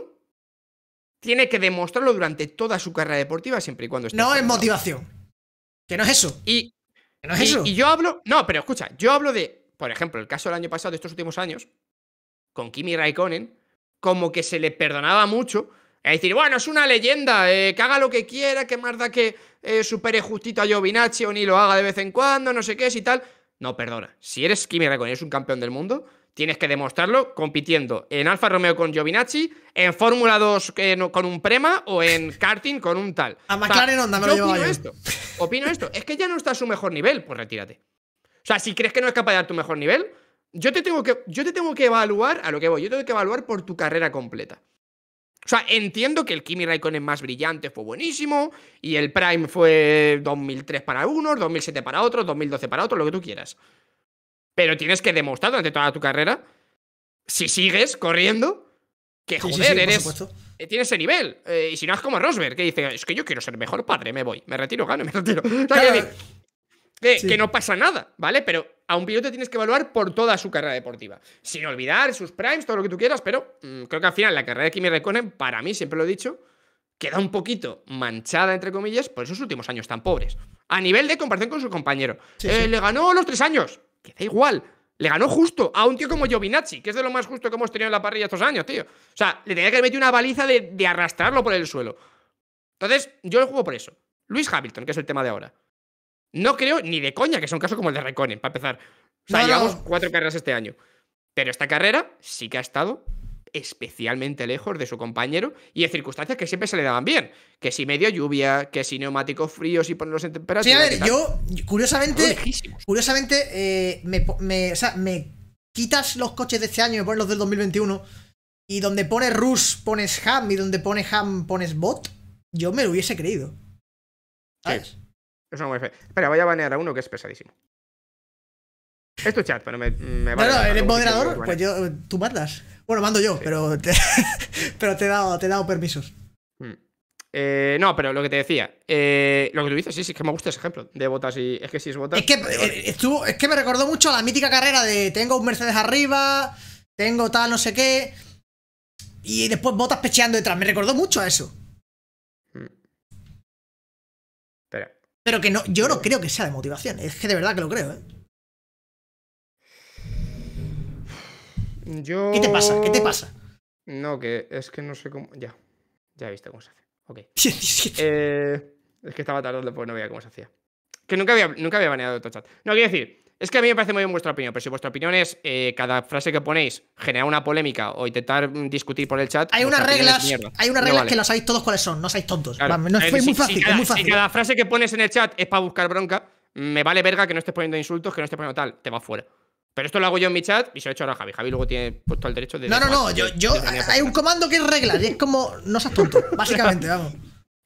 tiene que demostrarlo durante toda su carrera deportiva siempre y cuando esté. No, es motivación. Que no es eso. Y y, yo hablo, no, pero escucha, yo hablo de, por ejemplo, el caso del año pasado, de estos últimos años, con Kimi Raikkonen, como que se le perdonaba mucho. Es decir, bueno, es una leyenda, eh, que haga lo que quiera, que más da que eh, supere justito a Giovinacci o ni lo haga de vez en cuando, no sé qué, si tal. No, perdona, si eres Kimi Raikkonen, eres un campeón del mundo, Tienes que demostrarlo compitiendo en Alfa Romeo con Giovinazzi, en Fórmula 2 eh, con un Prema o en karting con un tal. A McLaren me lo opino esto. Opino esto. Es que ya no está a su mejor nivel, pues retírate. O sea, si crees que no es capaz de dar tu mejor nivel, yo te tengo que, yo te tengo que evaluar a lo que voy. Yo tengo que evaluar por tu carrera completa. O sea, entiendo que el Kimi Raikkonen más brillante fue buenísimo y el Prime fue 2003 para unos, 2007 para otros, 2012 para otros, lo que tú quieras. Pero tienes que demostrar durante toda tu carrera, si sigues corriendo, que joder, eres. Eh, tienes ese nivel. Eh, y si no es como Rosberg, que dice, es que yo quiero ser mejor padre, me voy, me retiro, gano, me retiro. que, no pasa nada, ¿vale? Pero a un piloto tienes que evaluar por toda su carrera deportiva. Sin olvidar sus primes, todo lo que tú quieras, pero mm, creo que al final la carrera de Kimi Räikkönen, para mí, siempre lo he dicho, queda un poquito manchada, entre comillas, por esos últimos años tan pobres. A nivel de comparación con su compañero. Eh, le ganó los tres años que da igual. Le ganó justo a un tío como Giovinazzi, que es de lo más justo que hemos tenido en la parrilla estos años, tío. O sea, le tenía que haber una baliza de, arrastrarlo por el suelo. Entonces, yo lo juego por eso. Luis Hamilton, que es el tema de ahora. No creo ni de coña que sea un caso como el de Reconen, para empezar. O sea, llevamos cuatro carreras este año. Pero esta carrera sí que ha estado especialmente lejos de su compañero y en circunstancias que siempre se le daban bien. Que si medio lluvia, que si neumáticos fríos y ponerlos en temperatura. Sí, a ver, yo, curiosamente, curiosamente, eh, me, o sea, me quitas los coches de este año y pones los del 2021. Y donde pone Rus pones Ham y donde pone Ham pones Bot. Yo me lo hubiese creído. ¿Sabes? es Espera, voy a banear a uno que es pesadísimo. Es chat, pero me, me eres moderador, pues yo, tú matas bueno, mando yo, pero, te, pero te, he dado, te dado permisos. Hmm. Eh, no, pero lo que te decía, eh, lo que tú dices, sí, sí, es que me gusta ese ejemplo de botas y es que sí es botas. Es que, eh, es que me recordó mucho a la mítica carrera de tengo un Mercedes arriba, tengo tal, no sé qué, y después botas pecheando detrás. Me recordó mucho a eso. Hmm. pero que no, yo no creo que sea de motivación, es que de verdad que lo creo, ¿eh? ¿Qué te pasa? ¿Qué te pasa? No, que es que no sé cómo. Ya. Ya he visto cómo se hace. Ok. Eh, es que estaba tardando, pues no veía cómo se hacía. Que nunca había, nunca había chat. No, quiero decir, es que a mí me parece muy bien vuestra opinión, pero si vuestra opinión es eh, cada frase que ponéis genera una polémica o intentar discutir por el chat. Hay unas reglas, hay unas reglas que las sabéis todos cuáles son, no seáis tontos. es, muy fácil, si cada, frase que pones en el chat es para buscar bronca, me vale verga que no estés poniendo insultos, que no estés poniendo tal, te va fuera. Pero esto lo hago yo en mi chat y se lo he hecho ahora a Javi. Javi luego tiene puesto el derecho de. No, no, no. yo, yo hay un comando que es regla y es como. No seas tonto, básicamente, vamos.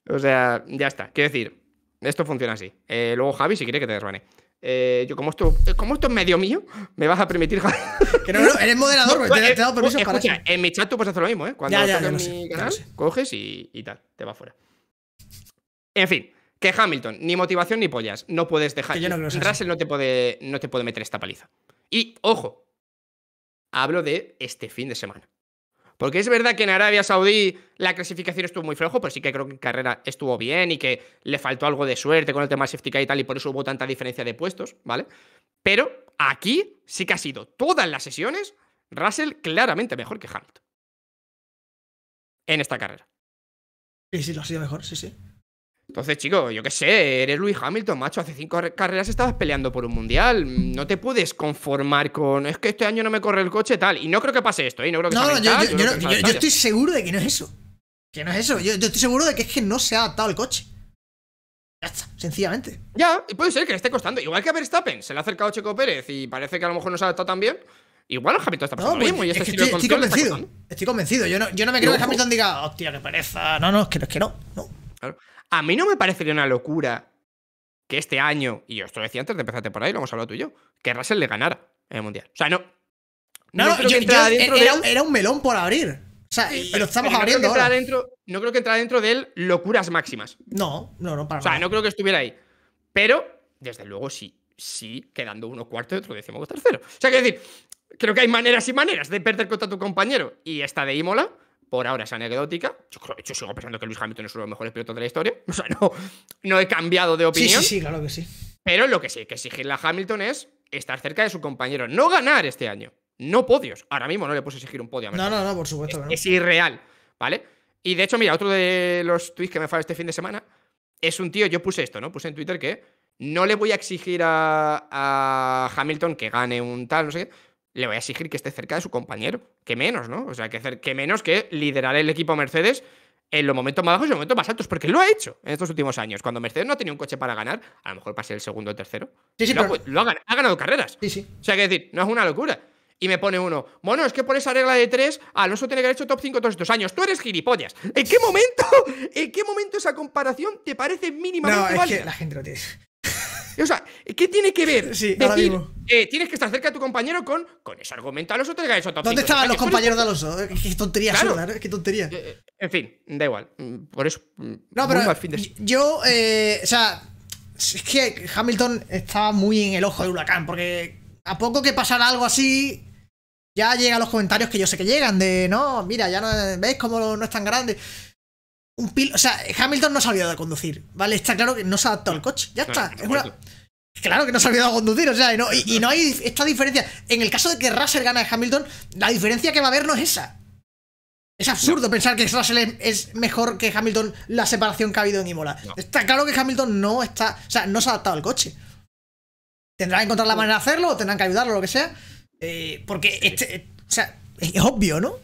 O sea, ya está. Quiero decir, esto funciona así. Eh, luego, Javi, si quiere que te desvane. Eh, yo, como esto, eh, como esto es medio mío, me vas a permitir, Que no, no, eres moderador, te, he dado permiso pues, para En mi chat tú puedes hacer lo mismo, ¿eh? Cuando ya, coges y, y tal, te va fuera. En fin, que Hamilton, ni motivación ni pollas, no puedes dejar. Que yo no Russell no te, puede, no te puede meter esta paliza. Y ojo, hablo de este fin de semana. Porque es verdad que en Arabia Saudí la clasificación estuvo muy flojo, pero sí que creo que en carrera estuvo bien y que le faltó algo de suerte con el tema safety car y tal, y por eso hubo tanta diferencia de puestos, ¿vale? Pero aquí sí que ha sido todas las sesiones Russell claramente mejor que Hamilton. En esta carrera. Sí, sí, lo ha sido mejor, sí, sí. Entonces, chico, yo qué sé, eres Luis Hamilton, macho. Hace cinco carreras estabas peleando por un mundial. No te puedes conformar con. Es que este año no me corre el coche, tal. Y no creo que pase esto, ¿eh? No No, yo, estoy seguro de que no es eso. Que no es eso. Yo, estoy seguro de que es que no se ha adaptado el coche. Ya está, sencillamente. Ya, y puede ser que le esté costando. Igual que a Verstappen, se le ha acercado Checo Pérez y parece que a lo mejor no se ha adaptado tan bien. Igual Hamilton está pasando lo pues, mismo y estoy, convencido. Estoy convencido. Yo no, me creo que Hamilton diga, hostia, qué pereza. No, no, es que, es que no. no. Claro. A mí no me parecería una locura que este año, y yo esto lo decía antes de empezar por ahí, lo hemos hablado tú y yo, que Russell le ganara en el Mundial. O sea, no. No, no, era, un melón por abrir. O sea, pero estamos abriendo. No creo, Dentro, no creo que entrara dentro de él locuras máximas. No, no, no, para O sea, no creo que estuviera ahí. Pero, desde luego, sí, sí, quedando uno cuarto y otro decimos tercero. O sea, quiero decir, creo que hay maneras y maneras de perder contra tu compañero. Y esta de Imola por ahora es anecdótica. Yo, sigo pensando que Luis Hamilton es uno de los mejores pilotos de la historia. no, no he cambiado de opinión. Sí, sí, claro que sí. Pero lo que sí que exigirle a Hamilton es estar cerca de su compañero. No ganar este año. No podios. Ahora mismo no le puedes exigir un podio a Mercedes. No, no, no, por supuesto. Es, irreal, ¿vale? Y de hecho, mira, otro de los tweets que me fue este fin de semana es un tío, yo puse esto, ¿no? Puse en Twitter que no le voy a exigir a Hamilton que gane un tal, no sé qué, le voy a exigir que esté cerca de su compañero. Que menos, ¿no? O sea, que, que menos que liderar el equipo Mercedes en los momentos más bajos y los momentos más altos, porque lo ha hecho en estos últimos años. Cuando Mercedes no tenía un coche para ganar, a lo mejor pase el segundo o tercero, sí, sí, lo, pero... ha, ganado, carreras. Sí, sí. O sea, que decir, no es una locura. Y me pone uno, bueno, es que por esa regla de tres, ah, Alonso tiene que haber hecho top 5 todos estos años. Tú eres gilipollas. ¿En qué momento, en qué momento esa comparación te parece mínimamente no, la gente lo o sea, ¿qué tiene que ver? Sí, decir, tienes que estar cerca de tu compañero con, con ese argumento Alonso, ¿Dónde estaban los compañeros de Alonso? Eh, qué tontería claro. ¿no? Qué tontería. Eh, eh, en fin, da igual. Mm, por eso. Mm, no, pero. Yo, o sea, es que Hamilton estaba muy en el ojo de huracán, porque a poco que pasara algo así, ya llegan los comentarios que yo sé que llegan de, no, mira, ya no, ¿ves cómo no es tan grande? un pil O sea, Hamilton no se ha olvidado de conducir, ¿vale? Está claro que no se ha adaptado al coche. Ya está. Claro que no se ha olvidado de conducir, o sea, y no, hay esta diferencia. En el caso de que Russell gana de Hamilton, la diferencia que va a haber no es esa. Es absurdo pensar que Russell es, mejor que Hamilton la separación que ha habido en Imola. Está claro que Hamilton no está. O sea, no se ha adaptado al coche. Tendrán que encontrar la manera de hacerlo, o tendrán que ayudarlo, lo que sea. Eh, porque este, o sea, es obvio, ¿no?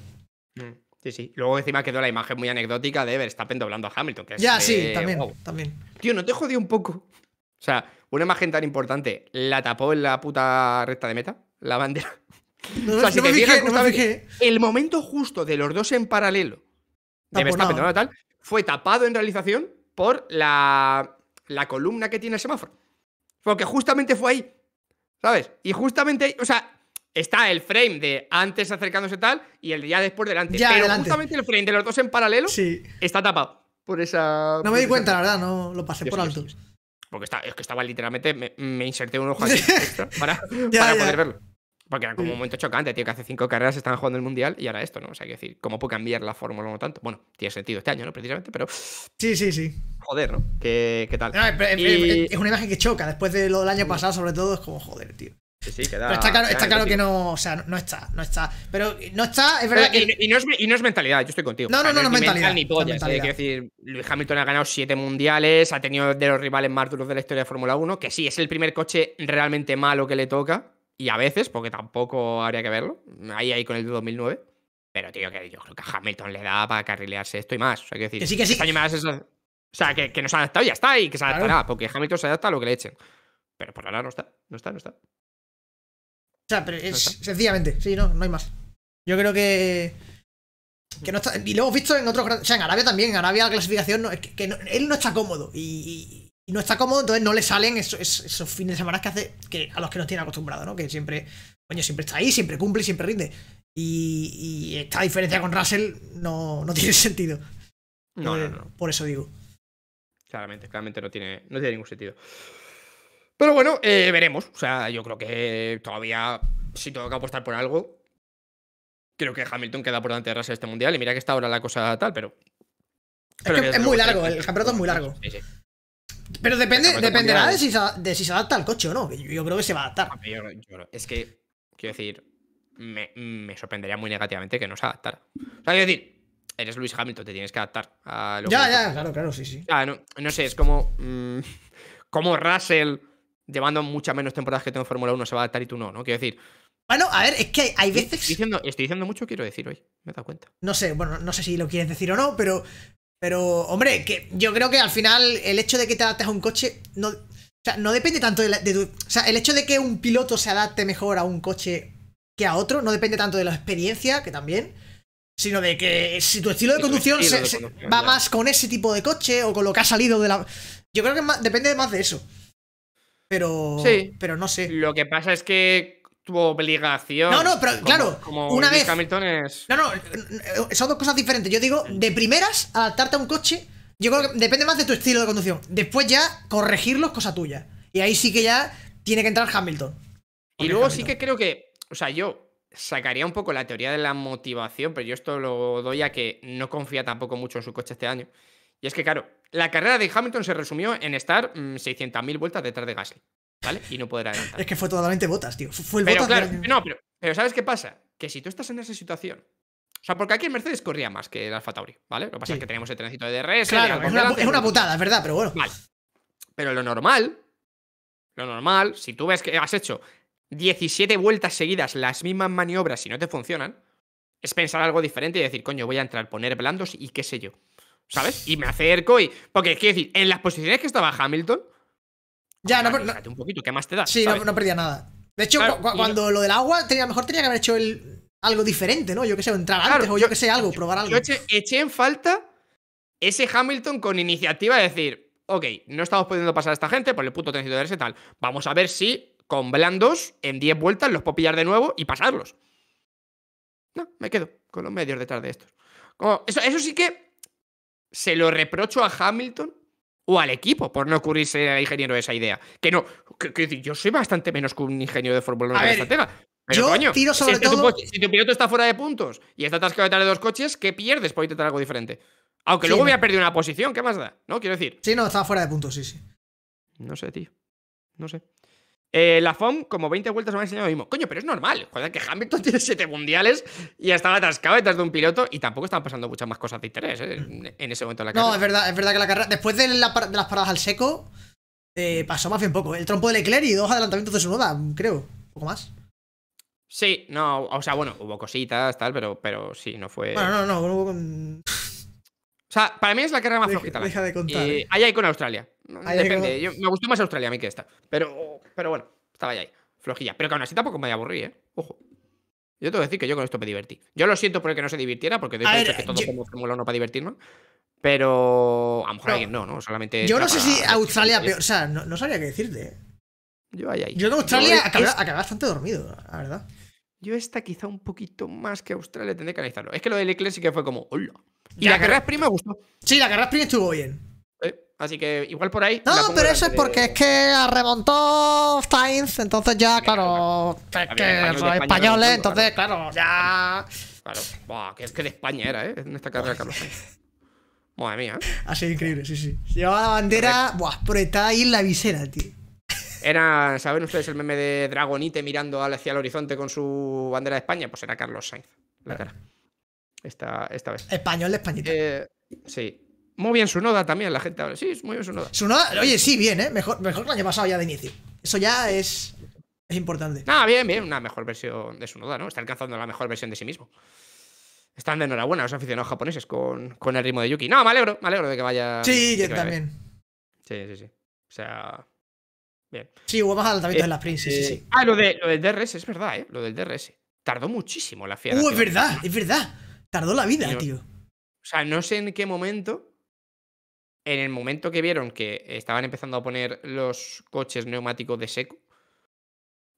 Sí, sí. Luego encima quedó la imagen muy anecdótica de Verstappen doblando a Hamilton. ya, sí, también, también. Tío, ¿no te jodió un poco? O sea, una imagen tan importante la tapó en la puta recta de meta, la bandera. No, o sea, no si el momento justo de los dos en paralelo de Verstappen ¿no? tal, fue tapado en realización por la, la columna que tiene el semáforo. Porque justamente fue ahí. ¿Sabes? Y justamente, o sea, Está el frame de antes acercándose tal y el de ya después delante. Pero justamente el frame de los dos en paralelo está tapado por esa. No me di cuenta, la verdad, no lo pasé por alto. Porque está, es que estaba literalmente, me, inserté un ojo aquí para, para poder verlo. Porque era como un momento chocante, tío, que hace cinco carreras estaban jugando el Mundial y ahora esto, ¿no? O sea, hay que decir, ¿cómo puede cambiar la fórmula no tanto? Bueno, tiene sentido este año, ¿no? Precisamente, pero... Sí, sí, sí. Joder, ¿no? ¿Qué, qué tal? es, es, una imagen que choca, después de lo del año pasado, sobre todo, es como, joder, tío está claro, que no, o sea, no está, no está. Pero no está, es verdad Y, no es, mentalidad, yo estoy contigo. No, no, no, es mentalidad. Ni ¿eh? decir, Hamilton ha ganado siete mundiales, ha tenido de los rivales más duros de la historia de Fórmula 1, que sí, es el primer coche realmente malo que le toca, y a veces, porque tampoco habría que verlo, ahí, ahí con el de 2009. Pero, tío, que yo creo que a Hamilton le da para carrilearse esto y más. O sea, decir, que sí, que sí. Este o sea, que, que no se ha adaptado y ya está, y que se adaptará, porque Hamilton se adapta a lo que le echen. Pero por ahora no está, no está, no está. O sea, pero es, sencillamente, sí, no, no hay más. Yo creo que. no y lo hemos visto en otros O sea, en Arabia también. En Arabia la clasificación. No, es que, él no está cómodo. Y, no está cómodo, entonces no le salen esos, fines de semana que hace. Que, a los que nos tiene acostumbrado, ¿no? Que siempre. Coño, siempre está ahí, siempre cumple y siempre rinde. Y, esta diferencia con Russell no, tiene sentido. No, no, eh, no. Por eso digo. Claramente, claramente no tiene, no tiene ningún sentido. Pero bueno, eh, veremos. O sea, yo creo que todavía, si tengo que apostar por algo, creo que Hamilton queda por delante de Russell este mundial. Y mira que está ahora la cosa tal, pero. es, muy largo, el campeonato es muy largo. Sí, sí. Pero depende, dependerá de si, se, adapta al coche o no. Yo creo que se va a adaptar. es que, quiero decir, me, sorprendería muy negativamente que no se adaptara. O sea, quiero decir, eres Luis Hamilton, te tienes que adaptar a lo Ya, ya, claro, claro, sí, sí. no, sé, es como. Mm, como Russell llevando muchas menos temporadas que tengo en Fórmula 1, se va a adaptar y tú no, ¿no? Quiero decir. Bueno, ah, a ver, es que hay veces. Estoy diciendo, estoy diciendo mucho, quiero decir hoy, me he dado cuenta. No sé, bueno, no sé si lo quieres decir o no, pero. Pero, hombre, que yo creo que al final el hecho de que te adaptes a un coche no. O sea, no depende tanto de, tu. O sea, el hecho de que un piloto se adapte mejor a un coche que a otro no depende tanto de la experiencia, que también sino de que si tu estilo de conducción, va más con ese tipo de coche o con lo que ha salido de la... Yo creo que depende más de eso. Pero, pero no sé. Lo que pasa es que tu obligación. No, no, pero claro, como una vez. Hamilton es... No, no, son dos cosas diferentes. Yo digo, de primeras, adaptarte a un coche, yo creo que depende más de tu estilo de conducción. Después ya, corregirlo es cosa tuya. Y ahí sí que ya tiene que entrar Hamilton. Y luego sí que creo que, o sea, yo sacaría un poco la teoría de la motivación, pero yo esto lo doy a que no confía tampoco mucho en su coche este año. Y es que, claro, la carrera de Hamilton se resumió en estar 600.000 mm, vueltas detrás de Gasly, ¿vale? Y no poder adelantar. es que fue totalmente botas, tío. Fue el pero, claro, no, pero, ¿sabes qué pasa? Que si tú estás en esa situación. O sea, porque aquí en Mercedes corría más que el Alfa Tauri, ¿vale? Lo que pasa es que tenemos el trencito de DRS. Claro, es una, putada, es verdad, pero bueno. Vale. Pero lo normal, lo normal, si tú ves que has hecho 17 vueltas seguidas las mismas maniobras y no te funcionan, es pensar algo diferente y decir, coño, voy a entrar, poner blandos y qué sé yo. ¿Sabes? Y me acerco y. Porque quiero decir, en las posiciones que estaba Hamilton. Ya, no, no, un poquito, ¿qué más te da? Sí, no, perdía nada. De hecho, cuando lo del agua, tenía, mejor tenía que haber hecho el, algo diferente, ¿no? Yo que sé, entrar antes o yo, que sé, algo, probar algo. Yo eché, en falta ese Hamilton con iniciativa de decir, ok, no estamos pudiendo pasar a esta gente por el puto tensión de ese tal. Vamos a ver si con blandos en 10 vueltas los puedo pillar de nuevo y pasarlos. No, me quedo con los medios detrás de estos. eso sí que se lo reprocho a Hamilton o al equipo por no ocurrirse al ingeniero esa idea. Que no, que, yo soy bastante menos que un ingeniero de Fórmula 1 estratega. yo tiro sobre todo. si tu piloto está fuera de puntos y está atascado de darle dos coches, ¿qué pierdes por intentar algo diferente? Aunque luego me ha perdido una posición, ¿qué más da? ¿No? Quiero decir. Sí, no, estaba fuera de puntos, sí, sí. No sé, tío. No sé. Eh, la FOM, como 20 vueltas, me ha enseñado mismo. Coño, pero es normal. Joder, que Hamilton tiene 7 mundiales y estaba atascado detrás de un piloto y tampoco estaban pasando muchas más cosas de interés ¿eh? en ese momento de la carrera. No, es verdad, es verdad que la carrera. Después de, las paradas al seco, eh, pasó más bien poco. El trompo de Leclerc y dos adelantamientos de su moda, creo. Un poco más. Sí, no, o sea, bueno, hubo cositas, tal, pero, pero sí, no fue. Bueno, no, no, no hubo. O sea, para mí es la carrera más flojita. Deja de contar. Allá eh, hay con Australia. Depende. Yo, me gustó más Australia a mí que esta. Pero, pero bueno, estaba allá ahí. Flojilla. Pero que aún así tampoco me aburrí, ¿eh? Ojo. Yo tengo que decir que yo con esto me divertí. Yo lo siento por el que no se divirtiera, porque hecho es que todos somos como uno para divertirnos. Pero a lo mejor no. alguien no, ¿no? Solamente. Yo no sé si Australia O sea, no, sabría qué decirte. Yo ahí, ahí. Yo en Australia yo bastante dormido, la verdad. Yo esta quizá un poquito más que Australia tendré que analizarlo. Es que lo del Leclerc sí que fue como, hola. Y la Carrera Spring me gustó. Sí, la Carrera Spring estuvo bien. Así que igual por ahí. No, pero eso es porque es que remontó Sainz, entonces ya, claro. Ah, es que españoles, entonces, claro, ya. Claro, que es que de España era, ¿eh? En esta carrera, Carlos Sainz. Madre mía. Ha sido increíble, sí, sí. Llevaba la bandera, buah, proyectada ahí en la visera, tío. Era, ¿saben ustedes el meme de Dragonite mirando hacia el horizonte con su bandera de España? Pues era Carlos Sainz, la cara esta, vez. Español de Españita. Eh, sí. Muy bien su noda también, la gente habla. Sí, muy bien su noda. Su noda, oye, sí, bien, ¿eh? Mejor, mejor que el año pasado ya de inicio. Eso ya es, es importante. Ah, bien, bien, una mejor versión de su noda, ¿no? Está alcanzando la mejor versión de sí mismo. Están de enhorabuena los aficionados japoneses con, el ritmo de Yuki. No, me alegro, me alegro de que vaya. Sí, también. Sí, sí, sí. O sea, Bien. Sí, hubo más adelantamientos en las sprint sí, eh, sí, Ah, lo, de, lo del DRS, es verdad, ¿eh? Lo del DRS. Tardó muchísimo la fiesta ¡Uh, es verdad! ¡Es verdad! Tardó la vida, tío. O sea, no sé en qué momento. En el momento que vieron que estaban empezando a poner los coches neumáticos de seco,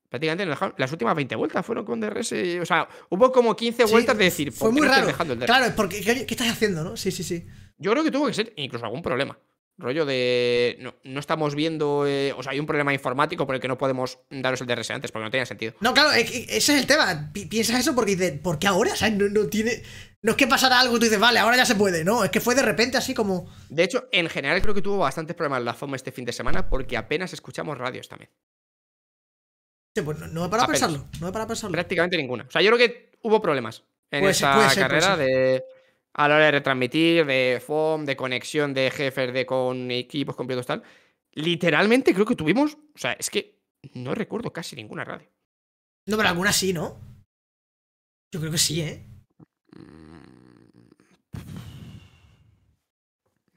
prácticamente las últimas 20 vueltas fueron con DRS. O sea, hubo como 15 vueltas de decir, fue muy raro. Dejando el Claro, porque ¿qué, estás haciendo, no? Sí, sí, sí. Yo creo que tuvo que ser incluso algún problema. Rollo de. No, estamos viendo. Eh, o sea, hay un problema informático por el que no podemos daros el DRS antes, porque no tenía sentido. No, claro, ese es el tema. piensas eso porque dices, ¿por qué ahora? O sea, no, tiene. No es que pasara algo y tú dices, vale, ahora ya se puede. No, es que fue de repente así como. De hecho, en general creo que tuvo bastantes problemas la FOM este fin de semana porque apenas escuchamos radios también. Sí, pues no, me para pensarlo. No me para pensarlo. Prácticamente ninguna. O sea, yo creo que hubo problemas en esa carrera de a la hora de retransmitir, de FOM, de conexión de jefes de con equipos completos, tal. Literalmente creo que tuvimos, o sea, es que no recuerdo casi ninguna radio. No, pero alguna sí, ¿no? Yo creo que sí, ¿eh? Mm.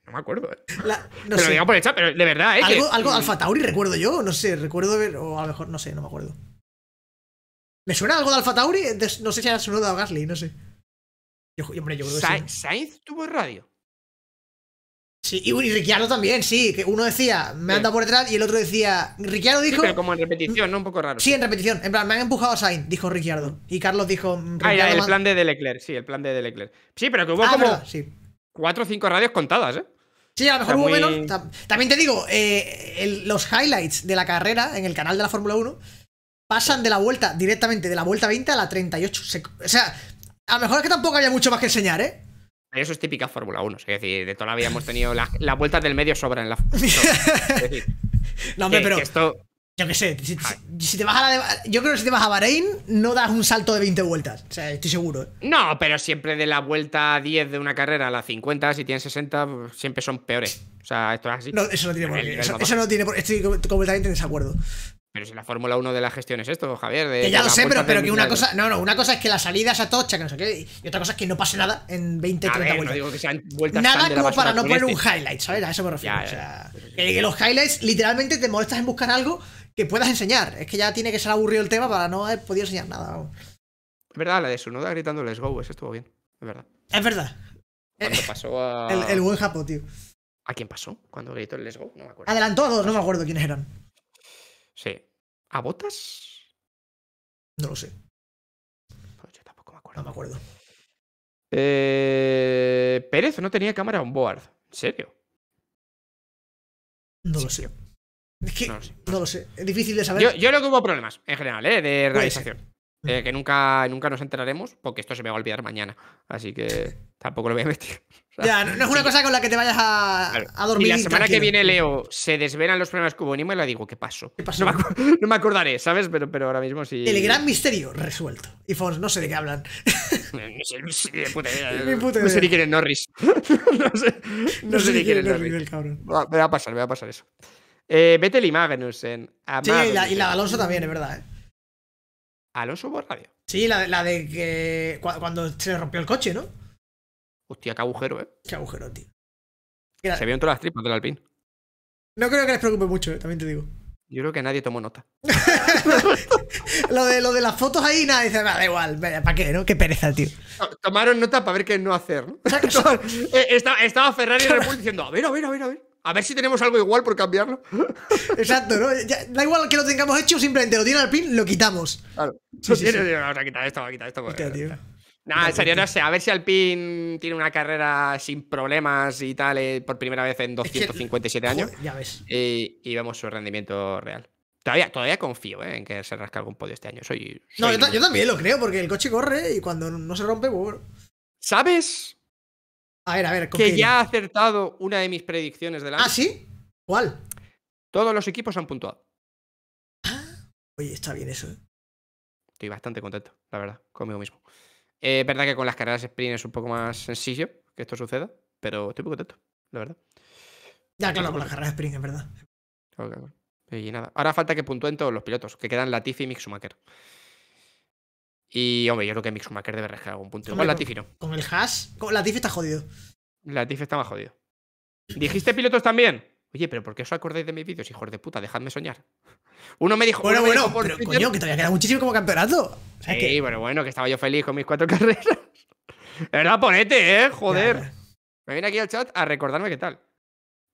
No me acuerdo, ¿eh? La, no pero digo por el pero de verdad, ¿eh? Algo, de algo mm. Alfa Tauri recuerdo yo, no sé, recuerdo o a lo mejor, no sé, no me acuerdo. ¿Me suena algo de Alfa Tauri? No sé si ha sonado de Gasly, no sé. Sainz, tuvo radio. Sí, y, Ricciardo también, sí. Que uno decía, me anda por detrás, y el otro decía, Ricciardo dijo. pero como en repetición, ¿no? Un poco raro. Sí, en repetición. En plan, me han empujado a Sainz, dijo Ricciardo. Y Carlos dijo. Mm, ah, el plan de, de Leclerc, sí, el plan de, Sí, pero que hubo ah, como. Cuatro o cinco radios contadas, ¿eh? Sí, a lo mejor hubo menos. También te digo, eh, los highlights de la carrera en el canal de la Fórmula 1 pasan de la vuelta directamente de la vuelta 20 a la 38. o sea, a lo mejor es que tampoco había mucho más que enseñar, ¿eh? Eso es típica Fórmula 1, es decir, de toda la vida hemos tenido las vueltas del medio sobran en la es decir, No, hombre, pero. Yo qué sé, si, te vas a la yo creo que si te vas a Bahrein, no das un salto de 20 vueltas. O sea, estoy seguro. ¿eh? No, pero siempre de la vuelta 10 de una carrera a la 50, si tienes 60, siempre son peores. O sea, esto es así. No, eso no tiene por qué. Eso, no tiene por Estoy completamente en desacuerdo. Pero si la Fórmula 1 de la gestión es esto, Javier. que ya lo sé, pero, que una cosa. No, no, una cosa es que la salida a tocha, que no sé qué. Y otra cosa es que no pase nada en 20, 30 vueltas. nada como para no poner este. un highlight, ¿sabes? A eso me refiero. que los highlights literalmente te molestas en buscar algo que puedas enseñar. Es que ya tiene que ser aburrido el tema para no haber podido enseñar nada. Es verdad, la de Sunoda gritando Let's Go, eso estuvo bien. Es verdad. Es verdad. Eh, pasó a. El, buen Japo, tío. ¿A quién pasó? Cuando gritó el Let's Go, no me acuerdo. Adelantó a dos, no me acuerdo quiénes eran. Sí. ¿A botas? No lo sé. Pues yo tampoco me acuerdo. No me acuerdo. Eh, Pérez no tenía cámara on board. ¿En serio? No lo sé. no lo sé. Es difícil de saber. Yo, no creo que hubo problemas en general, ¿eh? De realización. Eh, que nunca, nunca nos enteraremos porque esto se me va a olvidar mañana. Así que tampoco lo voy a meter no, es una cosa con la que te vayas a, dormir. Y la semana que viene, Leo, se desvelan los problemas que y le digo, ¿qué pasó? pasó? No, me acordaré, ¿sabes? Pero, pero ahora mismo sí. El gran misterio resuelto. Y Fons, no sé de qué hablan. No, sé, ni quién es Norris. no sé, no sé ni quién Norris. cabrón. Me va a pasar, me va a pasar eso. Eh, y Magnussen. Sí, y la, de Alonso también, es verdad. Eh. ¿Alonso por radio? Sí, la, de que. Cuando se rompió el coche, ¿no? Hostia, qué agujero, ¿eh? Qué agujero, tío. Se Se vieron todas las tripas del Alpine. No creo que les preocupe mucho, eh, también te digo. Yo creo que nadie tomó nota. lo, de, lo de las fotos ahí, nada, dice, da igual, ¿para qué, no? Qué pereza, tío. Tomaron nota para ver qué no hacer, ¿no? Eh, estaba Ferrari y República diciendo, a ver, a ver, a ver, a ver. A ver si tenemos algo igual por cambiarlo. Exacto, ¿no? da igual que lo tengamos hecho, simplemente lo tiene al pin, lo quitamos. Claro. Sí, sí, sí. Vamos a quitar esto, vamos a quitar esto. Pues, Hostia, Nah, en serio, no sé. A ver si Alpine tiene una carrera sin problemas y tal eh, por primera vez en 257 años. ya ves. Y, vemos su rendimiento real. Todavía, todavía confío eh, en que se rasca algún podio este año. Soy, no, yo, también lo creo, porque el coche corre y cuando no se rompe, pues bueno. ¿Sabes? A ver, a ver. que ya ha acertado una de mis predicciones del ah, año. ¿Ah, sí? ¿Cuál? Todos los equipos han puntuado. Ah, oye, está bien eso, eh. Estoy bastante contento, la verdad, conmigo mismo. Es verdad que con las carreras sprint es un poco más sencillo que esto suceda, pero estoy poco contento, la verdad. Ya, claro, con las carreras sprint, es verdad. Okay, Y nada. Ahora falta que puntúen todos los pilotos, que quedan Latifi y Mixumaker. Y, hombre, yo creo que Mixumaker debe rescatar algún punto. con Latifi no. Con el hash, con Latifi está jodido. Latifi está más jodido. ¿Dijiste pilotos también? Oye, pero ¿por qué os acordáis de mis vídeos, hijos de puta? Dejadme soñar. Uno me dijo. Bueno, bueno, pero coño, que todavía queda muchísimo como campeonato. sí, que... bueno, bueno, que estaba yo feliz con mis cuatro carreras. Es verdad, ponete, ¿eh? Joder. Me viene aquí al chat a recordarme qué tal.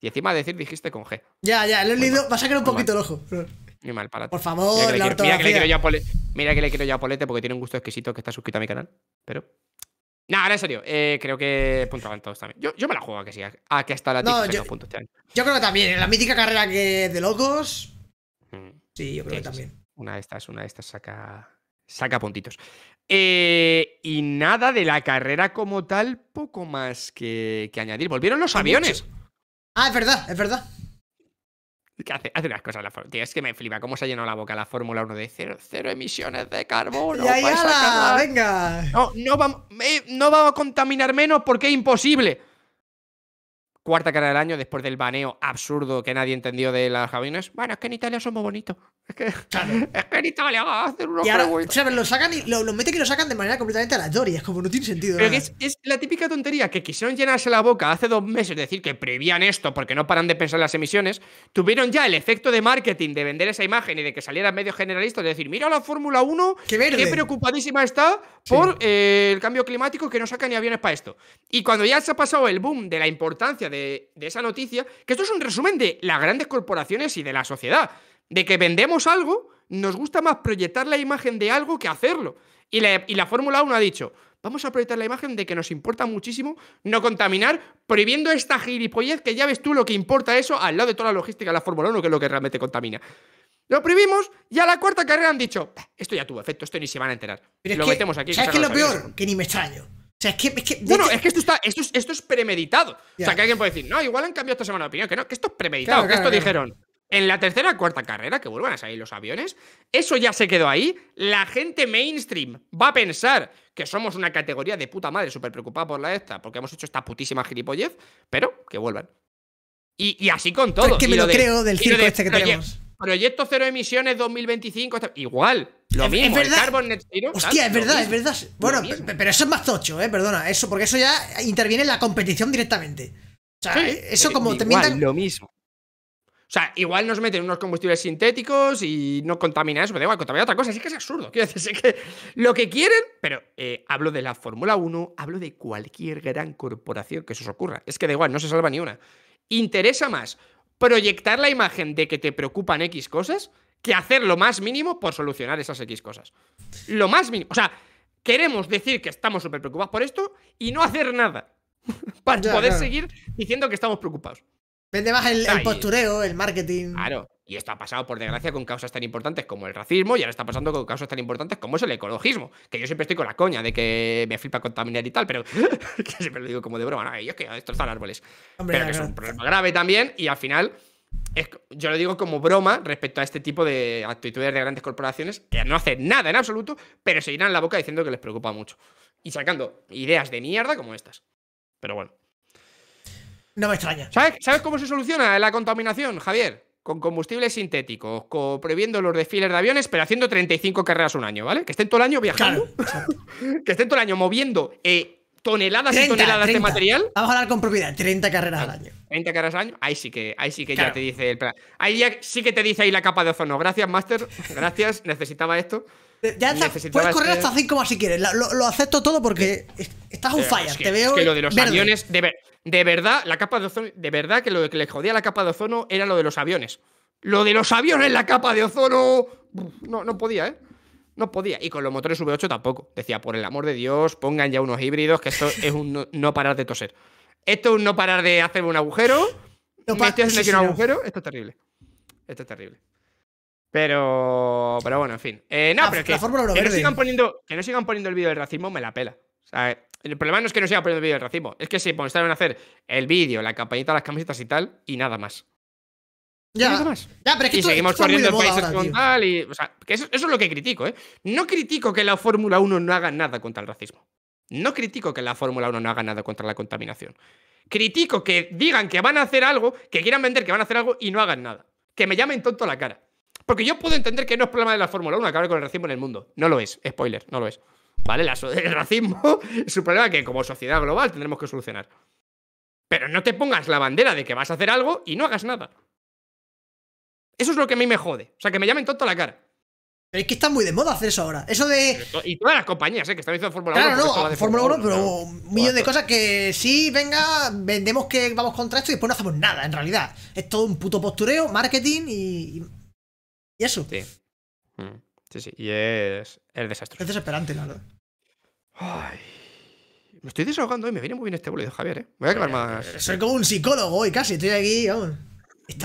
Y encima decir dijiste con G. Ya, ya, lo he leído. Va a sacar un poquito el ojo. Muy mal, para Por favor, la mira que le quiero Mira que le quiero a Polete porque tiene un gusto exquisito que está suscrito a mi canal. Pero no, en serio, eh, creo que punto avanzados también. Yo, me la juego a que sí, a, que hasta la no, yo, puntos Yo creo que también, en la mítica carrera de locos. Mm. Sí, yo creo que también. Una de estas, una de estas saca, saca puntitos. Eh, y nada de la carrera como tal, poco más que, que añadir. Volvieron los aviones. Ah, es verdad, es verdad hace, unas cosas la es que me flipa cómo se ha llenado la boca la Fórmula 1 de cero, emisiones de carbono. Ya, ya venga. No, no vamos, no vamos a contaminar menos porque es imposible. Cuarta cara del año después del baneo absurdo que nadie entendió de las jabinas. Bueno, es que en Italia somos bonitos. Es que, ni es que hacer unos y Lo sacan y lo, lo, lo sacan de manera completamente las Es como no tiene sentido. Pero es, la típica tontería que quisieron llenarse la boca hace dos meses, decir que prevían esto porque no paran de pensar las emisiones. Tuvieron ya el efecto de marketing de vender esa imagen y de que salieran medios generalistas de decir: Mira la Fórmula 1, qué, preocupadísima está por eh, el cambio climático que no saca ni aviones para esto. Y cuando ya se ha pasado el boom de la importancia de, de esa noticia, que esto es un resumen de las grandes corporaciones y de la sociedad de que vendemos algo, nos gusta más proyectar la imagen de algo que hacerlo. Y la, Fórmula 1 ha dicho, vamos a proyectar la imagen de que nos importa muchísimo no contaminar, prohibiendo esta gilipollez que ya ves tú lo que importa eso al lado de toda la logística de la Fórmula 1, que es lo que realmente contamina. Lo prohibimos y a la cuarta carrera han dicho, esto ya tuvo efecto, esto ni se van a enterar. lo que, metemos aquí. ¿Sabes qué es lo peor? Que ni me extraño. bueno, es que esto, está, esto, es, esto es premeditado. O sea, que alguien puede decir, no, igual han cambiado esta semana de opinión, que no, que esto es premeditado, que esto dijeron, en la tercera o cuarta carrera, que vuelvan a salir los aviones, eso ya se quedó ahí. La gente mainstream va a pensar que somos una categoría de puta madre súper preocupada por la esta, porque hemos hecho esta putísima gilipollez, pero que vuelvan. Y, así con todo. Es que me lo, creo del circo este que tenemos. Proyecto Cero Emisiones 2025, este- igual. Lo mismo, es Carbon Hostia, es verdad, es verdad. Bueno, pero eso es más tocho, ¿eh? Perdona, eso, porque eso ya interviene en la competición directamente. O sea, eh, eso como igual, lo mismo. O sea, igual nos meten unos combustibles sintéticos y no contamina eso, pero da igual, contamina otra cosa. Así que es absurdo. Quiero decir, que lo que quieren, pero eh, hablo de la Fórmula 1, hablo de cualquier gran corporación que se os ocurra. Es que da igual, no se salva ni una. Interesa más proyectar la imagen de que te preocupan X cosas que hacer lo más mínimo por solucionar esas X cosas. Lo más mínimo. O sea, queremos decir que estamos súper preocupados por esto y no hacer nada para poder seguir diciendo que estamos preocupados. Vende más el, postureo, el marketing. Claro, y esto ha pasado, por desgracia, con causas tan importantes como el racismo y ahora está pasando con causas tan importantes como es el ecologismo. Que yo siempre estoy con la coña de que me flipa contaminar y tal, pero que siempre lo digo como de broma. No, yo es que árboles. pero que es un problema grave también y al final... yo lo digo como broma respecto a este tipo de actitudes de grandes corporaciones que no hacen nada en absoluto, pero se irán la boca diciendo que les preocupa mucho. Y sacando ideas de mierda como estas. Pero bueno. No me extraña. ¿Sabes, cómo se soluciona la contaminación, Javier? Con combustibles sintéticos, los desfiles de aviones, pero haciendo 35 carreras un año, ¿vale? Que estén todo el año viajando. que estén todo el año moviendo eh, toneladas y toneladas de material. Vamos a hablar con propiedad, 30 carreras al año. 20 carreras al año, ahí sí que, ahí sí que ya te dice el plan. Ahí sí que te dice ahí la capa de ozono. Gracias, Master. Gracias, necesitaba esto. Ya está, puedes correr este hasta 5 más si quieres. Lo, acepto todo porque estás un eh, fire, que, te veo. que lo de los aviones, de de verdad, la capa de ozono, de verdad que lo que le jodía la capa de ozono era lo de los aviones. Lo de los aviones, la capa de ozono. No, no podía, ¿eh? No podía. Y con los motores V8 tampoco. Decía, por el amor de Dios, pongan ya unos híbridos, que esto es un no, parar de toser. Esto es un no parar de hacerme un agujero. No me estoy un agujero. Esto es terrible. Esto es terrible. Pero, pero bueno, en fin. Eh, no, ah, pero es que, que, no sigan poniendo, que no sigan poniendo el vídeo del racismo me la pela. O sea, el problema no es que no se haya el vídeo del racismo, es que se ponen a hacer el vídeo, la campanita, las camisetas y tal, y nada más. Ya, nada más. ya y seguimos corriendo países país y. eso, es lo que critico, ¿eh? No critico que la Fórmula 1 no haga nada contra el racismo. No critico que la Fórmula 1 no haga nada contra la contaminación. Critico que digan que van a hacer algo, que quieran vender que van a hacer algo y no hagan nada. Que me llamen tonto la cara. Porque yo puedo entender que no es problema de la Fórmula 1 acabar con el racismo en el mundo. No lo es, spoiler, no lo es. ¿Vale? el racismo es un problema que como sociedad global tendremos que solucionar. Pero no te pongas la bandera de que vas a hacer algo y no hagas nada. Eso es lo que a mí me jode. O sea, que me llamen tonto a la cara. Pero es que está muy de moda hacer eso ahora. Eso de. Y todas las compañías, ¿eh? Que están haciendo Fórmula 1. Claro, no, Fórmula, 1, pero un millón de cosas que sí, venga, vendemos que vamos contra esto y después no hacemos nada, en realidad. Es todo un puto postureo, marketing y. Y eso. Sí. Sí, sí, y es, el desastre Es desesperante, la verdad. Ay. Me estoy desahogando hoy, me viene muy bien este boludo, Javier, ¿eh? voy a aclarar más. Soy como un psicólogo hoy, casi, estoy aquí, vamos.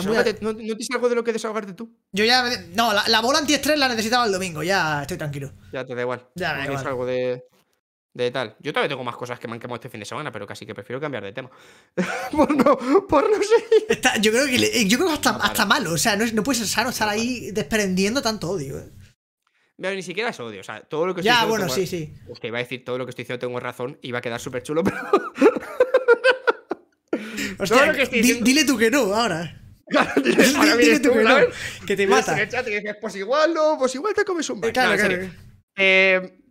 ¿No, te tienes algo de lo que desahogarte tú? Yo ya. No, la, bola antiestrés la necesitaba el domingo, ya estoy tranquilo. Ya te da igual. Ya me da algo de, de tal. Yo todavía tengo más cosas que me han quemado este fin de semana, pero casi que prefiero cambiar de tema. por no, por no sé yo creo que yo creo que hasta, ah, hasta malo, o sea, no, no puede ser sano estar ahí desprendiendo tanto odio, ¿eh? Pero ni siquiera es odio. O sea, todo lo que estoy Ya, bueno, sí, sí. que iba a decir todo lo que estoy diciendo tengo razón y a quedar súper chulo, pero. Hostia, dile tú que no ahora. Claro, dile, tú, que no, que te mata. pues igual no, pues igual te comes un eh, Claro, claro. Eh,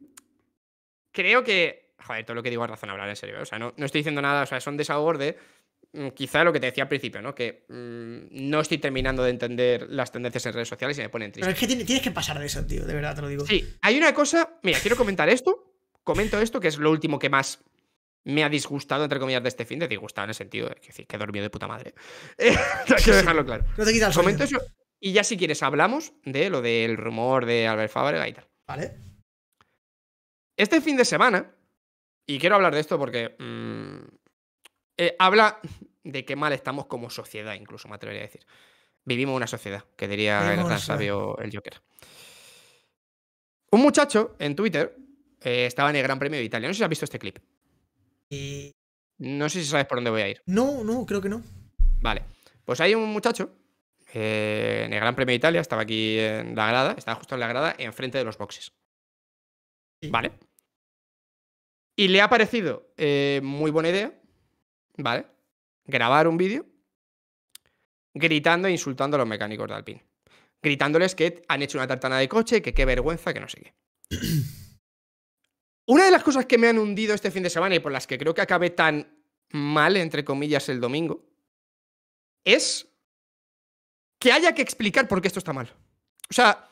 creo que. Joder, todo lo que digo es hablar, en serio. ¿eh? O sea, no, no estoy diciendo nada, o sea, son desahogos Mm, quizá lo que te decía al principio, ¿no? Que mm, no estoy terminando de entender las tendencias en redes sociales y me ponen triste. Pero es que tienes que pasar de eso, tío, de verdad te lo digo. Sí, hay una cosa, mira, quiero comentar esto, comento esto, que es lo último que más me ha disgustado, entre comillas, de este fin, de disgustado en el sentido de que, que he dormido de puta madre. quiero dejarlo claro. No te quitas el Comento eso y ya si quieres hablamos de lo del rumor de Albert Fábrega y tal. Vale. Este fin de semana, y quiero hablar de esto porque mm, eh, habla de qué mal estamos como sociedad, incluso me atrevería a decir. Vivimos una sociedad, que diría el gran sabio el Joker. Un muchacho en Twitter eh, estaba en el Gran Premio de Italia. No sé si has visto este clip. No sé si sabes por dónde voy a ir. No, no, creo que no. Vale. Pues hay un muchacho eh, en el Gran Premio de Italia, estaba aquí en la grada, estaba justo en la grada, enfrente de los boxes. Vale. Y le ha parecido muy buena idea ¿vale? Grabar un vídeo gritando e insultando a los mecánicos de Alpine. Gritándoles que han hecho una tartana de coche, que qué vergüenza, que no sé qué. una de las cosas que me han hundido este fin de semana y por las que creo que acabé tan mal, entre comillas, el domingo, es que haya que explicar por qué esto está mal. O sea,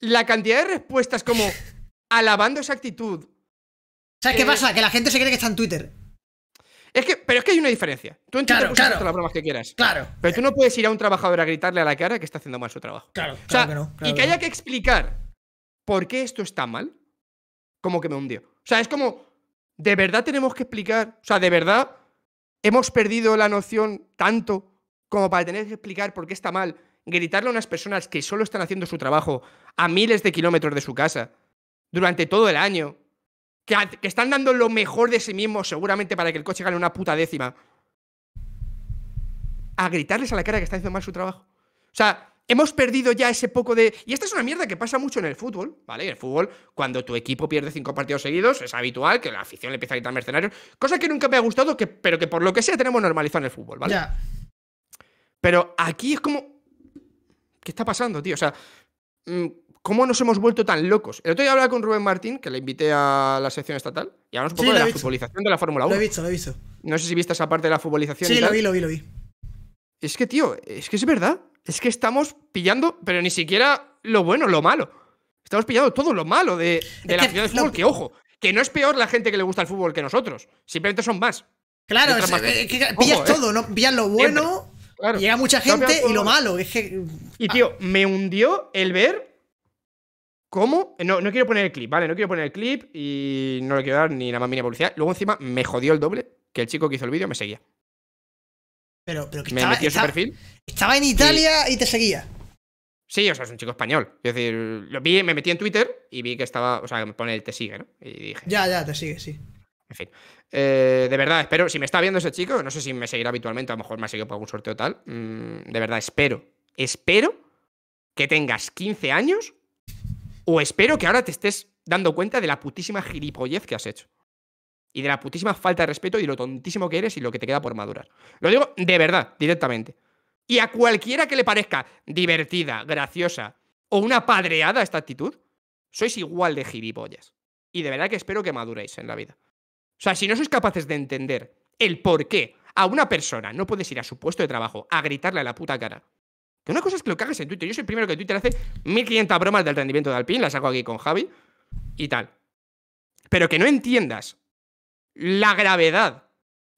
la cantidad de respuestas como alabando esa actitud. ¿Sabes qué pasa? Que la gente se cree que está en Twitter. Es que, pero es que hay una diferencia. Tú en claro, las bromas que quieras. Pero tú no puedes ir a un trabajador a gritarle a la cara que está haciendo mal su trabajo. Claro, y que, que haya que explicar por qué esto está mal, como que me hundió. O sea, es como, de verdad tenemos que explicar, o sea, de verdad hemos perdido la noción tanto como para tener que explicar por qué está mal gritarle a unas personas que solo están haciendo su trabajo a miles de kilómetros de su casa durante todo el año que, están dando lo mejor de sí mismos, seguramente para que el coche gane una puta décima, a gritarles a la cara que está haciendo mal su trabajo. O sea, hemos perdido ya ese poco de. Y esta es una mierda que pasa mucho en el fútbol, ¿vale? En el fútbol, cuando tu equipo pierde cinco partidos seguidos, es habitual que la afición le empieza a gritar mercenarios, cosa que nunca me ha gustado, que, pero que por lo que sea tenemos normalizado en el fútbol, ¿vale? Pero aquí es como. ¿Qué está pasando, tío? O sea. Mm, ¿Cómo nos hemos vuelto tan locos? El otro día hablaba con Rubén Martín, que le invité a la sección estatal, y hablamos un poco de la futbolización de la Fórmula 1. Lo he visto, lo he visto. No sé si viste esa parte de la futbolización. Sí, lo vi, lo vi, lo vi. Es que, tío, es que es verdad. Es que estamos pillando, pero ni siquiera lo bueno, lo malo. Estamos pillando todo lo malo de, la ciudad de fútbol, que ojo, que no es peor la gente que le gusta el fútbol que nosotros. Simplemente son más. Claro, es, pillas todo, eh. ¿no? Pillas lo bueno, llega mucha gente y lo malo. Y tío, ah. me hundió el ver ¿Cómo? No, quiero poner el clip, ¿vale? No quiero poner el clip y no le quiero dar ni la más mínima publicidad. Luego encima me jodió el doble que el chico que hizo el vídeo me seguía. Pero, pero que me estaba, metió su perfil. Estaba en Italia y, te seguía. Sí, o sea, es un chico español. Es decir, lo vi, me metí en Twitter y vi que estaba, o sea, me pone el te sigue, ¿no? Y dije. Ya, ya, te sigue, sí. En fin. Eh, de verdad, espero, si me está viendo ese chico, no sé si me seguirá habitualmente, a lo mejor me ha seguido por algún sorteo tal. Mm, de verdad, espero, espero que tengas 15 años o espero que ahora te estés dando cuenta de la putísima gilipollez que has hecho. Y de la putísima falta de respeto y de lo tontísimo que eres y lo que te queda por madurar. Lo digo de verdad, directamente. Y a cualquiera que le parezca divertida, graciosa o una padreada esta actitud, sois igual de gilipollas. Y de verdad que espero que maduréis en la vida. O sea, si no sois capaces de entender el por qué a una persona no puedes ir a su puesto de trabajo a gritarle a la puta cara que una cosa es que lo cagues en Twitter. Yo soy el primero que en Twitter hace 1500 bromas del rendimiento de Alpine, la saco aquí con Javi y tal. Pero que no entiendas la gravedad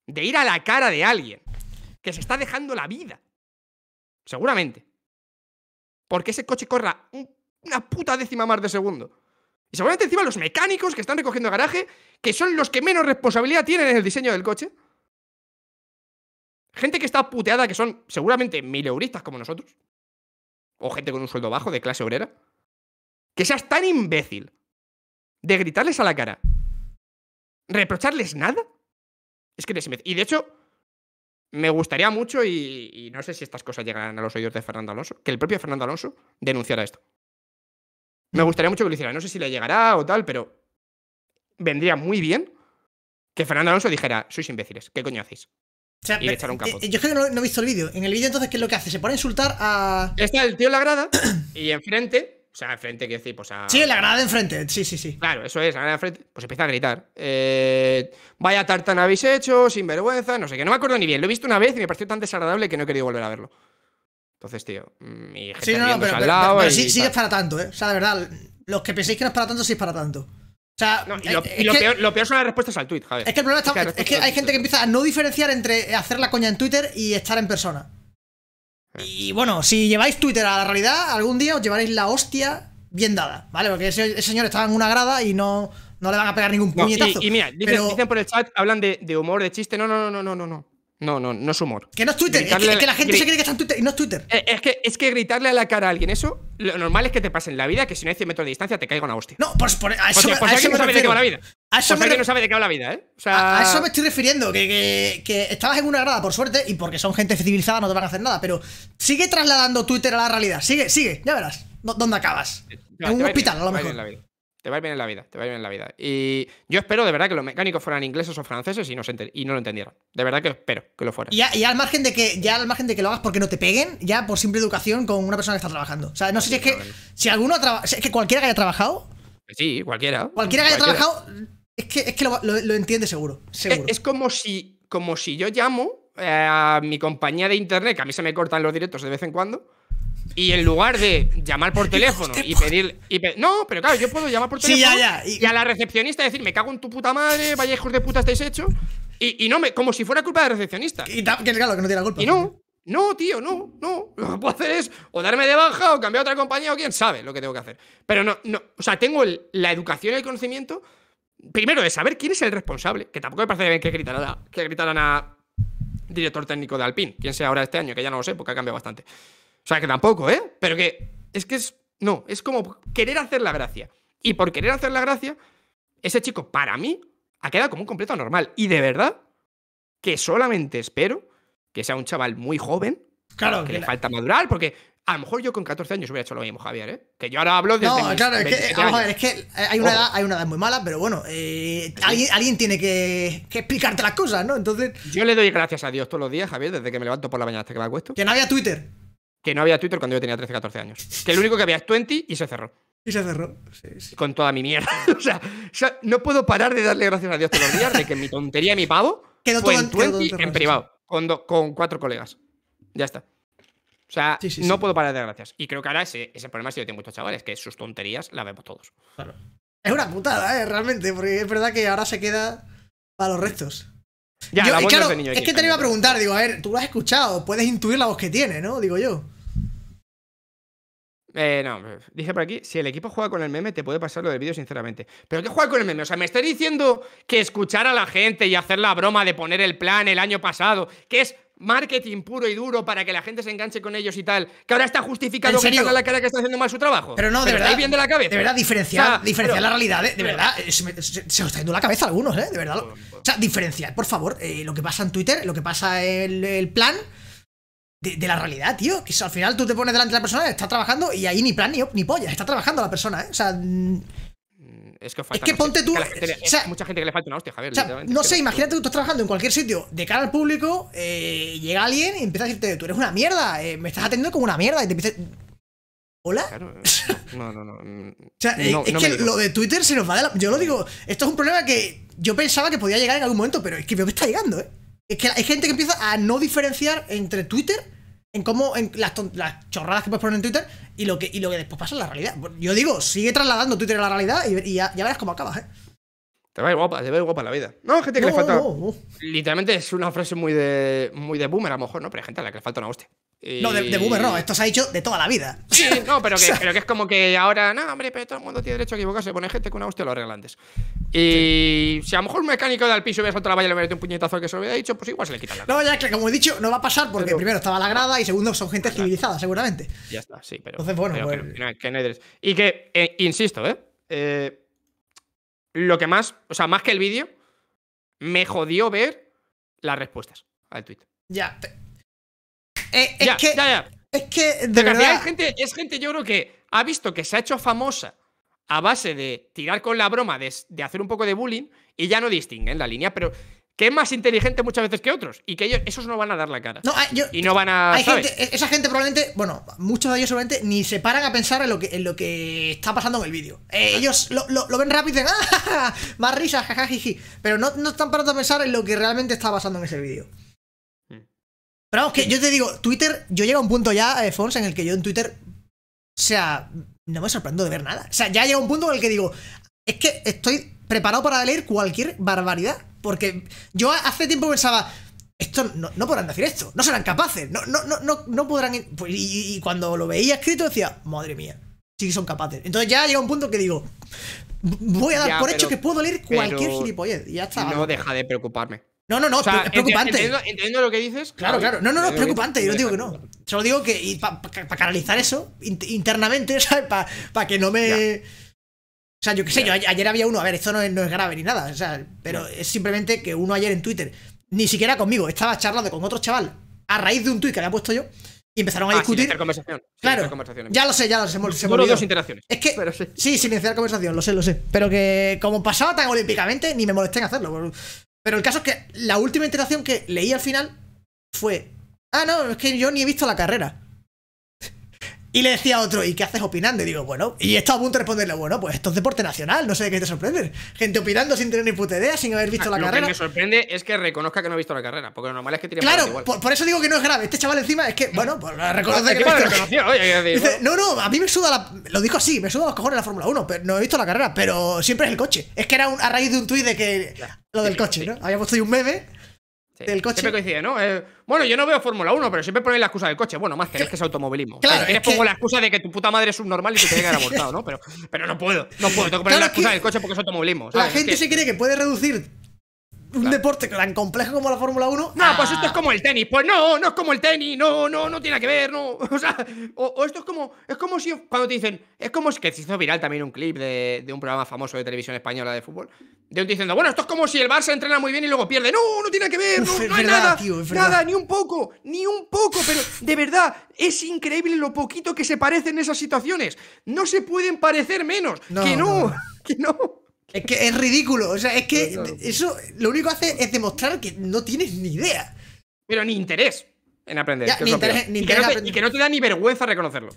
de ir a la cara de alguien que se está dejando la vida. Seguramente. Porque ese coche corra una puta décima más de segundo. Y seguramente encima los mecánicos que están recogiendo garaje, que son los que menos responsabilidad tienen en el diseño del coche. Gente que está puteada, que son seguramente mileuristas como nosotros. O gente con un sueldo bajo, de clase obrera. Que seas tan imbécil de gritarles a la cara. ¿Reprocharles nada? Es que eres imbécil. Y de hecho, me gustaría mucho, y, y, no sé si estas cosas llegarán a los oídos de Fernando Alonso, que el propio Fernando Alonso denunciara esto. Me gustaría mucho que lo hiciera. No sé si le llegará o tal, pero vendría muy bien que Fernando Alonso dijera, sois imbéciles, ¿qué coño hacéis? y le eh, eh, yo creo que no, he visto el vídeo. En el vídeo, entonces, ¿qué es lo que hace? Se pone a insultar a. Está el tío en la grada y enfrente. O sea, enfrente, qué decir, pues a. Sí, la grada de enfrente. Sí, sí, sí. Claro, eso es, la grada de enfrente. Pues empieza a gritar. Eh, Vaya tartana habéis hecho, vergüenza no sé qué. No me acuerdo ni bien. Lo he visto una vez y me pareció tan desagradable que no he querido volver a verlo. Entonces, tío, mm, sí, no, no, pero, sí, sí, es para tanto, ¿eh? O sea, de verdad, los que penséis que no es para tanto, sí es para tanto. O sea, eh, eh, y, lo, lo, peor, son las respuestas al tweet, Javier. Es que el problema es que, hay gente que empieza a no diferenciar entre hacer la coña en Twitter y estar en persona. Eh. Y bueno, si lleváis Twitter a la realidad, algún día os llevaréis la hostia bien dada, ¿vale? Porque ese, señor estaba en una grada y no, le van a pegar ningún puñetazo. y, mira, dicen, por el chat, hablan de, de humor, de chiste. No, no, no, no, no, no. No, no, no es humor. Que no es Twitter, es que, la gente se cree que está en Twitter y no es Twitter. Eh, es que, es que gritarle a la cara a alguien eso, lo normal es que te pase en la vida que si no hay 100 metros de distancia te caiga una hostia. No, pues por, a eso, pues, a va la vida. eso que pues no sabe de qué va la vida, ¿eh? O sea... a, eso me estoy refiriendo, que, que, que, estabas en una grada por suerte y porque son gente civilizada no te van a hacer nada, pero sigue trasladando Twitter a la realidad, sigue, sigue, ya verás dónde acabas. en un hospital, a lo mejor. Te va a ir bien en la vida, te va a ir bien en la vida. Y yo espero de verdad que los mecánicos fueran ingleses o franceses y no, y no lo entendieran. De verdad que espero que lo fueran. Y, al margen de que ya al margen de que lo hagas porque no te peguen, ya por simple educación con una persona que está trabajando. O sea, no sé si es que si alguno ha es que cualquiera que haya trabajado. Eh, sí, cualquiera. Cualquiera que haya trabajado es que, es que lo, entiende seguro, Es, como si como si yo llamo eh, a mi compañía de internet, que a mí se me cortan los directos de vez en cuando, y en lugar de llamar por teléfono y pedir. no, pero claro, yo puedo llamar por teléfono. Y, a la recepcionista decir, me cago en tu puta madre, vaya hijos de puta estáis hecho. Y, no me. Como si fuera culpa la recepcionista. Y claro, que no tiene la culpa. Y no. No, tío, no, no. Lo que puedo hacer es o darme de baja o cambiar a otra compañía o quién sabe lo que tengo que hacer. Pero no, no. O sea, tengo la educación y el conocimiento. Primero, de saber quién es el responsable. Que tampoco me parece bien que gritaran a, que gritaran a director técnico de Alpine, quien sea ahora este año, que ya no lo sé, porque ha cambiado bastante. O sea, que tampoco, ¿eh? Pero que es que es. No, es como querer hacer la gracia. Y por querer hacer la gracia, ese chico, para mí, ha quedado como un completo normal. Y de verdad, que solamente espero que sea un chaval muy joven. Claro. Que, le falta madurar, porque a lo mejor yo con 14 años hubiera hecho lo mismo, Javier, ¿eh? Que yo ahora hablo de. No, claro, es que, hay una, edad, muy mala, pero bueno, eh, alguien, tiene que, que, explicarte las cosas, ¿no? Entonces. Yo le doy gracias a Dios todos los días, Javier, desde que me levanto por la mañana hasta que me acuesto. Que no había Twitter que no había Twitter cuando yo tenía 13, 14 años. Que el único que había es 20 y se cerró. Y se cerró. Con toda mi mierda. o, sea, no puedo parar de darle gracias a Dios todos los días de que mi tontería y mi pavo quedó fue en en privado, con, cuatro colegas. Ya está. O sea, no puedo parar de dar gracias. Y creo que ahora ese, problema ha lo de muchos chavales, que sus tonterías las vemos todos. Claro. Es una putada, ¿eh? realmente, porque es verdad que ahora se queda para los restos. Ya, la voz es, es que te iba a preguntar, digo, a ver, tú lo has escuchado, puedes intuir la voz que tiene, ¿no? Digo yo. Eh, no, Dije por aquí, si el equipo juega con el meme, te puede pasar lo del vídeo, sinceramente. ¿Pero qué juega con el meme? O sea, me estoy diciendo que escuchar a la gente y hacer la broma de poner el plan el año pasado, que es marketing puro y duro para que la gente se enganche con ellos y tal, que ahora está justificado que la cara que está haciendo mal su trabajo. Pero no, de verdad. bien de la cabeza. De verdad, diferenciar, la realidad, de, verdad. Eh, se, está yendo la cabeza a algunos, ¿eh? De verdad. O sea, diferenciar, por favor, eh, lo que pasa en Twitter, lo que pasa en el plan de, la realidad, tío. Que al final tú te pones delante de la persona, está trabajando y ahí ni plan ni, ni pollas, está trabajando la persona, ¿eh? O sea. Mm, es que, ponte tú. mucha gente que le falta una hostia, Javier. no sé, imagínate que tú estás trabajando en cualquier sitio de cara al público, eh, llega alguien y empieza a decirte, tú eres una mierda, eh, me estás atendiendo como una mierda, y te empieza. ¿Hola? Eh, no, no, no. Mm, o sea, es que lo de Twitter se nos va de la. Yo lo digo, esto es un problema que yo pensaba que podía llegar en algún momento, pero es que veo que está llegando, ¿eh? Es que hay gente que empieza a no diferenciar entre Twitter, en cómo, en las, chorradas que puedes poner en Twitter y lo, que, y lo que después pasa en la realidad. Yo digo, sigue trasladando Twitter a la realidad y, ya, verás cómo acabas, ¿eh? Te va a ir guapa, te va a ir guapa la vida. No, gente que le falta. Literalmente es una frase muy de, muy de boomer, a lo mejor, ¿no? Pero hay gente a la que le falta una hostia. No, de, de, eh, esto se ha dicho de toda la vida. Sí, no, pero que, es como que ahora, no, hombre, pero todo el mundo tiene derecho a equivocarse, pone gente con una hostia lo los Y si a lo mejor un mecánico del piso me ha la valla y le mete un puñetazo que se lo hubiera dicho, pues igual se le quita la No, ya que como he dicho, no va a pasar porque primero estaba la grada y segundo son gente civilizada, seguramente. Ya está, sí, pero. Entonces, bueno, pero que, pues- Y que, eh, insisto, ¿eh? ¿eh? Lo que más, o sea, más que el vídeo, me jodió ver las respuestas al tweet. Ya, eh, es, que, es de verdad. Es gente, es gente, yo creo que ha visto que se ha hecho famosa a base de tirar con la broma, de, hacer un poco de bullying y ya no distinguen la línea, pero que es más inteligente muchas veces que otros y que ellos esos no van a dar la cara. y no van a. Gente, e, esa gente probablemente, bueno, muchos de ellos probablemente ni se paran a pensar en lo que, está pasando en el vídeo. Eh, ellos lo, ven rápido y dicen, Más risas, ah, jajajiji. Pero no, no están parando a pensar en lo que realmente está pasando en ese vídeo. Pero vamos, que yo te digo, Twitter, yo llego a un punto ya, eh, Fons, en el que yo en Twitter, o sea, no me sorprendo de ver nada. O sea, ya a un punto en el que digo, es que estoy preparado para leer cualquier barbaridad. Porque yo hace tiempo pensaba, esto no, podrán decir esto, no serán capaces, no, no, no, no, podrán. Pues, y, cuando lo veía escrito decía, madre mía, sí que son capaces. Entonces ya a un punto que digo, voy a dar por hecho que puedo leer cualquier gilipollez. Y ya está. No deja de preocuparme. No, no, no, es preocupante. Entiendo, lo que dices. Claro, claro. No, no, no, es preocupante. Yo no digo que no. Solo digo que para canalizar eso internamente, ¿sabes? Para que no me. O sea, yo qué sé, yo ayer había uno. A ver, esto no es, grave ni nada, o sea, pero es simplemente que uno ayer en Twitter, ni siquiera conmigo, estaba charlando con otro chaval a raíz de un tweet que había puesto yo. Y empezaron a ah, discutir. conversación. Claro. conversaciones. Ya lo sé, ya lo sé. Se dos interacciones. Es que. sí. sí, silenciar conversación, lo sé, lo sé. Pero que como pasaba tan olímpicamente, ni me molesté en hacerlo. Pero el caso es que la última interacción que leí al final fue, ah, no, es que yo ni he visto la carrera. Y le decía a otro, ¿y qué haces opinando? Y digo, bueno, y estaba a punto de responderle, bueno, pues esto es deporte nacional, no sé de qué te sorprende. Gente opinando sin tener ni puta idea, sin haber visto ah, la carrera. Lo que me sorprende es que reconozca que no he visto la carrera, porque lo normal es que tiene Claro, igual. Claro, por, eso digo que no es grave. Este chaval encima es que, bueno, pues reconoce que. no oye, Dice, no, no, a mí me suda la. Lo dijo así, me suda los cojones la Fórmula 1, pero no he visto la carrera, pero siempre es el coche. Es que era a raíz de un tuit de que. Lo del coche, ¿no? Había puesto ahí un meme del coche. Siempre coincide, ¿no? Eh, bueno, yo no veo Fórmula 1, pero siempre ponen la excusa del coche. Bueno, más que es automovilismo. Claro, que... pongo la excusa de que tu puta madre es subnormal y te tiene que abortado, ¿no? Pero, no puedo, no puedo, tengo que poner la excusa del coche porque es automovilismo. La gente se cree que puede reducir un deporte tan complejo como la Fórmula 1. No, pues ah. esto es como el tenis. Pues no, no es como el tenis, no, no, no tiene que ver, no. O sea, o, esto es como, es como si cuando te dicen, es como si que se hizo viral también un clip de, un programa famoso de televisión española de fútbol. De un diciendo, bueno, esto es como si el Barça entrena muy bien y luego pierde. No, no tiene que ver, no, hay nada, nada, ni un poco, ni un poco, pero de verdad, es increíble lo poquito que se parecen esas situaciones. No se pueden parecer menos, que no. que no. Es que es ridículo. O sea, es que eso lo único que hace es demostrar que no tienes ni idea. Pero ni interés en aprender. ni interés, y, que no te, y, que no te, da ni vergüenza reconocerlo.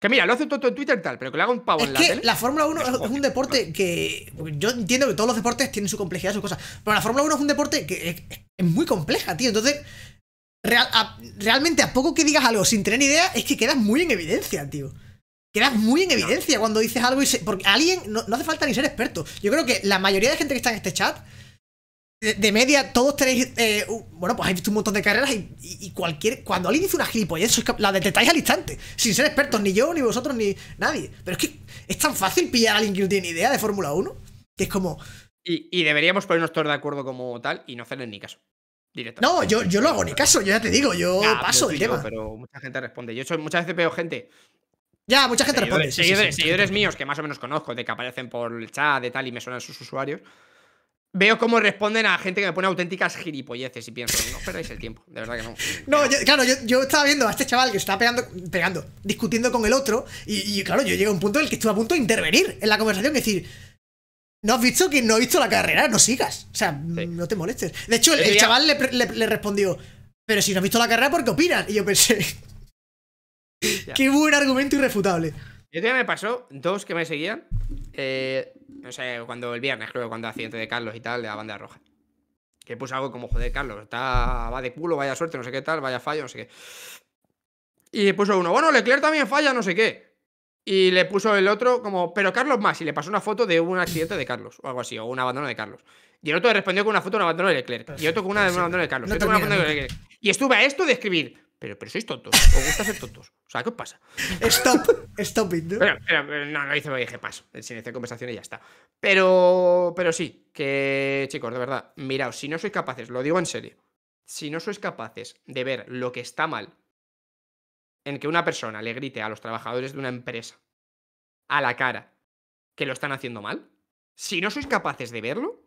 Que mira, lo hace todo en Twitter y tal, pero que le haga un pavo en la que La Fórmula 1 es, un deporte que. Yo entiendo que todos los deportes tienen su complejidad, sus cosas. Pero la Fórmula 1 es un deporte que es, muy compleja, tío. Entonces, realmente, a poco que digas algo sin tener idea, es que quedas muy en evidencia, tío quedas muy en evidencia cuando dices algo y porque alguien no, hace falta ni ser experto. Yo creo que la mayoría de gente que está en este chat de, media todos tenéis eh, bueno pues hay visto un montón de carreras y, cualquier cuando alguien dice una gilipollez la detectáis al instante sin ser expertos ni yo ni vosotros ni nadie pero es que es tan fácil pillar a alguien que no tiene idea de Fórmula 1 que es como y, deberíamos ponernos todos de acuerdo como tal y no hacerle ni caso no yo, yo no hago ni caso yo ya te digo yo paso el tema pero mucha gente responde yo soy, muchas veces veo gente ya, mucha gente responde. seguidores, míos que más o menos conozco, de que aparecen por el chat de tal y me suenan sus usuarios. Veo cómo responden a gente que me pone auténticas gilipolleces y pienso, no perdáis el tiempo, de verdad que no. No, yo, claro, yo, estaba viendo a este chaval que estaba pegando, pegando discutiendo con el otro, y, claro, yo llegué a un punto en el que estuve a punto de intervenir en la conversación y decir, no has visto que no he visto la carrera, no sigas, o sea, no te molestes. De hecho, el, chaval le respondió, pero si no has visto la carrera, ¿por qué opinas? Y yo pensé, Qué buen argumento irrefutable. Yo día me pasó dos que me seguían. no eh, sé, cuando el viernes, creo, cuando el accidente de Carlos y tal, de la banda roja. Que puso algo como, joder, Carlos, está, va de culo, vaya suerte, no sé qué tal, vaya fallo, no sé qué. Y puso uno, bueno, Leclerc también falla, no sé qué. Y le puso el otro como, pero Carlos más. Y le pasó una foto de un accidente de Carlos, o algo así, o un abandono de Carlos. Y el otro respondió con una foto de un abandono de Leclerc. Y otro con una de un abandono de Carlos. y estuve a esto de escribir, pero, pero sois tontos, os gusta ser tontos. O sea, ¿qué os pasa? Stop, stop it. ¿no? Pero, no, no hice, dije más. de conversación y ya está. Pero, pero sí, que chicos, de verdad, miraos, si no sois capaces, lo digo en serio, si no sois capaces de ver lo que está mal en que una persona le grite a los trabajadores de una empresa a la cara que lo están haciendo mal, si no sois capaces de verlo,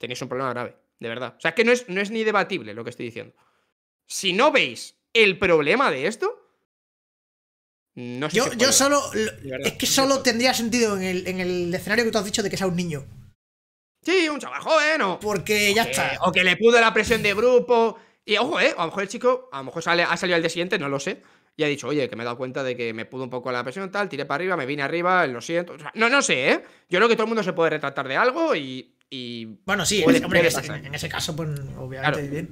tenéis un problema grave, de verdad. O sea, que no es, no es ni debatible lo que estoy diciendo. Si no veis el problema de esto? No sé yo, solo. es que solo tendría sentido en el, escenario que tú has dicho de que sea un niño. Sí, un chaval joven Porque ya está. o que le pudo la presión de grupo. Y ojo, eh, a lo mejor el chico, a lo mejor sale, ha salido El de siguiente, no lo sé. Y ha dicho, oye, que me he dado cuenta de que me pudo un poco la presión, tal, tiré para arriba, me vine arriba, lo siento. no, no sé, ¿eh? Yo creo que todo el mundo se puede retratar de algo y. bueno, sí, en, ese caso, pues obviamente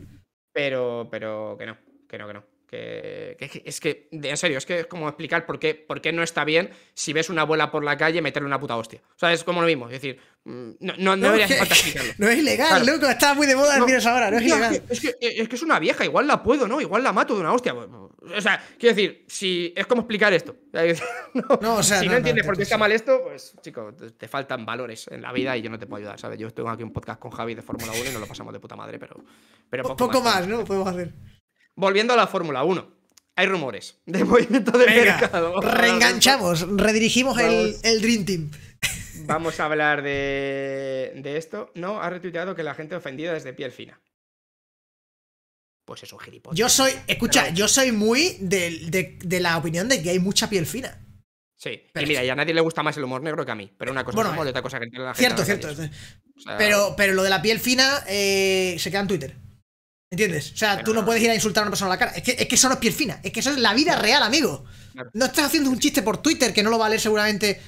Pero, pero que no, que no, que no. Que, es que, en serio, es que es como explicar por qué, por qué no está bien si ves una abuela por la calle meterle una puta hostia. O sea, es como lo mismo. Es decir, mm, no, no, falta No es ilegal, loco. Está muy de moda ahora. No es ilegal. Es que, es una vieja. Igual la puedo, ¿no? Igual la mato de una hostia. O sea, quiero decir, si es como explicar esto. No, o sea, si no, entiendes por qué está mal esto, pues chico, te faltan valores en la vida y yo no te puedo ayudar, ¿sabes? Yo tengo aquí un podcast con Javi de Fórmula 1 y nos lo pasamos de puta madre, pero. pero poco, más, más, ¿no? Podemos hacer volviendo a la Fórmula 1 hay rumores de movimiento de mercado. Reenganchamos, redirigimos el, Dream Team. Vamos a hablar de, esto. No, ha retuiteado que la gente ofendida es de piel fina. Pues es un gilipollas. Yo soy, escucha, yo soy muy de, la opinión de que hay mucha piel fina. Sí, y mira, ya a nadie le gusta más el humor negro que a mí, pero una cosa bueno, cosa que la gente. Cierto, cierto. pero, pero lo de la piel fina eh, se queda en Twitter. ¿Entiendes? O sea, tú no puedes ir a insultar a una persona a la cara. Es que, es que eso no es piel fina. Es que eso es la vida real, amigo. No estás haciendo un chiste por Twitter que no lo va a leer seguramente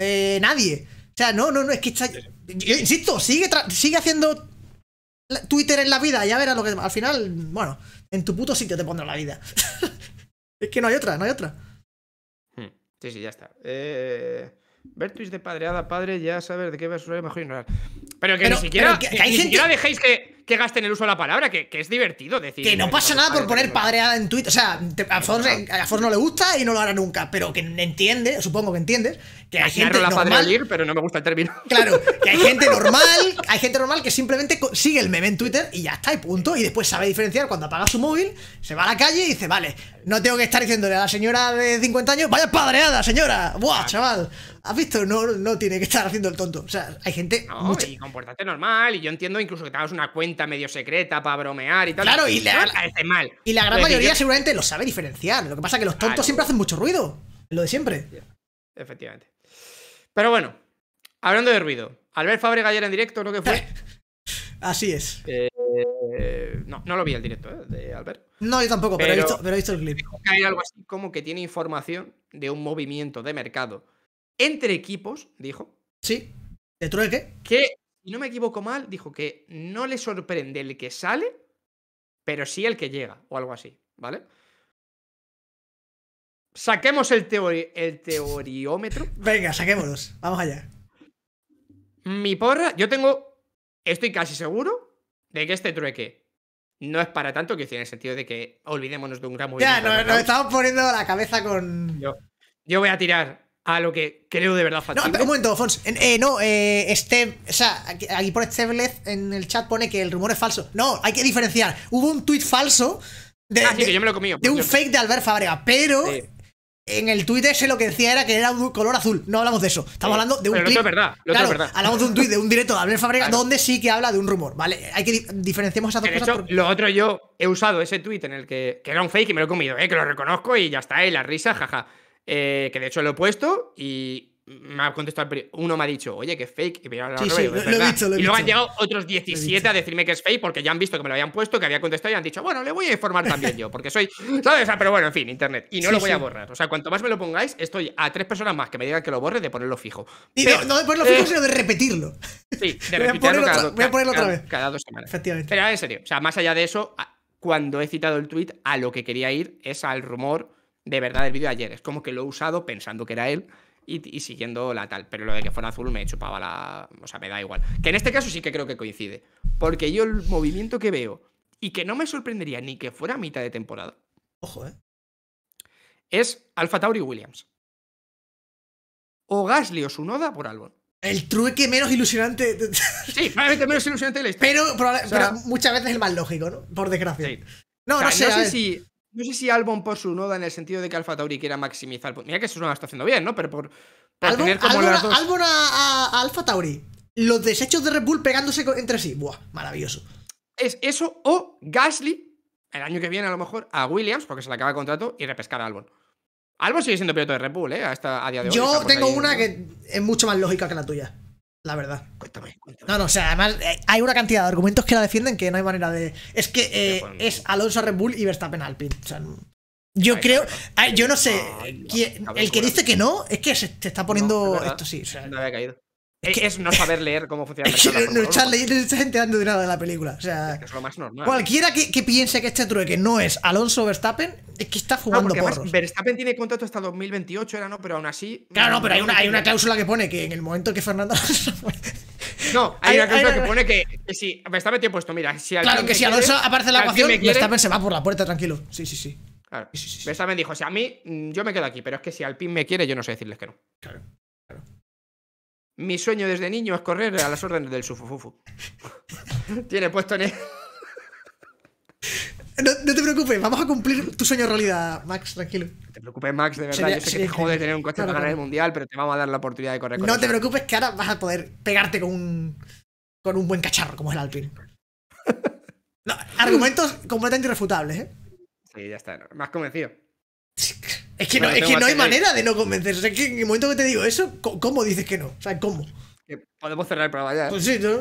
eh, nadie. O sea, no, no, no, es que está... Yo insisto, sigue, haciendo Twitter en la vida, ya verás lo que... Al final, bueno, en tu puto sitio te pondrá la vida. es que no hay otra, no hay otra. Hmm. Sí, sí, ya está. Eh... de padreada padre, ya sabes de qué a imaginar mejor ignorar. Pero que ni siquiera, que, siquiera dejéis que, que gasten el uso de la palabra, que, es divertido decir. Que no pasa nada por poner padreada en Twitter. O sea, a, Ford, no le gusta y no lo hará nunca, pero que entiende, supongo que entiendes, que hay gente normal. pero no me gusta el término. Claro, que hay gente normal, hay gente normal que simplemente sigue el meme en Twitter y ya está, y punto. Y después sabe diferenciar cuando apaga su móvil, se va a la calle y dice, vale, no tengo que estar diciéndole a la señora de 50 años, vaya padreada, señora. Buah, chaval. ¿Has visto? No, no tiene que estar haciendo el tonto. O sea, hay gente. No, y normal. Y yo entiendo incluso que te hagas una cuenta medio secreta para bromear y tal. Claro, y, la, mal. y la gran mayoría seguramente lo sabe diferenciar. Lo que pasa es que los tontos siempre hacen mucho ruido. Lo de siempre. Efectivamente. Pero bueno, hablando de ruido. Albert Fábrega ayer en directo, ¿no que fue? Así es. Eh, no, no lo vi el directo ¿eh? de Albert. No, yo tampoco, pero, he, visto, pero he, visto, el clip. Hay algo así como que tiene información de un movimiento de mercado entre equipos, dijo. Sí, de trueque. Que, si no me equivoco mal, dijo que no le sorprende el que sale, pero sí el que llega, o algo así, ¿vale? Saquemos el, el teoriómetro. Venga, saquémonos, Vamos allá. Mi porra, yo tengo. Estoy casi seguro de que este trueque no es para tanto, que en el sentido de que olvidémonos de un gran Ya, nos, estamos poniendo la cabeza con. yo voy a tirar a lo que creo de verdad factible. No, un momento, Fons. Eh, no, eh, este, o sea, aquí, por este en el chat pone que el rumor es falso. No, hay que diferenciar. Hubo un tuit falso de, ah, un fake de Albert Fabrega, pero en el tuit ese lo que decía era que era un color azul. No hablamos de eso. Estamos hablando de un tuit. verdad, es verdad. Hablamos de un tuit de un directo de Albert Fabrega donde sí que habla de un rumor, ¿vale? Hay que diferenciar esas dos cosas. Lo otro yo he usado ese tuit en el que, que era un fake y me lo he comido, ¿eh? que lo reconozco y ya está, eh, la risa, jaja. Eh, que de hecho lo he puesto y me ha contestado uno me ha dicho, oye, que es fake. Y, me y luego han llegado otros 17 a decirme que es fake porque ya han visto que me lo habían puesto, que había contestado y han dicho, bueno, le voy a informar también yo, porque soy, ¿sabes? pero bueno, en fin, internet. Y no lo voy a borrar. O sea, cuanto más me lo pongáis, estoy a tres personas más que me digan que lo borre de ponerlo fijo. no de ponerlo fijo, eh, sino de repetirlo. Sí, de repetirlo voy a ponerlo otra vez. dos semanas. Efectivamente. Pero en serio, o sea, más allá de eso, cuando he citado el tweet, a lo que quería ir es al rumor de verdad el vídeo de ayer. Es como que lo he usado pensando que era él y, siguiendo la tal. Pero lo de que fuera azul me chupaba la. O sea, me da igual. Que en este caso sí que creo que coincide. Porque yo el movimiento que veo y que no me sorprendería ni que fuera mitad de temporada. Ojo, ¿eh? Es Alfa Tauri Williams. O Gasly o Sunoda por Albon. El trueque menos ilusionante. Sí, probablemente menos ilusionante de la Pero, muchas veces el más lógico, ¿no? Por desgracia. No, no No sé si no sé si Albon por su noda en el sentido de que Alfa Tauri quiera maximizar. Mira que su noda está haciendo bien, ¿no? Pero por, tener como las dos... Albon a, Alfa Tauri. Los desechos de Red Bull pegándose entre sí. Buah, maravilloso. Es eso o Gasly, el año que viene a lo mejor, a Williams, porque se le acaba el contrato, y repescar a Albon. Albon sigue siendo piloto de Red Bull, ¿eh? Hasta a día de hoy. Yo tengo una que es mucho más lógica que la tuya. La verdad. Cuéntame, cuéntame. No, no, o sea, además eh, hay una cantidad de argumentos que la defienden que no hay manera de. Es que eh, es Alonso Red Bull y Verstappen Alpine. O yo creo. Yo no sé. el que dice que no es que se te está poniendo. Esto sí. no había caído. Es, que... es no saber leer cómo funciona la mercado. no, estás no estás de nada de la película. O sea, es, lo más normal. Cualquiera que, piense que este trueque no es Alonso Verstappen, es que está jugando porros. Verstappen tiene contrato hasta 2028, era no, pero aún así. Claro, no, pero hay una, hay una cláusula que pone que en el momento que Fernando No, hay, una cláusula que pone que, sí, si Verstappen tiene puesto, mira, Claro, que si Alonso aparece en la ecuación, y Verstappen se va por la puerta tranquilo. Sí, sí, sí. Verstappen dijo, o sea, a mí mm, yo me quedo aquí, pero es que si Alpine me quiere, yo no sé decirles que no. Claro, claro. Mi sueño desde niño es correr a las órdenes del sufufufu. Tiene puesto en el... No, te preocupes, vamos a cumplir tu sueño realidad, Max, tranquilo. No te preocupes, Max, de verdad. yo sé que te jode tener un coche para ganar el mundial, pero te vamos a dar la oportunidad de correr. Con no te preocupes, que ahora vas a poder pegarte con un, con un buen cacharro como es el Alpine. no, argumentos completamente irrefutables, ¿eh? Sí, ya está. Más convencido. Es que, no, hay manera de no convencerse. Es que en el momento que te digo eso, ¿cómo dices que no? O sea, ¿cómo? podemos cerrar el programa ya. ¿eh? Pues sí, no,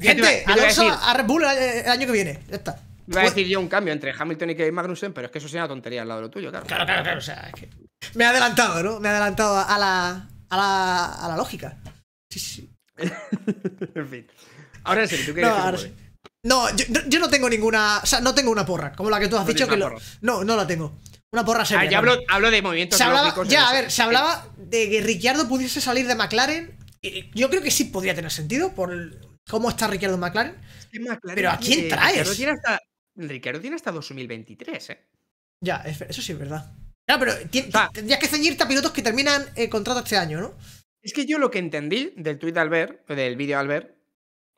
Gente, a, Red Bull el año que viene. Ya está. voy a pues- decir yo un cambio entre Hamilton y Kevin Magnussen, pero es que eso sería una tontería al lado de lo tuyo, claro. Claro, claro, claro. O sea, es que... Me he adelantado, ¿no? Me he adelantado a la, a la, a la lógica. Sí, sí. en fin. Ahora sí, tú quieres. No, no yo, no tengo ninguna. O sea, no tengo una porra, como la que tú has dicho que No, no la tengo. Una porra ah, ya hablo, de movimientos. Se ya, a ver, se hablaba eh. de que Ricciardo pudiese salir de McLaren. Eh, eh, yo creo que sí podría tener sentido por cómo está Ricciardo McLaren. McLaren pero ¿a quién traes? Ricciardo tiene, hasta, 2023, ¿eh? Ya, eso sí es verdad. ya pero que ceñirte a pilotos que terminan contrato este año, ¿no? Es que yo lo que entendí del tweet de Albert, del vídeo de Albert,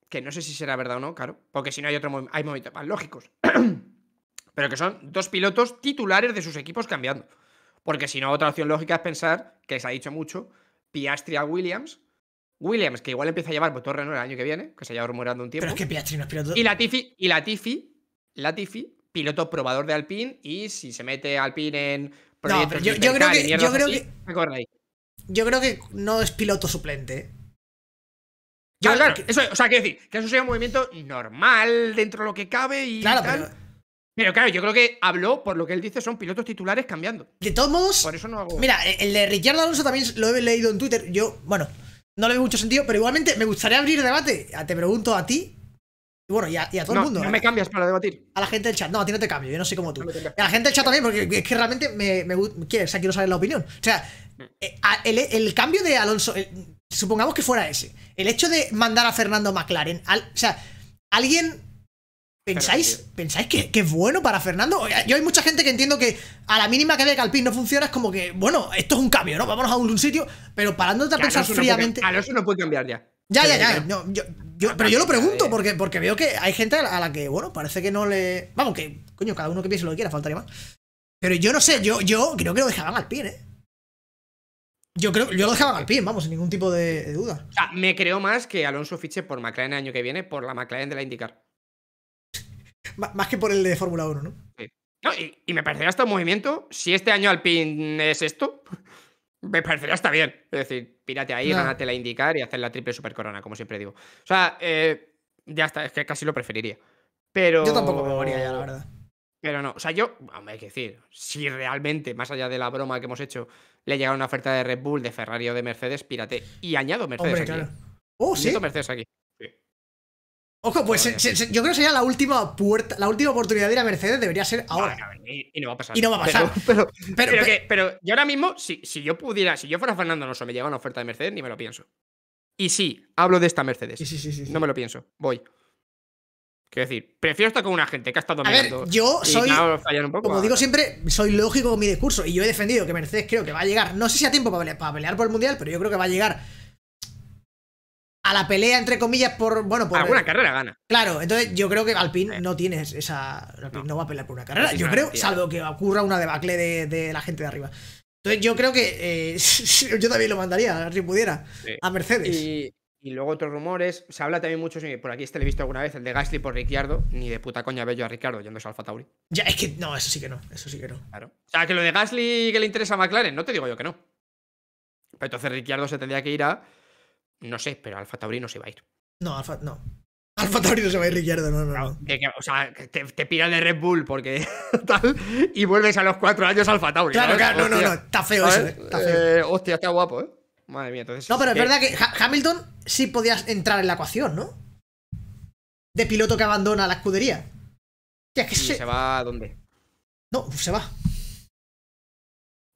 que no sé si será verdad o no, claro, porque si no hay otro hay movimientos más lógicos. pero que son dos pilotos titulares de sus equipos cambiando. Porque si no, otra opción lógica es pensar, que se ha dicho mucho, Piastri Williams, Williams, que igual empieza a llevar motor Renault el año que viene, que se lleva rumorando un tiempo. Pero es que Piastri no es piloto. Y Latifi, y Latifi, piloto probador de Alpine, y si se mete Alpine en yo, creo que, yo creo no es piloto suplente. ¿eh? claro, eso, o sea, quiero decir, que eso sea un movimiento normal dentro de lo que cabe y. Claro, pero claro, yo creo que habló, por lo que él dice, son pilotos titulares cambiando. De todos modos. Mira, eh, el de Ricciardo Alonso también lo he leído en Twitter. Yo, bueno, no le veo mucho sentido, pero igualmente me gustaría abrir debate. Ah, te pregunto a ti. Y bueno, a, todo el mundo. No ¿eh? me cambias para debatir. A la gente del chat. No, a ti no te cambio, yo no sé como tú. a la gente del chat también, porque es que realmente me, quiero, o sea, quiero saber la opinión. O sea, eh, el, cambio de Alonso, supongamos que fuera ese. El hecho de mandar a Fernando McLaren, o sea, alguien ¿Pensáis, ¿pensáis que, es bueno para Fernando? Yo hay mucha gente que entiendo que a la mínima que ve que no funciona es como que, bueno, esto es un cambio, ¿no? Vámonos a un, sitio, pero parándote a pensar fríamente. Alonso ah, eso no puede cambiar ya. Ya, ya, ya. No, ah, pero yo lo pregunto porque, porque veo que hay gente a la que, bueno, parece que no le. Vamos, que, coño, cada uno que piense lo que quiera, faltaría más. Pero yo no sé, yo, yo creo que lo dejaban al pie, ¿eh? Yo creo, yo lo dejaba al pie, vamos, sin ningún tipo de, duda. me creo más que Alonso fiche por McLaren el año que viene, por la McLaren de la IndyCar. Más que por el de Fórmula 1, ¿no? Sí. no y, me parecería hasta un movimiento, si este año Alpine es esto, me parecerá hasta bien. Es decir, pírate ahí, no. la indicar y hacer la triple super corona, como siempre digo. O sea, eh, ya está, es que casi lo preferiría. Pero... Yo tampoco me moría ya, la verdad. Pero no, o sea, yo, hay que decir, si realmente, más allá de la broma que hemos hecho, le llega una oferta de Red Bull, de Ferrari o de Mercedes, pírate. Y añado Mercedes aquí. Eh. Oh, ¿sí? Mercedes aquí. Ojo, pues yo creo que sería la última puerta, la última oportunidad de ir a Mercedes debería ser ahora. y, no va a pasar. Y no va a pasar. Pero, pero, pero, yo ahora mismo, si, si, yo pudiera, si yo fuera Fernando Alonso, me llega una oferta de Mercedes, ni me lo pienso. Y sí, hablo de esta Mercedes. Sí, sí, sí, no me lo pienso. Voy. Quiero decir, prefiero estar con una gente que ha estado mirando. yo soy. como digo siempre, soy lógico con mi discurso. Y yo he defendido que Mercedes creo que va a llegar. No sé si a tiempo para pelear por el mundial, pero yo creo que va a llegar a la pelea, entre comillas, por. Bueno, por. Alguna carrera gana. Claro, entonces yo creo que Alpine no tienes esa. no. va a pelear por una carrera. yo creo, salvo que ocurra una debacle de, la gente de arriba. Entonces yo creo que eh, yo también lo mandaría, si pudiera, a Mercedes. Y, luego otros rumores, se habla también mucho, por aquí este lo he visto alguna vez, el de Gasly por Ricciardo, ni de puta coña yo a Ricciardo Yendo a Alfa Tauri. Ya, es que no, eso sí que no, eso sí que no. Claro. O sea, que lo de Gasly que le interesa a McLaren, no te digo yo que no. Pero entonces Ricciardo se tendría que ir a no sé, pero Alfa Tauri no se va a ir. No, Alfa, no. Alfa Tauri no se va a ir Ricciardo, no, no, no. o sea, te, te de Red Bull porque tal y vuelves a los cuatro años Alfa Tauri. Claro, claro, no, no, no, está feo eso, eh, eh, hostia, está guapo, ¿eh? Madre mía, entonces. No, pero es verdad que Hamilton sí podías entrar en la ecuación, ¿no? De piloto que abandona la escudería. ya que se... se... va a dónde? No, se va.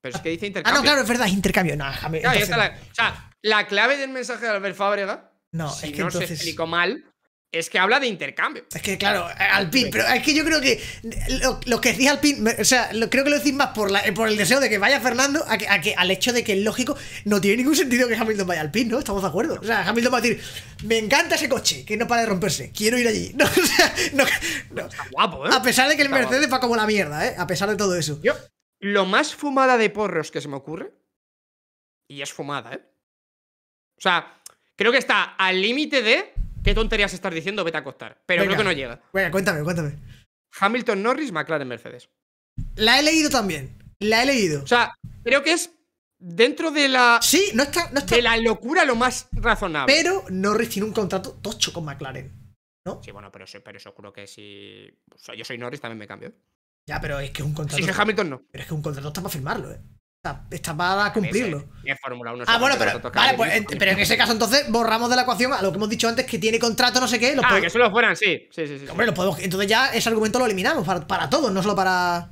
Pero es que dice ah, intercambio. Ah, no, claro, es verdad, intercambio. No, Hamilton. O sea, la clave del mensaje de Albert Fabrega no, es que no se explicó mal, es que habla de intercambio. Es que, claro, eh, Alpin, pero es que yo creo que eh, lo, que decís Alpin, o sea, creo que lo decís más por, eh, por el deseo de que vaya Fernando a que, al hecho de que es lógico, no tiene ningún sentido que Hamilton vaya Alpin, ¿no? Estamos de acuerdo. O sea, Hamilton va a decir, me encanta ese coche, que no para de romperse, quiero ir allí. No, Está guapo, ¿eh? A pesar de que el Mercedes va como la mierda, ¿eh? A pesar de todo eso. Yo, lo más fumada de porros que se me ocurre, y es fumada, ¿eh? O sea, creo que está al límite de qué tonterías estar diciendo, vete a acostar. Pero creo que no llega. Venga, cuéntame, cuéntame. Hamilton Norris, McLaren Mercedes. La he leído también. La he leído. O sea, creo que es dentro de la. Sí, no está. No está. De la locura lo más razonable. Pero Norris tiene un contrato tocho con McLaren. ¿No? Sí, bueno, pero, pero eso creo que si. sea, yo soy Norris, también me cambio. Ya, pero es que es un contrato. Si soy Hamilton, no. Pero es que un contrato está para firmarlo, ¿eh? está para cumplirlo. En Fórmula 1. Ah, bueno, pero, pues, en, pero en ese caso entonces borramos de la ecuación a lo que hemos dicho antes que tiene contrato, no sé qué. ah, que solo fueran, sí. Sí, sí, Hombre, entonces ya ese argumento lo eliminamos para, todos, no solo para...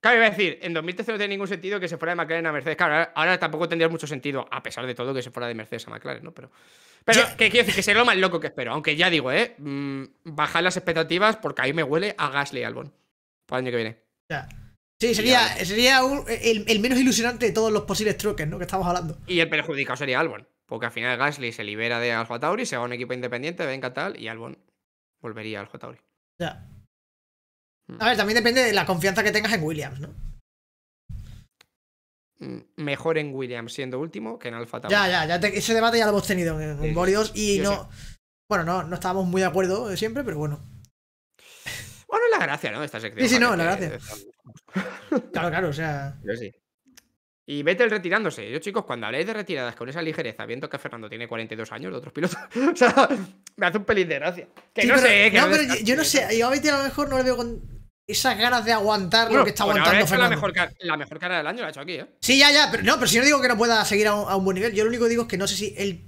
Cabe a decir, en 2013 no tiene ningún sentido que se fuera de McLaren a Mercedes. Claro, ahora, tampoco tendría mucho sentido, a pesar de todo, que se fuera de Mercedes a McLaren, ¿no? Pero, pero quiero decir que sería lo más loco que espero. Aunque ya digo, ¿eh? Mm, bajar las expectativas porque ahí me huele a Gasly Albon. Para el año que viene. Ya. Sí, sería, sería el, menos ilusionante de todos los posibles truques, ¿no? Que estamos hablando. Y el perjudicado sería Albon. Porque al final Gasly se libera de Alfa Tauri, se va a un equipo independiente, venga tal, y Albon volvería al Alfa Tauri. Ya. Mm. A ver, también depende de la confianza que tengas en Williams, ¿no? Mm, mejor en Williams siendo último que en Alfa Tauri. Ya, ya, ya ese debate ya lo hemos tenido en, y no. Bueno, no, no estábamos muy de acuerdo eh, siempre, pero bueno es la gracia, ¿no? Esta sección. Sí, sí, no, la gracia. claro, claro, o sea. Yo sí. Y Vettel retirándose. Yo, chicos, cuando habléis de retiradas con esa ligereza, viendo que Fernando tiene 42 años de otros pilotos, o sea, me hace un pelín de gracia. Que no sé, que no, pero yo, no sé, yo a Vettel a lo mejor no le veo con esas ganas de aguantar lo que está aguantando Fernando. La mejor, la mejor cara del año la ha hecho aquí, ¿eh? Sí, ya, ya, pero no, pero si no digo que no pueda seguir a un, a un buen nivel, yo lo único que digo es que no sé si él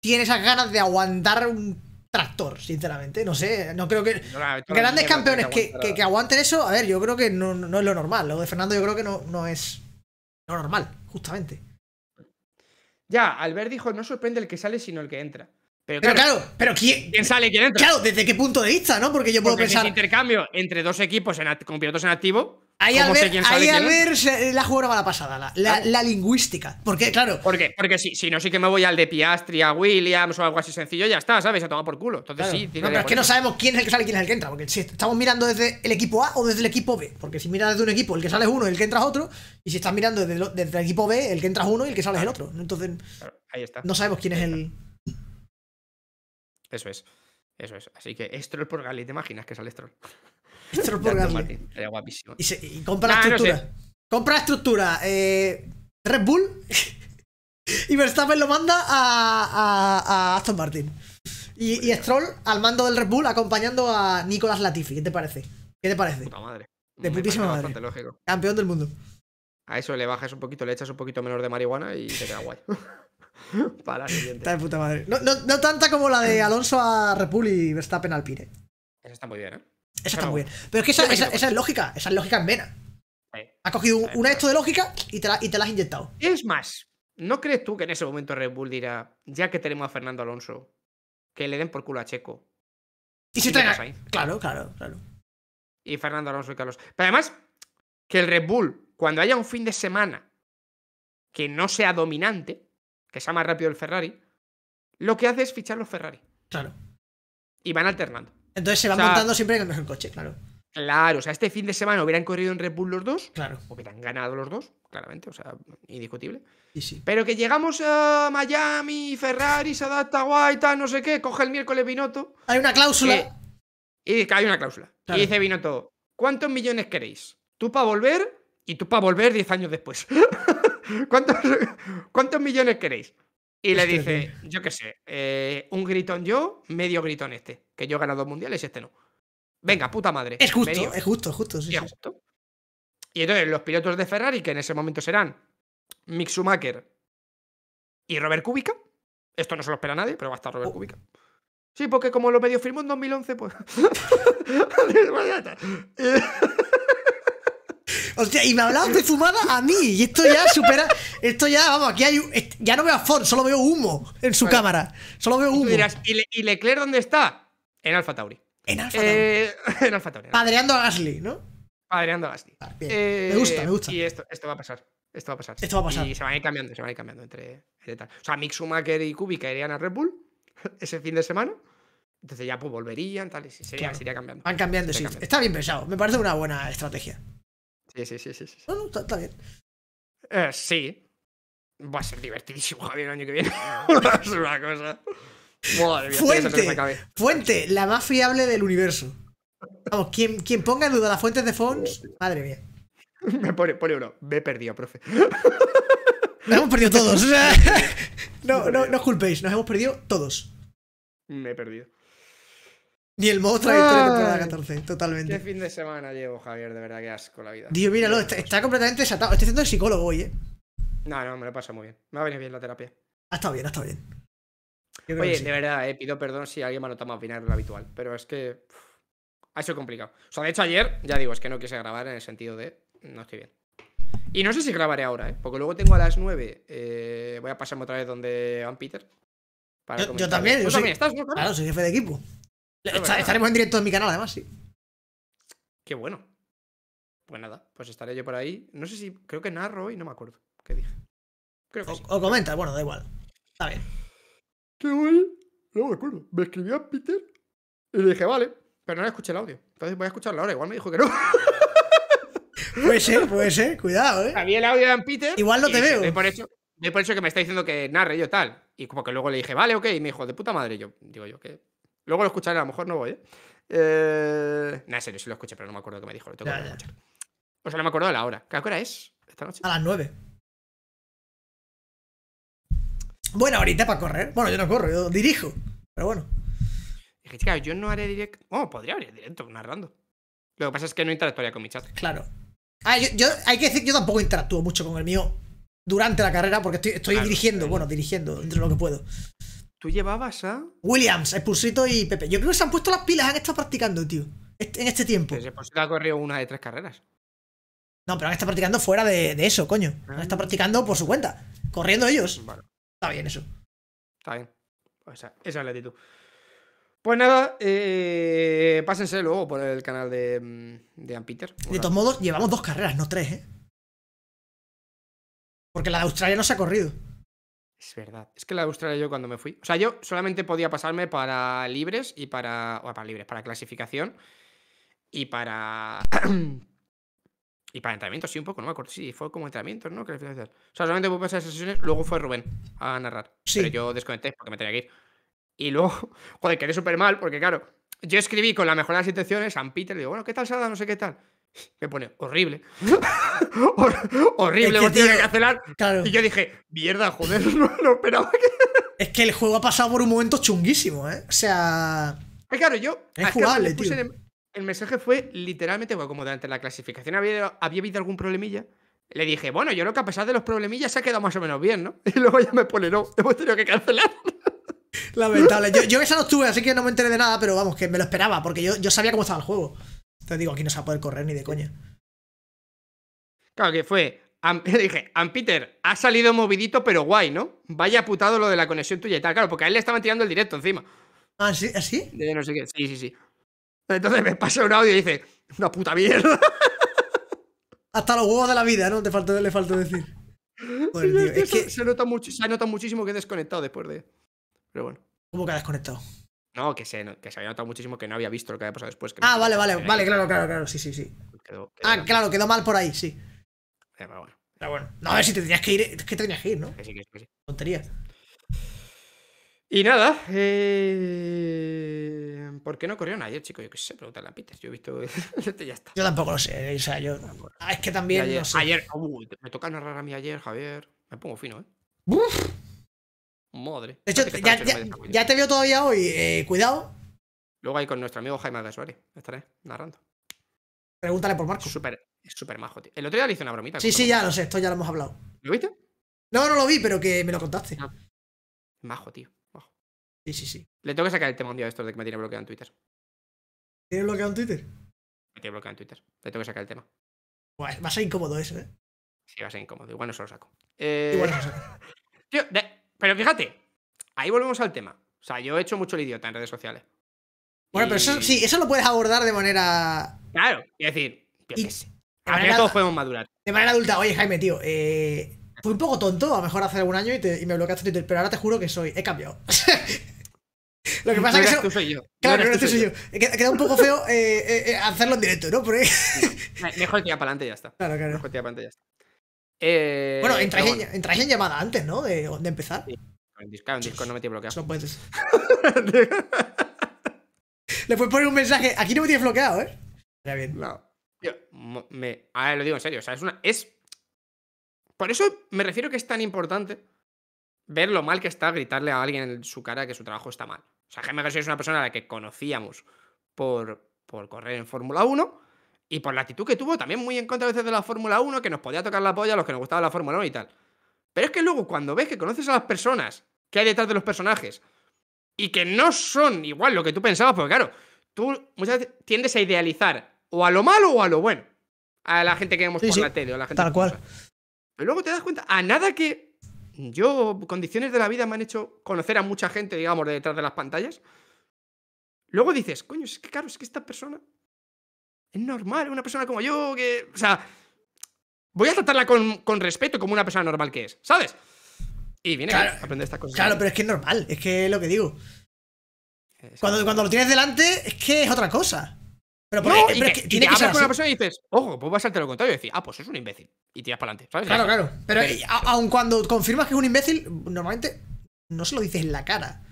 tiene esas ganas de aguantar un tractor, sinceramente. No sé, no creo que. grandes campeones que, que, aguanten eso, a ver, yo creo que no, es lo normal. Lo de Fernando, yo creo que no, no es lo normal, justamente. Ya, Albert dijo: no sorprende el que sale, sino el que entra. Pero, claro, pero ¿quién, ¿quién sale quién entra? Claro, ¿desde qué punto de vista, no? Porque yo puedo Porque pensar. Es intercambio entre dos equipos con pilotos en activo Ahí a ver la jugada mala pasada, la, la, ah. la, lingüística. Porque, claro. Porque, porque si, si no, sí que me voy al de Piastri, a Williams o algo así sencillo, ya está, ¿sabes? Se toma por culo. Entonces sí. no, pero es que no sabemos quién es el que sale y quién es el que entra. Porque si estamos mirando desde el equipo A o desde el equipo B. Porque si miras desde un equipo, el que sale es uno y el que entra es otro. Y si estás mirando desde, el, equipo B, el que entra es uno y el que sale es el otro. Entonces. ahí está. No sabemos quién es el. Eso es. Eso es. Así que es troll por Gali. ¿Te imaginas que sale troll? sería guapísimo. Y, compra la ah, estructura. Compra la estructura. Eh, Red Bull. y Verstappen lo manda a, Aston Martin. Y, Stroll al mando del Red Bull acompañando a Nicolas Latifi. ¿Qué te parece? ¿Qué te parece? Puta madre. De madre. Campeón del mundo. A eso le bajas un poquito, le echas un poquito menos de marihuana y te queda guay. Para la siguiente. Está de puta madre. No, tanta como la de Alonso a Red Bull y Verstappen al Pire. Eso está muy bien, ¿eh? esa está muy bien. Pero es que esa, es lógica, esa es lógica en vena. Ha cogido una esto de lógica y te, la, has inyectado. Es más, ¿no crees tú que en ese momento Red Bull dirá, ya que tenemos a Fernando Alonso, que le den por culo a Checo? Y, si traen Claro, claro, claro. Y Fernando Alonso y Carlos. Pero además, que el Red Bull, cuando haya un fin de semana que no sea dominante, que sea más rápido el Ferrari, lo que hace es fichar los Ferrari. Claro. Y van alternando. Entonces se van montando siempre que no el coche, claro. Claro, o sea, este fin de semana hubieran corrido en Red Bull los dos. Claro. Hubieran ganado los dos, claramente, o sea, indiscutible. Y sí. Pero que llegamos a Miami, Ferrari se adapta guay, tal, no sé qué, coge el miércoles Binotto. Hay una cláusula. Eh, y hay una cláusula. Y dice Binotto, ¿cuántos millones queréis? Tú para volver y tú para volver 10 años después. ¿Cuántos, ¿Cuántos millones queréis? Y le este dice, yo qué sé, eh, un gritón yo, medio gritón este, que yo he ganado dos mundiales y este no. Venga, puta madre. Es justo, es justo, justo, sí, es justo. Y entonces los pilotos de Ferrari, que en ese momento serán Mick Schumacher y Robert Kubica, esto no se lo espera nadie, pero va a estar Robert oh. Kubica. Sí, porque como lo medio firmó en 2011, pues... Hostia, y me hablaban de fumada a mí. Y esto ya supera. Esto ya, vamos, aquí hay. Ya no veo a Ford, solo veo humo en su cámara. Solo veo humo. ¿Y, Leclerc dónde está? En Alfa Tauri. En Alfa eh, Tauri. Eh, en Alfa Tauri. Padreando a Gasly, ¿no? Padreando a Gasly. Ah, eh, me gusta, me gusta. Y esto, esto va a pasar. Esto va a pasar. Esto va a pasar. Y se van a ir cambiando, se van a ir cambiando entre, entre tal. O sea, Mick Schumacher y Kubica irían a Red Bull ese fin de semana. Entonces ya pues volverían, tal, y sería, sería cambiando. Van cambiando, sí. Está bien pensado. Me parece una buena estrategia. Sí, sí, sí, sí. sí. está, bien. Eh, sí. Va a ser divertidísimo, Javier, el año que viene. es una cosa. Madre mía, fuente, fuente, la más fiable del universo. Vamos, quien, ponga en duda las fuentes de Fons, madre mía. Me pone, pone uno, me he perdido, profe. Nos hemos perdido todos. no, no, no os culpéis, nos hemos perdido todos. Me he perdido. Ni el modo trayectoria temporada 14, totalmente. Qué fin de semana llevo, Javier, de verdad que asco la vida. Dios, míralo, está, completamente desatado. Estoy siendo el psicólogo hoy, eh. No, no, me lo pasa muy bien. Me ha venido bien la terapia. Ha estado bien, ha estado bien. Oye, de verdad, eh, pido perdón si alguien me lo toma más final lo habitual, pero es que. ha sido complicado. O sea, de hecho, ayer, ya digo, es que no quise grabar en el sentido de. No estoy bien. Y no sé si grabaré ahora, ¿eh? porque luego tengo a las 9. Eh, voy a pasarme otra vez donde van Peter. yo, también, yo también Claro, soy jefe de equipo. Estaremos en directo en mi canal, además, sí. Qué bueno. Pues nada, pues estaré yo por ahí. No sé si. Creo que narro y no me acuerdo. ¿Qué dije? o, comentas, comenta, bueno, da igual. Está bien. qué hoy. No me acuerdo. Me escribió a Peter y le dije, vale, pero no le escuché el audio. Entonces voy a escucharlo ahora. Igual me dijo que no. Puede ser, puede ser, cuidado, eh. Había el audio de Peter. Igual no te veo. Y por, eso que me está diciendo que narre yo tal. Y como que luego le dije, vale, ok. Y me dijo, de puta madre. Yo digo yo que Luego lo escucharé, a lo mejor no voy, ¿eh? eh... en serio, lo escuché, pero no me acuerdo qué me dijo. Lo que escuchar. O sea, no me acuerdo de la hora. ¿Qué hora es esta noche? A las 9. Bueno, ahorita para correr. Bueno, yo no corro, yo dirijo. Pero bueno. Dije, chicas, yo no haré directo. Oh, podría abrir directo, narrando. Lo que pasa es que no interactuaría con mi chat. Claro. Ah, yo, hay que decir, yo tampoco interactúo mucho con el mío durante la carrera porque estoy, dirigiendo, eh. bueno, dirigiendo dentro de lo que puedo. Tú llevabas a. Williams, Expulsito y Pepe. Yo creo que se han puesto las pilas, han estado practicando, tío. en este tiempo. Pues ha corrido una de tres carreras. No, pero han estado practicando fuera de, eso, coño. Han estado ah. practicando por su cuenta. Corriendo ellos. Está bien eso. Está bien. Pues esa es la actitud. Pues nada, eh, pásense luego por el canal de, mm, de Ampeter. De todos modos, llevamos dos carreras, no tres, ¿eh? Porque la de Australia no se ha corrido. Es verdad. Es que la de yo cuando me fui. O sea, yo solamente podía pasarme para libres y para. O para libres, para clasificación. Y para. y para entrenamientos, sí, un poco, no me acuerdo. Sí, fue como entrenamientos, ¿no? O sea, solamente pude pasar esas sesiones. Luego fue Rubén a narrar. Sí. Pero yo desconecté porque me tenía que ir. Y luego, joder, quedé súper mal, porque claro, yo escribí con la mejor de las intenciones a Peter, le digo, bueno, ¿qué tal Sada? No sé qué tal. Me pone horrible. horrible, es tiene que cancelar. Y yo dije, mierda, joder, no lo esperaba que. Es que el juego ha pasado por un momento chunguísimo, ¿eh? O sea. Es claro, yo. jugable, tío. Em-, el, mensaje fue literalmente, bueno, como durante la clasificación había, había habido algún problemilla. Le dije, bueno, yo creo que a pesar de los problemillas se ha quedado más o menos bien, ¿no? Y luego ya me pone, no, hemos tenido que cancelar. Lamentable. Yo, yo esa no estuve, así que no me enteré de nada, pero vamos, que me lo esperaba, porque yo, yo sabía cómo estaba el juego. Te digo, aquí no se va a poder correr ni de coña. Claro que fue. dije, peter ha salido movidito, pero guay, ¿no? Vaya putado lo de la conexión tuya y tal. Claro, porque a él le estaban tirando el directo encima. ¿Ah, sí? ¿Así? ¿Ah, de Sí, sí, sí. Entonces me pasa un audio y dice, una puta mierda. Hasta los huevos de la vida, ¿no? Te le falta decir. se, nota mucho, se nota muchísimo que he desconectado después de. Pero bueno. ¿Cómo que ha desconectado? No, que se, que había notado muchísimo que no había visto lo que había pasado después. Que ah, vale, vale, vale, claro, claro, claro, sí, sí, sí. ah, claro, quedó mal por ahí, sí. Eh, pero bueno. Pero bueno. No, a ver si te tenías que ir, es que tenías que ir, ¿no? Sí, sí, sí. Tontería. Y nada, eh... ¿por qué no corrieron ayer, chico? Yo qué sé, preguntarle a Peter. Yo he visto. ya está. Yo tampoco lo sé. O sea, yo. Ah, es que también. Ayer, sé. ayer... Uh, me toca narrar a mí ayer, Javier. Me pongo fino, ¿eh? Uf. Madre. ya, te veo todavía hoy. Eh, cuidado. Luego hay con nuestro amigo Jaime de Estaré narrando. Pregúntale por Marco. Súper, súper majo, tío. El otro día le hice una bromita. Sí, sí, ya lo sé. Esto ya lo hemos hablado. ¿Lo viste? No, no lo vi, pero que me lo contaste. Ah. Majo, tío. Majo. Sí, sí, sí. Le tengo que sacar el tema un día de esto de que me tiene bloqueado en Twitter. ¿Tiene bloqueado en Twitter? Me tiene bloqueado en Twitter. Le tengo que sacar el tema. va a ser incómodo eso, ¿eh? Sí, va a ser incómodo. Igual no se lo saco. Igual no se lo eh, saco. tío, de... Pero fíjate, ahí volvemos al tema. O sea, yo he hecho mucho el idiota en redes sociales. Bueno, pero eso sí, eso lo puedes abordar de manera. Claro, es decir, y... todos podemos madurar. De manera adulta, oye Jaime, tío, eh, fui un poco tonto, a lo mejor hace algún año y, me bloqueaste Twitter, pero ahora te juro que soy, he cambiado. Lo que pasa es que. tú, soy yo. Claro, no, no tú, soy yo. Queda un poco feo eh, eh, eh, hacerlo en directo, ¿no? Porque... Mejor tirar para adelante y ya está. Claro, claro. Mejor tirar para adelante y ya está. Eh, bueno, entráis, En, llamada antes, ¿no? De, empezar. En Discord, no me tiene bloqueado. puedes. Le puedes poner un mensaje. Aquí no me tienes bloqueado, ¿eh? Está bien. No. a ver, lo digo en serio. O sea, es una. Es. Por eso me refiero que es tan importante ver lo mal que está gritarle a alguien en su cara que su trabajo está mal. O sea, Gemma que es una persona a la que conocíamos por, por correr en Fórmula 1 y por la actitud que tuvo, también muy en contra a veces de la Fórmula 1, que nos podía tocar la polla a los que nos gustaba la Fórmula 1 y tal. Pero es que luego cuando ves que conoces a las personas que hay detrás de los personajes y que no son igual lo que tú pensabas, porque claro, tú muchas veces tiendes a idealizar o a lo malo o a lo bueno a la gente que vemos por la tele Tal cual. Pero luego te das cuenta, a nada que yo, condiciones de la vida me han hecho conocer a mucha gente, digamos, detrás de las pantallas. Luego dices, coño, es que claro, es que esta persona es normal, una persona como yo, que. O sea, voy a tratarla con, respeto como una persona normal que es, ¿sabes? Y viene a aprender estas cosas. Claro, pero es que es normal, es que es lo que digo. Cuando, lo tienes delante, es que es otra cosa. Pero, por que, es que con una persona y dices, ojo, pues vas a hacerte lo contrario y decir, ah, pues es un imbécil. Y tiras para adelante, ¿sabes? Claro, claro. pero aun cuando confirmas que es un imbécil, normalmente no se lo dices en la cara.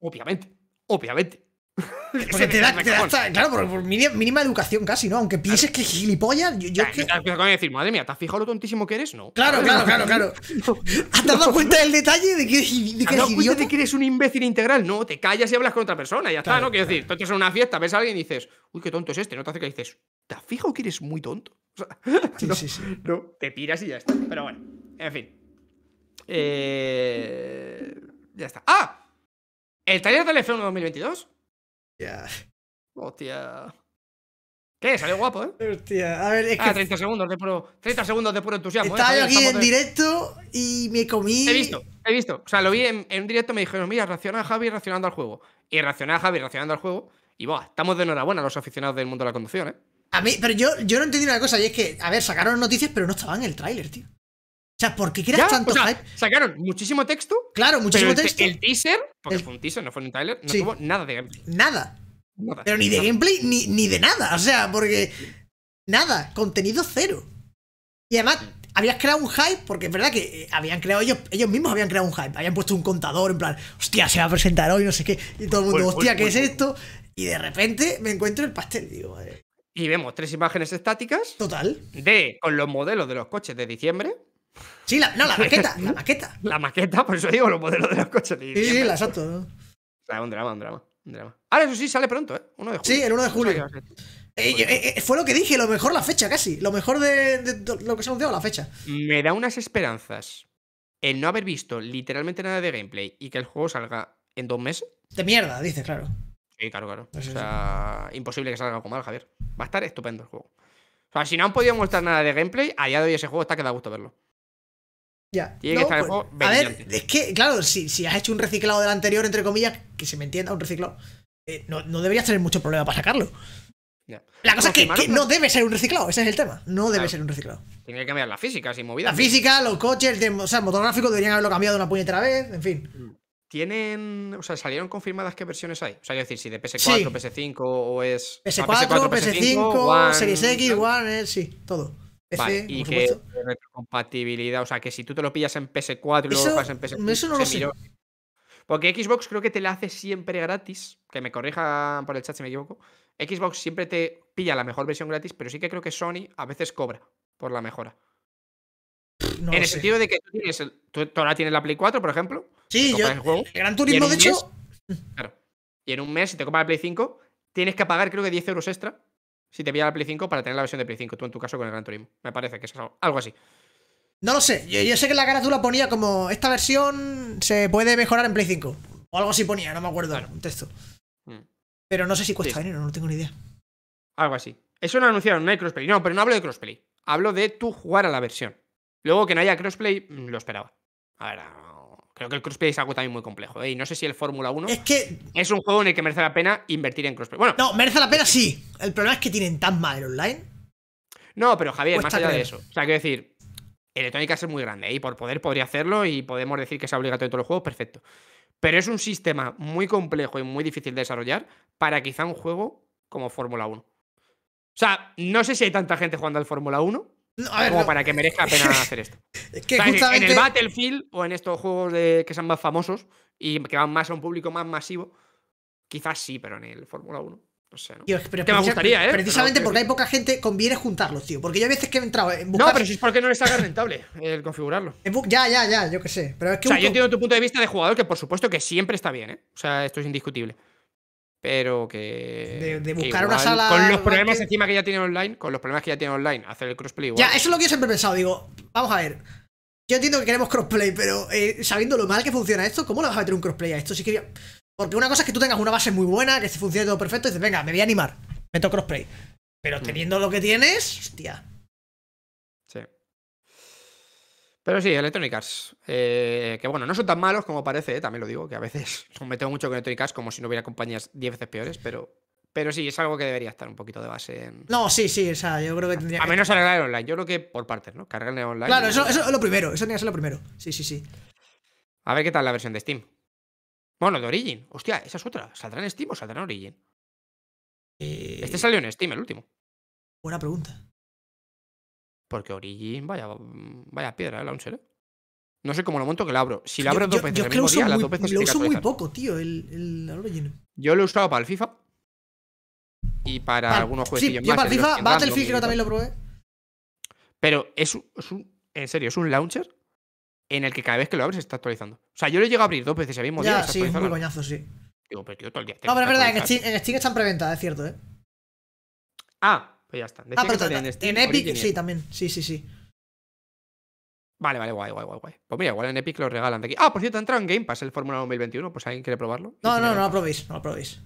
Obviamente, obviamente. te da, hasta, claro, por, mínima, educación casi, ¿no? Aunque pienses que gilipollas, yo, yo que... decir, madre mía, ¿te has fijado lo tontísimo que eres? No. Claro, claro, claro, claro. ¿Has dado cuenta del detalle de que, de que eres de que eres un imbécil integral? No, te callas y hablas con otra persona, ya está, ¿no? Quiero decir, tú estás en una fiesta, ves a alguien y dices, uy, qué tonto es este, no te hace que dices, ¿te has fijado que eres muy tonto? sí, sí, sí. no, te piras y ya está. Pero bueno, en fin. Eh... Ya está. ¡Ah! El taller del f 2022 Hostia. ¿Qué? Salió guapo, ¿eh? Hostia, a ver, es ah, que. 30 segundos de puro, 30 segundos de puro entusiasmo. ¿eh? Estaba yo aquí en directo y me comí. He visto, he visto. O sea, lo vi en, en directo me dijeron, mira, reacciona a Javi reaccionando al juego. Y reacciona a Javi reaccionando al juego. Y buah, estamos de enhorabuena los aficionados del mundo de la conducción, ¿eh? A mí, pero yo, yo no entendí una cosa, y es que, a ver, sacaron noticias, pero no estaban en el tráiler, tío sea, ¿por qué creas tanto hype? Sacaron muchísimo texto. Claro, muchísimo el, texto. El teaser, porque fue un teaser, no fue un trailer, no tuvo nada de gameplay. Nada. Pero ni de gameplay ni, ni de nada. O sea, porque. Nada, contenido cero. Y además, habías creado un hype, porque es verdad que eh, habían creado ellos, ellos mismos habían creado un hype, habían puesto un contador en plan, hostia, se va a presentar hoy, no sé qué, y todo el mundo, hostia, ¿qué es esto? Y de repente me encuentro el pastel, digo, Y vemos tres imágenes estáticas. Total. De, con los modelos de los coches de diciembre. Sí, la, no, la maqueta, la maqueta. La maqueta, por eso digo, los modelos de los coches. Sí, sí, la exacto. O sea, un drama, un drama, un drama. Ahora, eso sí, sale pronto, ¿eh? de Sí, el 1 de julio. Eh, eh, eh, fue lo que dije, lo mejor la fecha casi. Lo mejor de, lo que se ha anunciado la fecha. Me da unas esperanzas el no haber visto literalmente nada de gameplay y que el juego salga en dos meses. De mierda, dice claro. Sí, claro, claro. o sea, imposible que salga algo mal, Javier. Va a estar estupendo el juego. O sea, si no han podido mostrar nada de gameplay, a día de hoy ese juego está que da gusto verlo. Ya. Pues, a ver, es que, claro, si, si has hecho un reciclado del anterior, entre comillas, que se me entienda, un reciclado, eh, no, no, deberías tener mucho problema para sacarlo. Ya. La cosa es que, no debe ser un reciclado, ese es el tema. No debe ser un reciclado. Tiene que cambiar la física, sin movida. La física, los coches, o sea, el motor gráfico deberían haberlo cambiado una puñetera vez, en fin. ¿Tienen. O sea, salieron confirmadas qué versiones hay? O sea, quiero decir, si de PS4, PS5 o es. PS4, ps 5 Series X, One, eh, sí, todo y que compatibilidad o sea, que si tú te lo pillas en PS4 y luego vas en PS5, no lo Porque Xbox creo que te la hace siempre gratis, que me corrijan por el chat si me equivoco. Xbox siempre te pilla la mejor versión gratis, pero sí que creo que Sony a veces cobra por la mejora. en el sentido de que tú, ahora tienes la Play 4, por ejemplo. Sí, yo. Gran Turismo, de hecho. Y en un mes, si te compras la Play 5, tienes que pagar creo que 10 euros extra si te pilla la Play 5 para tener la versión de Play 5, tú en tu caso con el Gran Turismo. Me parece que es algo así. No lo sé, yo, sé que la cara la ponía como esta versión se puede mejorar en Play 5. O algo así ponía, no me acuerdo, un texto. Mm. Pero no sé si cuesta dinero, no tengo ni idea. Algo así. Eso no anunciaron, no hay crossplay. No, pero no hablo de crossplay. Hablo de tú jugar a la versión. Luego que no haya crossplay, mm, lo esperaba. A ver Creo que el crossplay es algo también muy complejo. ¿eh? Y no sé si el Fórmula 1 es, que... es un juego en el que merece la pena invertir en crossplay. Bueno, no, merece la pena sí. El problema es que tienen tan mal el online. No, pero Javier, más allá de eso. O sea, quiero decir, electrónica es muy grande ¿eh? y por poder podría hacerlo y podemos decir que es obligatorio en todos los juegos, perfecto. Pero es un sistema muy complejo y muy difícil de desarrollar para quizá un juego como Fórmula 1. O sea, no sé si hay tanta gente jugando al Fórmula 1 como para que merezca la pena hacer esto. En el Battlefield o en estos juegos que son más famosos y que van más a un público más masivo, quizás sí, pero en el Fórmula 1. No sé, ¿no? que me gustaría, ¿eh? Precisamente porque hay poca gente, conviene juntarlos, tío. Porque yo a veces que he entrado en buscar... No, pero si es porque no le salga rentable el configurarlo. ya, ya, ya, yo qué sé. Pero es que o sea, yo entiendo tu punto de vista de jugador, que por supuesto que siempre está bien, ¿eh? O sea, esto es indiscutible pero que. De, buscar una sala. Con los problemas encima que ya tiene online, con los problemas que ya tiene online, hacer el crossplay igual. Ya, eso es lo que yo siempre he pensado, digo, vamos a ver. Yo entiendo que queremos crossplay, pero eh, sabiendo lo mal que funciona esto, ¿cómo le vas a meter un crossplay a esto? Si quería... Porque una cosa es que tú tengas una base muy buena, que se funcione todo perfecto, y dices, venga, me voy a animar, meto crossplay. Pero mm. teniendo lo que tienes, hostia. Pero sí, Electronic Arts, eh, que bueno, no son tan malos como parece, eh, también lo digo, que a veces me tengo mucho con Electronic Arts como si no hubiera compañías 10 veces peores, pero, pero sí, es algo que debería estar un poquito de base en... No, sí, sí, o sea, yo creo que tendría... A menos arreglar el online, yo creo que por partes, ¿no? Cargar online... Claro, eso, es lo primero, eso tendría que ser lo primero, sí, sí, sí. A ver qué tal la versión de Steam. Bueno, de Origin, hostia, esa es otra, ¿saldrá en Steam o saldrá en Origin? Eh, este salió en Steam, el último. Buena pregunta. Porque Origin, vaya, vaya piedra el ¿eh? launcher, ¿eh? No sé cómo lo monto que lo abro. Si lo abro dos veces yo, mismo día, las dos veces Lo uso muy poco, tío, el, Origin. Yo lo he usado para el FIFA. Y para algunos juegos. Sí, yo para el FIFA, Battlefield creo también lo probé. Pero es, un. En serio, es un launcher en el que cada vez que lo abres se está actualizando. O sea, yo le llego a abrir dos veces el mismo día. Ya, sí, es muy coñazo, sí. Digo, pero todo el día. No, pero es verdad, en Steam, están Steam preventa, es cierto, ¿eh? Ah, pues ya está. ah, pero en, Epic sí, también. Sí, sí, sí. Vale, vale, guay, guay, guay, guay. Pues mira, igual en Epic lo regalan de aquí. Ah, por cierto, entrado en Game Pass el Fórmula 2021, pues alguien quiere probarlo. No, no, no, lo pues probéis, no lo probéis.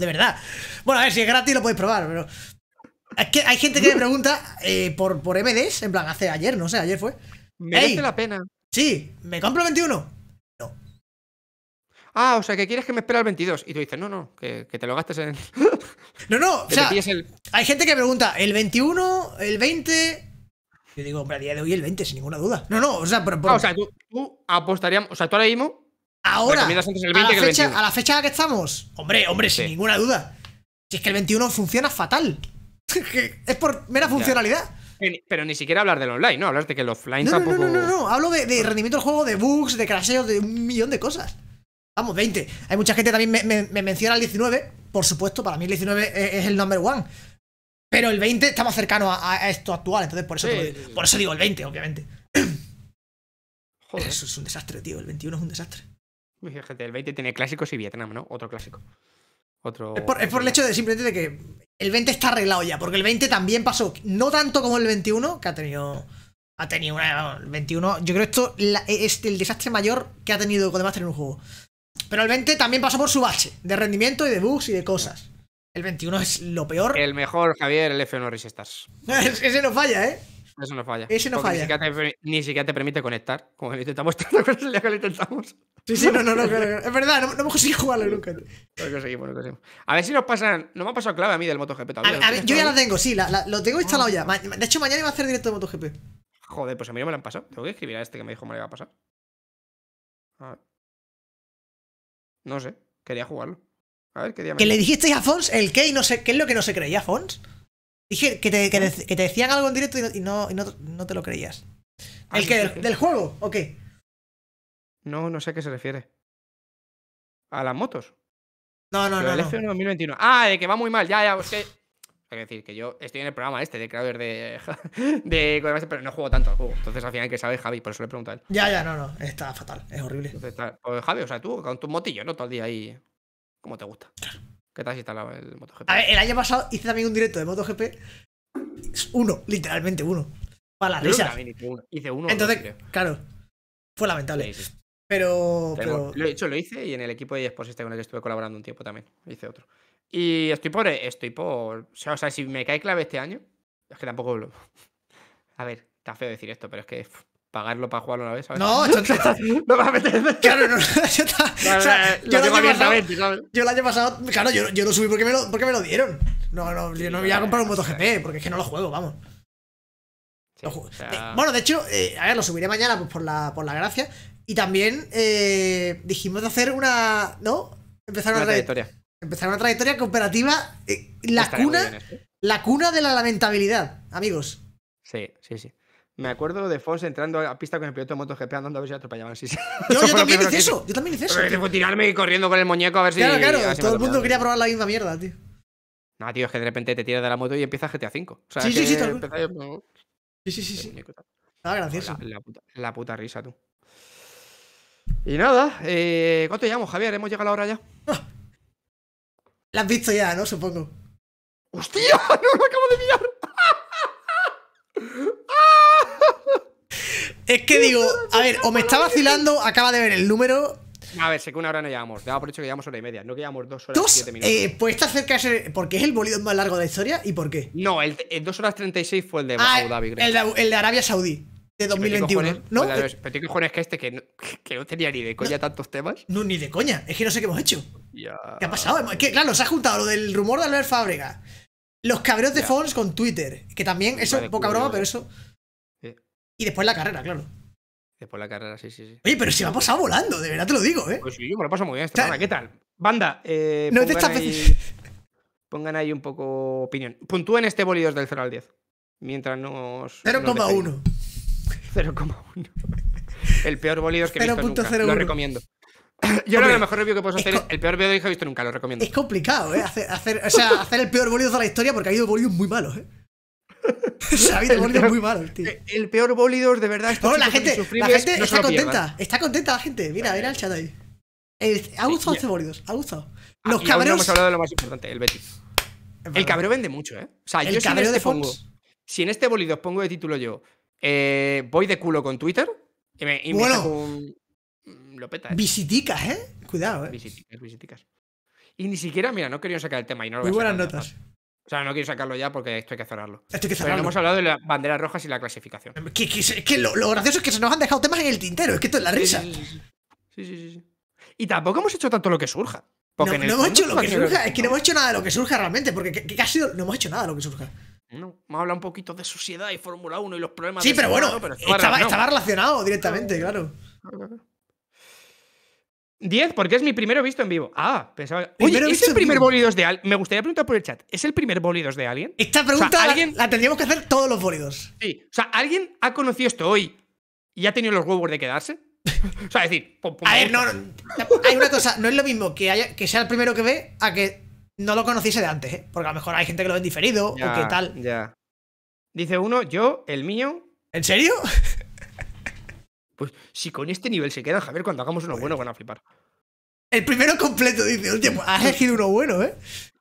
de verdad. Bueno, a ver, si es gratis lo podéis probar, pero. Es que hay gente que me pregunta eh, por, por MDs, en plan, hace ayer, no sé, ayer fue. Merece la pena. Sí, me compro 21 ah, o sea, que quieres que me espera el 22. Y tú dices, no, no, que, te lo gastes en. no, no, o sea, hay gente que pregunta, ¿el 21? ¿El 20? Yo digo, hombre, a día de hoy el 20, sin ninguna duda. No, no, o sea, ah, o sea, tú, apostaríamos. O sea, tú ahora mismo. Ahora. a, la fecha, a la fecha que estamos. Hombre, hombre, sin ninguna duda. Si es que el 21 funciona fatal. es por mera funcionalidad. Pero ni siquiera hablar del online, ¿no? de que el offline tampoco. No, no, no, no, no. Hablo de, de rendimiento del juego, de bugs, de crasheos, de un millón de cosas. Vamos, 20. Hay mucha gente también me, me, menciona el 19. Por supuesto, para mí el 19 e, es, el number one. Pero el 20 está más cercano a, esto actual. Entonces, por eso, digo. por eso digo el 20, obviamente. Joder. Eso es un desastre, tío. El 21 es un desastre. gente. el 20 tiene clásicos y Vietnam, ¿no? Otro clásico. Otro, es, por, el hecho de simplemente de que el 20 está arreglado ya, porque el 20 también pasó, no tanto como el 21, que ha tenido. Ha tenido una. El 21. Yo creo que esto es el desastre mayor que ha tenido Codemaster en un juego. Pero el 20 también pasó por su bache de rendimiento y de bugs y de cosas. El 21 es lo peor. El mejor, Javier, el F1 Resistars. Ese no falla, ¿eh? Eso no falla. Ese no falla. Ni siquiera, te, permite conectar. Como lo intentamos tanto cosas el que lo intentamos. Sí, sí, no, no, no. es verdad, no, no hemos conseguido jugarlo nunca. Lo conseguimos, lo conseguimos. A ver si nos pasan. No me ha pasado clave a mí del MotoGP también yo ya la tengo, sí, lo tengo instalado ah. ya. De hecho, mañana iba a hacer directo de MotoGP. Joder, pues a mí no me la han pasado. Tengo que escribir a este que me dijo me la iba a pasar. A ver. No sé, quería jugarlo. A ver qué ¿Que le dijisteis a Fons el qué no sé qué es lo que no se creía, Fons? Dije que te, que te decían algo en directo y no, y no, no, te lo creías. ¿El ah, que qué? ¿Del juego o qué? No, no sé a qué se refiere. ¿A las motos? No, no, Pero no. El F1 2021. Ah, de que va muy mal, ya, ya, es que... Es decir, que yo estoy en el programa este de creador de, de pero no juego tanto al juego. Entonces, al final, que saber Javi? Por eso le pregunto a él. Ya, ya, no, no. Está fatal. Es horrible. Entonces, pues, Javi, o sea, tú con tu motillo ¿no? Todo el día ahí. ¿Cómo te gusta? ¿Qué tal si está el MotoGP? A ver, el año pasado hice también un directo de MotoGP. Uno, literalmente uno. Para la risas Hice uno. Entonces, claro. Fue lamentable. Pero, Lo he hecho, lo hice y en el equipo de eSports este con el que estuve colaborando un tiempo también. Hice otro. Y estoy por. Estoy por. O sea, si me cae clave este año, es que tampoco lo. A ver, está feo decir esto, pero es que pagarlo para jugarlo una vez. ¿sabes? No, yo, no me apetece. Claro, no. Yo, o sea, yo el año pasado. Yo pasado. Claro, yo, yo lo subí porque me lo, porque me lo dieron. No, no, yo no voy a comprar un MotoGP porque es que no lo juego, vamos. bueno, de hecho, eh, a ver, lo subiré mañana pues, por, la, por la gracia. Y también eh, dijimos de hacer una. ¿No? Empezar una, una trayectoria. Empezar una trayectoria cooperativa, eh, la cuna, la cuna de la lamentabilidad, amigos. Sí, sí, sí. Me acuerdo de Fons entrando a pista con el piloto de MotoGP andando a ver si atropellaban. Sí, sí. Yo, también hice eso, yo también hice eso. Pero tirarme y corriendo con el muñeco a ver si. Claro, claro, todo el mundo quería probar la misma mierda, tío. No, tío, es que de repente te tiras de la moto y empiezas GTA V. O sea, sí, sí, sí, tal... sí, sí, sí, sí. Ah, gracioso. La, puta, risa, tú. Y nada, eh, ¿cuánto llevamos, Javier? ¿Hemos llegado a la hora ya? Ah, la has visto ya, ¿no? Supongo. ¡Hostia! ¡No lo acabo de mirar! es que digo, a ver, o me está vacilando, acaba de ver el número. A ver, sé que una hora no llevamos. Daba por hecho que llevamos hora y media, no que llevamos dos horas ¿Dos? siete eh, minutos. pues está cerca ese. ¿Por qué es el bolido más largo de la historia? ¿Y por qué? No, el, 2 horas 36 fue el de ah, Abu el de Arabia Saudí de 2021. ¿No? Pero te cojones que este que no, que no tenía ni de coña tantos temas. No, ni de coña. Es que no sé qué hemos hecho. Ya ¿Qué ha pasado? Es que, claro, se ha juntado lo del rumor de Albert Fábrega. Los cabreos de Fons con Twitter. Que también, eso, poca broma, pero eso. Y después la carrera, claro. Después la carrera, sí, sí, sí. Oye, pero se me ha pasado volando, de verdad te lo digo, ¿eh? Pues sí, yo me lo paso muy bien esta ¿Qué tal? Banda, eh, no pongan, esta ahí, pongan ahí un poco opinión. Puntúen este bolidos del 0 al 10. Mientras nos. 0,1. 0,1. El peor bólido que he visto nunca. Lo recomiendo. Yo creo que la mejor review que puedes hacer es, el peor bólido que he visto nunca, lo recomiendo. Es complicado, ¿eh? Hacer, hacer, o sea, hacer el peor bolidos de la historia porque ha habido bolidos muy malos, ¿eh? ha habido bólidos muy malos, tío. El peor bolidos de verdad es la gente, la gente está contenta. Está contenta la gente. Mira, mira el chat ahí. Eh, este ha gustado este bólidos, ha gustado. Los hemos hablado de lo más importante, el Betis. El cabreo vende mucho, ¿eh? O sea, yo si Si en este bólido pongo de título yo eh, voy de culo con Twitter. Y me, y bueno, un... Mm, lo peta. ¿eh? Visiticas, ¿eh? Cuidado, ¿eh? Visiticas, visiticas. Y ni siquiera, mira, no quería sacar el tema y no lo Muy buenas notas. O sea, no quiero sacarlo ya porque esto hay que cerrarlo. Esto que cerrarlo. Pero hemos hablado de las banderas rojas y la clasificación. Que, que, lo, gracioso es que se nos han dejado temas en el tintero. Es que esto es la risa. Sí, sí, sí. Y tampoco hemos hecho tanto lo que surja. Porque no, hemos hecho lo que surja. Es que no hemos hecho nada de lo que surja realmente. Porque qué ha sido, no hemos hecho nada de lo que surja. No, me hablado un poquito de suciedad y Fórmula 1 y los problemas Sí, pero bueno, estaba, relacionado. directamente, claro. 10, porque es mi primero visto en vivo. Ah, pensaba. Oye, ¿es el primer de Me gustaría preguntar por el chat. ¿Es el primer bolidos de alguien? Esta pregunta ¿alguien... La, tendríamos que hacer todos los bolidos. Sí. O sea, ¿alguien ha conocido esto hoy y ha tenido los huevos de quedarse? o sea, decir, a ver, no, hay una cosa, no es lo mismo que, haya, que sea el primero que ve a que no lo conociese de antes, ¿eh? porque a lo mejor hay gente que lo ha diferido o qué tal. Ya. Dice uno, yo, el mío. ¿En serio? pues si con este nivel se quedan, Javier, cuando hagamos uno bueno, pues van a flipar. El primero completo, dice, último pues has elegido uno bueno, ¿eh?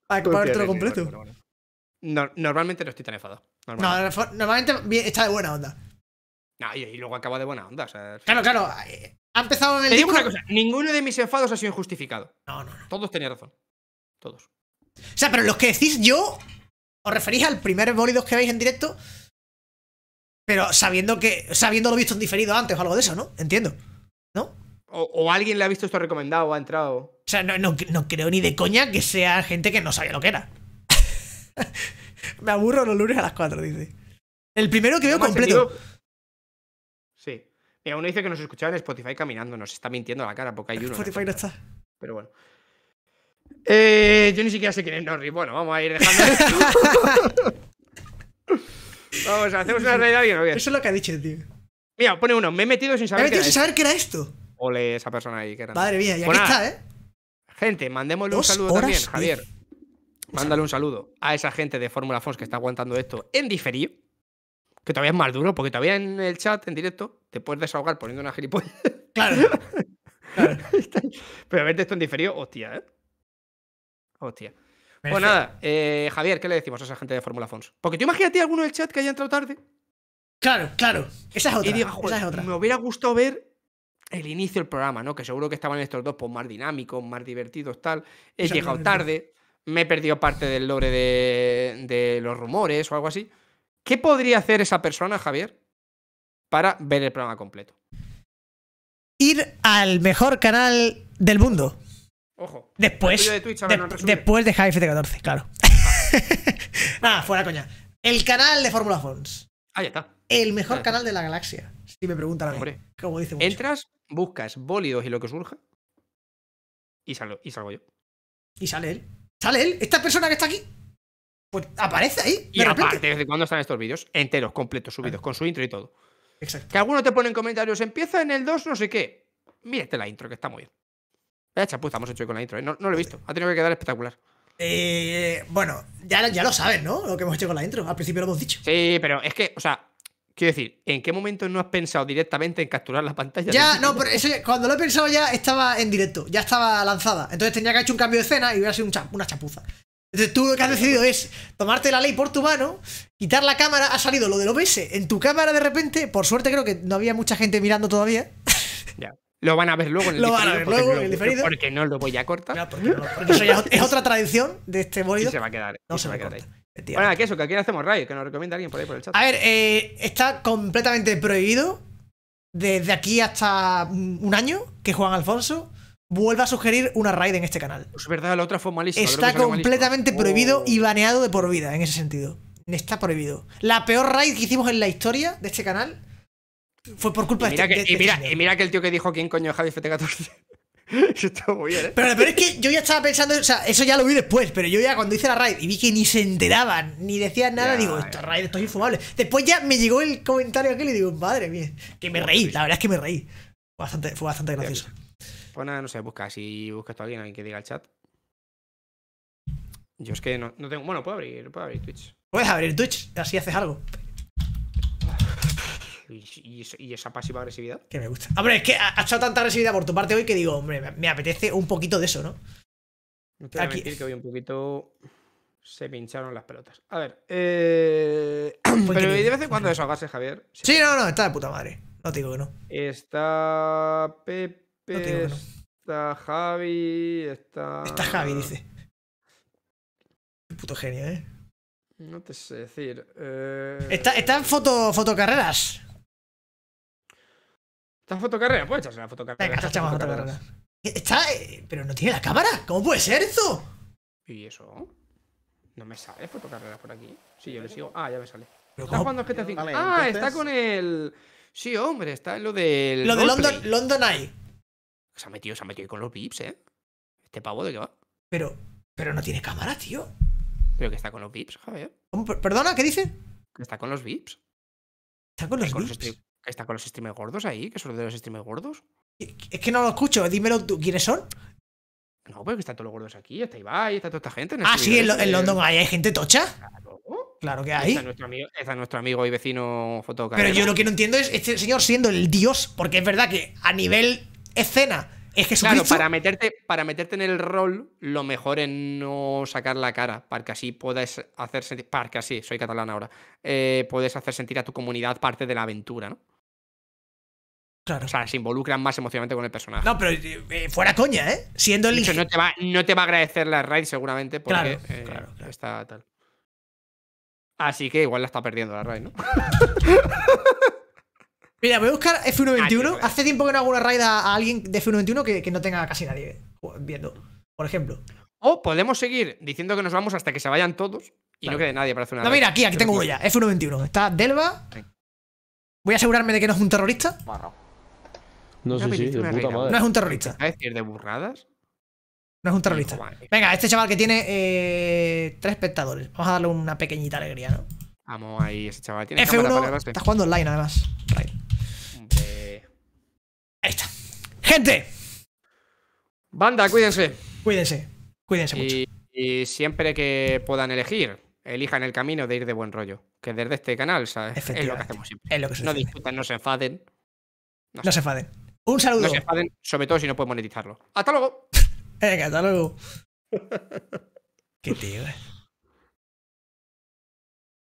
Para otro completo. normalmente no estoy tan enfadado. Normalmente. normalmente está de buena onda. No, y, luego acaba de buena onda. claro, claro. Ha empezado en el. Te digo una cosa: ninguno de mis enfados ha sido injustificado. No, no, no. Todos tenían razón. Todos. O sea, pero los que decís yo, os referís al primer bólidos que veis en directo, pero sabiendo que, Sabiendo lo visto en diferido antes o algo de eso, ¿no? Entiendo. ¿No? O, alguien le ha visto esto recomendado o ha entrado. O sea, no, no, creo ni de coña que sea gente que no sabía lo que era. Me aburro los lunes a las 4, dice. El primero que veo completo. Sí. Mira, uno dice que nos escuchaba en Spotify caminando. Nos está mintiendo la cara porque hay uno. Spotify no está. Pero bueno. Eh, yo ni siquiera sé quién es Norris. Bueno, vamos a ir dejando. vamos, hacemos una realidad bien, bien. Eso es lo que ha dicho, tío. Mira, pone uno. Me he metido sin saber. sin saber qué era esto. Ole esa persona ahí, que era. Madre mía, y aquí pues está, ¿eh? Gente, mandémosle un saludo también, Javier. Mándale un saludo a esa gente de Fórmula Fons que está aguantando esto en diferido. Que todavía es más duro, porque todavía en el chat, en directo, te puedes desahogar poniendo una gilipollas. Claro. claro. Pero verte esto en diferido, hostia, ¿eh? Hostia. Pues nada, eh, Javier, ¿qué le decimos a esa gente de Fórmula Fons? Porque tú imagínate a alguno del chat que haya entrado tarde. Claro, claro. Esa es otra. me hubiera gustado ver el inicio del programa, ¿no? Que seguro que estaban estos dos pues, más dinámicos, más divertidos, tal. He llegado tarde, me he perdido parte del lore de, de los rumores o algo así. ¿Qué podría hacer esa persona, Javier, para ver el programa completo? Ir al mejor canal del mundo. Ojo. Después. De después de 14 claro. Nada, fuera coña. El canal de Fórmula Fons. Ahí está. El mejor canal de la galaxia. Si me preguntan a mí. Como dice Entras, buscas bólidos y lo que surja. Y salgo, y salgo yo. Y sale él. Sale él. Esta persona que está aquí. Pues aparece ahí. y aparte, ¿desde cuándo están estos vídeos? Enteros, completos, subidos, con su intro y todo. Exacto. Que alguno te pone en comentarios, empieza en el 2, no sé qué. Mírate la intro, que está muy bien. Vaya eh, chapuza hemos hecho con la intro, ¿eh? no, lo he visto. Ha tenido que quedar espectacular. Eh, bueno, ya, ya lo sabes, ¿no? Lo que hemos hecho con la intro. Al principio lo hemos dicho. Sí, pero es que, o sea, Quiero decir, ¿en qué momento no has pensado directamente en capturar la pantalla? Ya, no, pero cuando lo he pensado ya estaba en directo, ya estaba lanzada. Entonces tenía que haber hecho un cambio de escena y hubiera sido una chapuza. Entonces tú lo que has decidido es tomarte la ley por tu mano, quitar la cámara, ha salido lo de del OBS en tu cámara de repente. Por suerte creo que no había mucha gente mirando todavía. Ya. Lo van a ver luego en el Lo van a ver luego en diferido. Porque no lo voy a cortar. es otra tradición de este bolido. Y se va a quedar. No se va a quedar ahí. Bueno, eso, que aquí hacemos raid que nos recomienda alguien por ahí por el chat. A ver, eh, está completamente prohibido desde aquí hasta un año que Juan Alfonso vuelva a sugerir una raid en este canal. Pues es verdad, la otra fue malísima. Está completamente oh. prohibido y baneado de por vida en ese sentido. Está prohibido. La peor raid que hicimos en la historia de este canal fue por culpa de, este... y este mira, y mira que el tío que dijo quién coño es Javi FT14. Eso está muy bien, ¿eh? Pero es que yo ya estaba pensando, o sea, eso ya lo vi después, pero yo ya cuando hice la raid y vi que ni se enteraban, ni decían nada, digo, esta raid, esto es infumable. Después ya me llegó el comentario aquel y digo, madre mía, que me reí, la verdad es que me reí. Fue bastante, fue bastante gracioso. Pues nada, no sé, busca, si buscas a alguien, alguien que diga el chat. Yo es que no, tengo. Bueno, puedo abrir, puedo abrir Twitch. Puedes abrir Twitch, así haces algo y, esa pasiva agresividad. Que me gusta. Hombre, es que ha, hecho tanta agresividad por tu parte hoy que digo, hombre, me, apetece un poquito de eso, ¿no? No te voy a que hoy un poquito se pincharon las pelotas. A ver, eh... Pues pero de vez en cuando eso hagas, Javier. Sí. no, no, está de puta madre. No digo que no. Está Pepe, no está Javi, está... Está Javi, dice. Puto genio, ¿eh? No te sé decir. Eh... Está, en foto, fotocarreras está fotocarrera? Puedes echarse una fotocarrera. Venga, echamos fotocarrera. Está. Eh, pero no tiene la cámara. ¿Cómo puede ser eso? ¿Y eso? No me sale fotocarrera por aquí. Sí, yo le sigo. Ah, ya me sale. está jugando GTA ah, está con el. Sí, hombre, está en lo del. Lo de London, London Eye. Se ha metido, se ha metido con los VIPs, ¿eh? Este pavo de qué va. Pero. Pero no tiene cámara, tío. Pero que está con los VIPs, Javier. ¿Perdona? ¿Qué dice? está con los VIPs. ¿Está con los VIPs? está con los streamers gordos ahí? ¿Que son de los streamers gordos? Eh, es que no lo escucho, dímelo tú, ¿quiénes son? No, pues que están todos los gordos aquí, está Ibai, está toda esta gente. Ah, en ah, sí, en, London hay, gente tocha. Claro. que hay. Está nuestro amigo, y vecino fotógrafo. Pero yo lo que no entiendo es este señor siendo el dios, porque es verdad que a nivel escena es que Claro, para meterte, para meterte en el rol, lo mejor es no sacar la cara, para que así puedas hacer sentir. Para que así, soy catalán ahora. Eh, puedes hacer sentir a tu comunidad parte de la aventura, ¿no? Claro. O sea, se involucran más emocionalmente con el personaje. No, pero eh, fuera coña, ¿eh? Siendo el. no, te va, a agradecer la raid seguramente porque eh, claro, claro, está tal. Así que igual la está perdiendo la raid, ¿no? Mira, voy a buscar F121. Hace tiempo que no hago una raid a, alguien de F121 que, que, no tenga casi nadie viendo, por ejemplo. O podemos seguir diciendo que nos vamos hasta que se vayan todos y no quede nadie para hacer una. No, mira, aquí, aquí tengo uno ya. F121. Está Delva. Voy a asegurarme de que no es un terrorista. No, sí, No es un terrorista. ¿A decir de burradas? No es un terrorista. Venga, este chaval que tiene eh, tres espectadores. Vamos a darle una pequeñita alegría, ¿no? Vamos ahí, ese chaval tiene F1 está jugando online, además. Ahí está. ¡Gente! Banda, cuídense. Cuídense. Cuídense mucho. Y, siempre que puedan elegir, elijan el camino de ir de buen rollo. Que desde este canal, ¿sabes? Es lo que hacemos siempre. lo que no discutan, no se enfaden. no se enfaden. Un saludo. No se enfaden, sobre todo si no pueden monetizarlo. ¡Hasta luego! Venga, hasta luego. Qué tío, eh.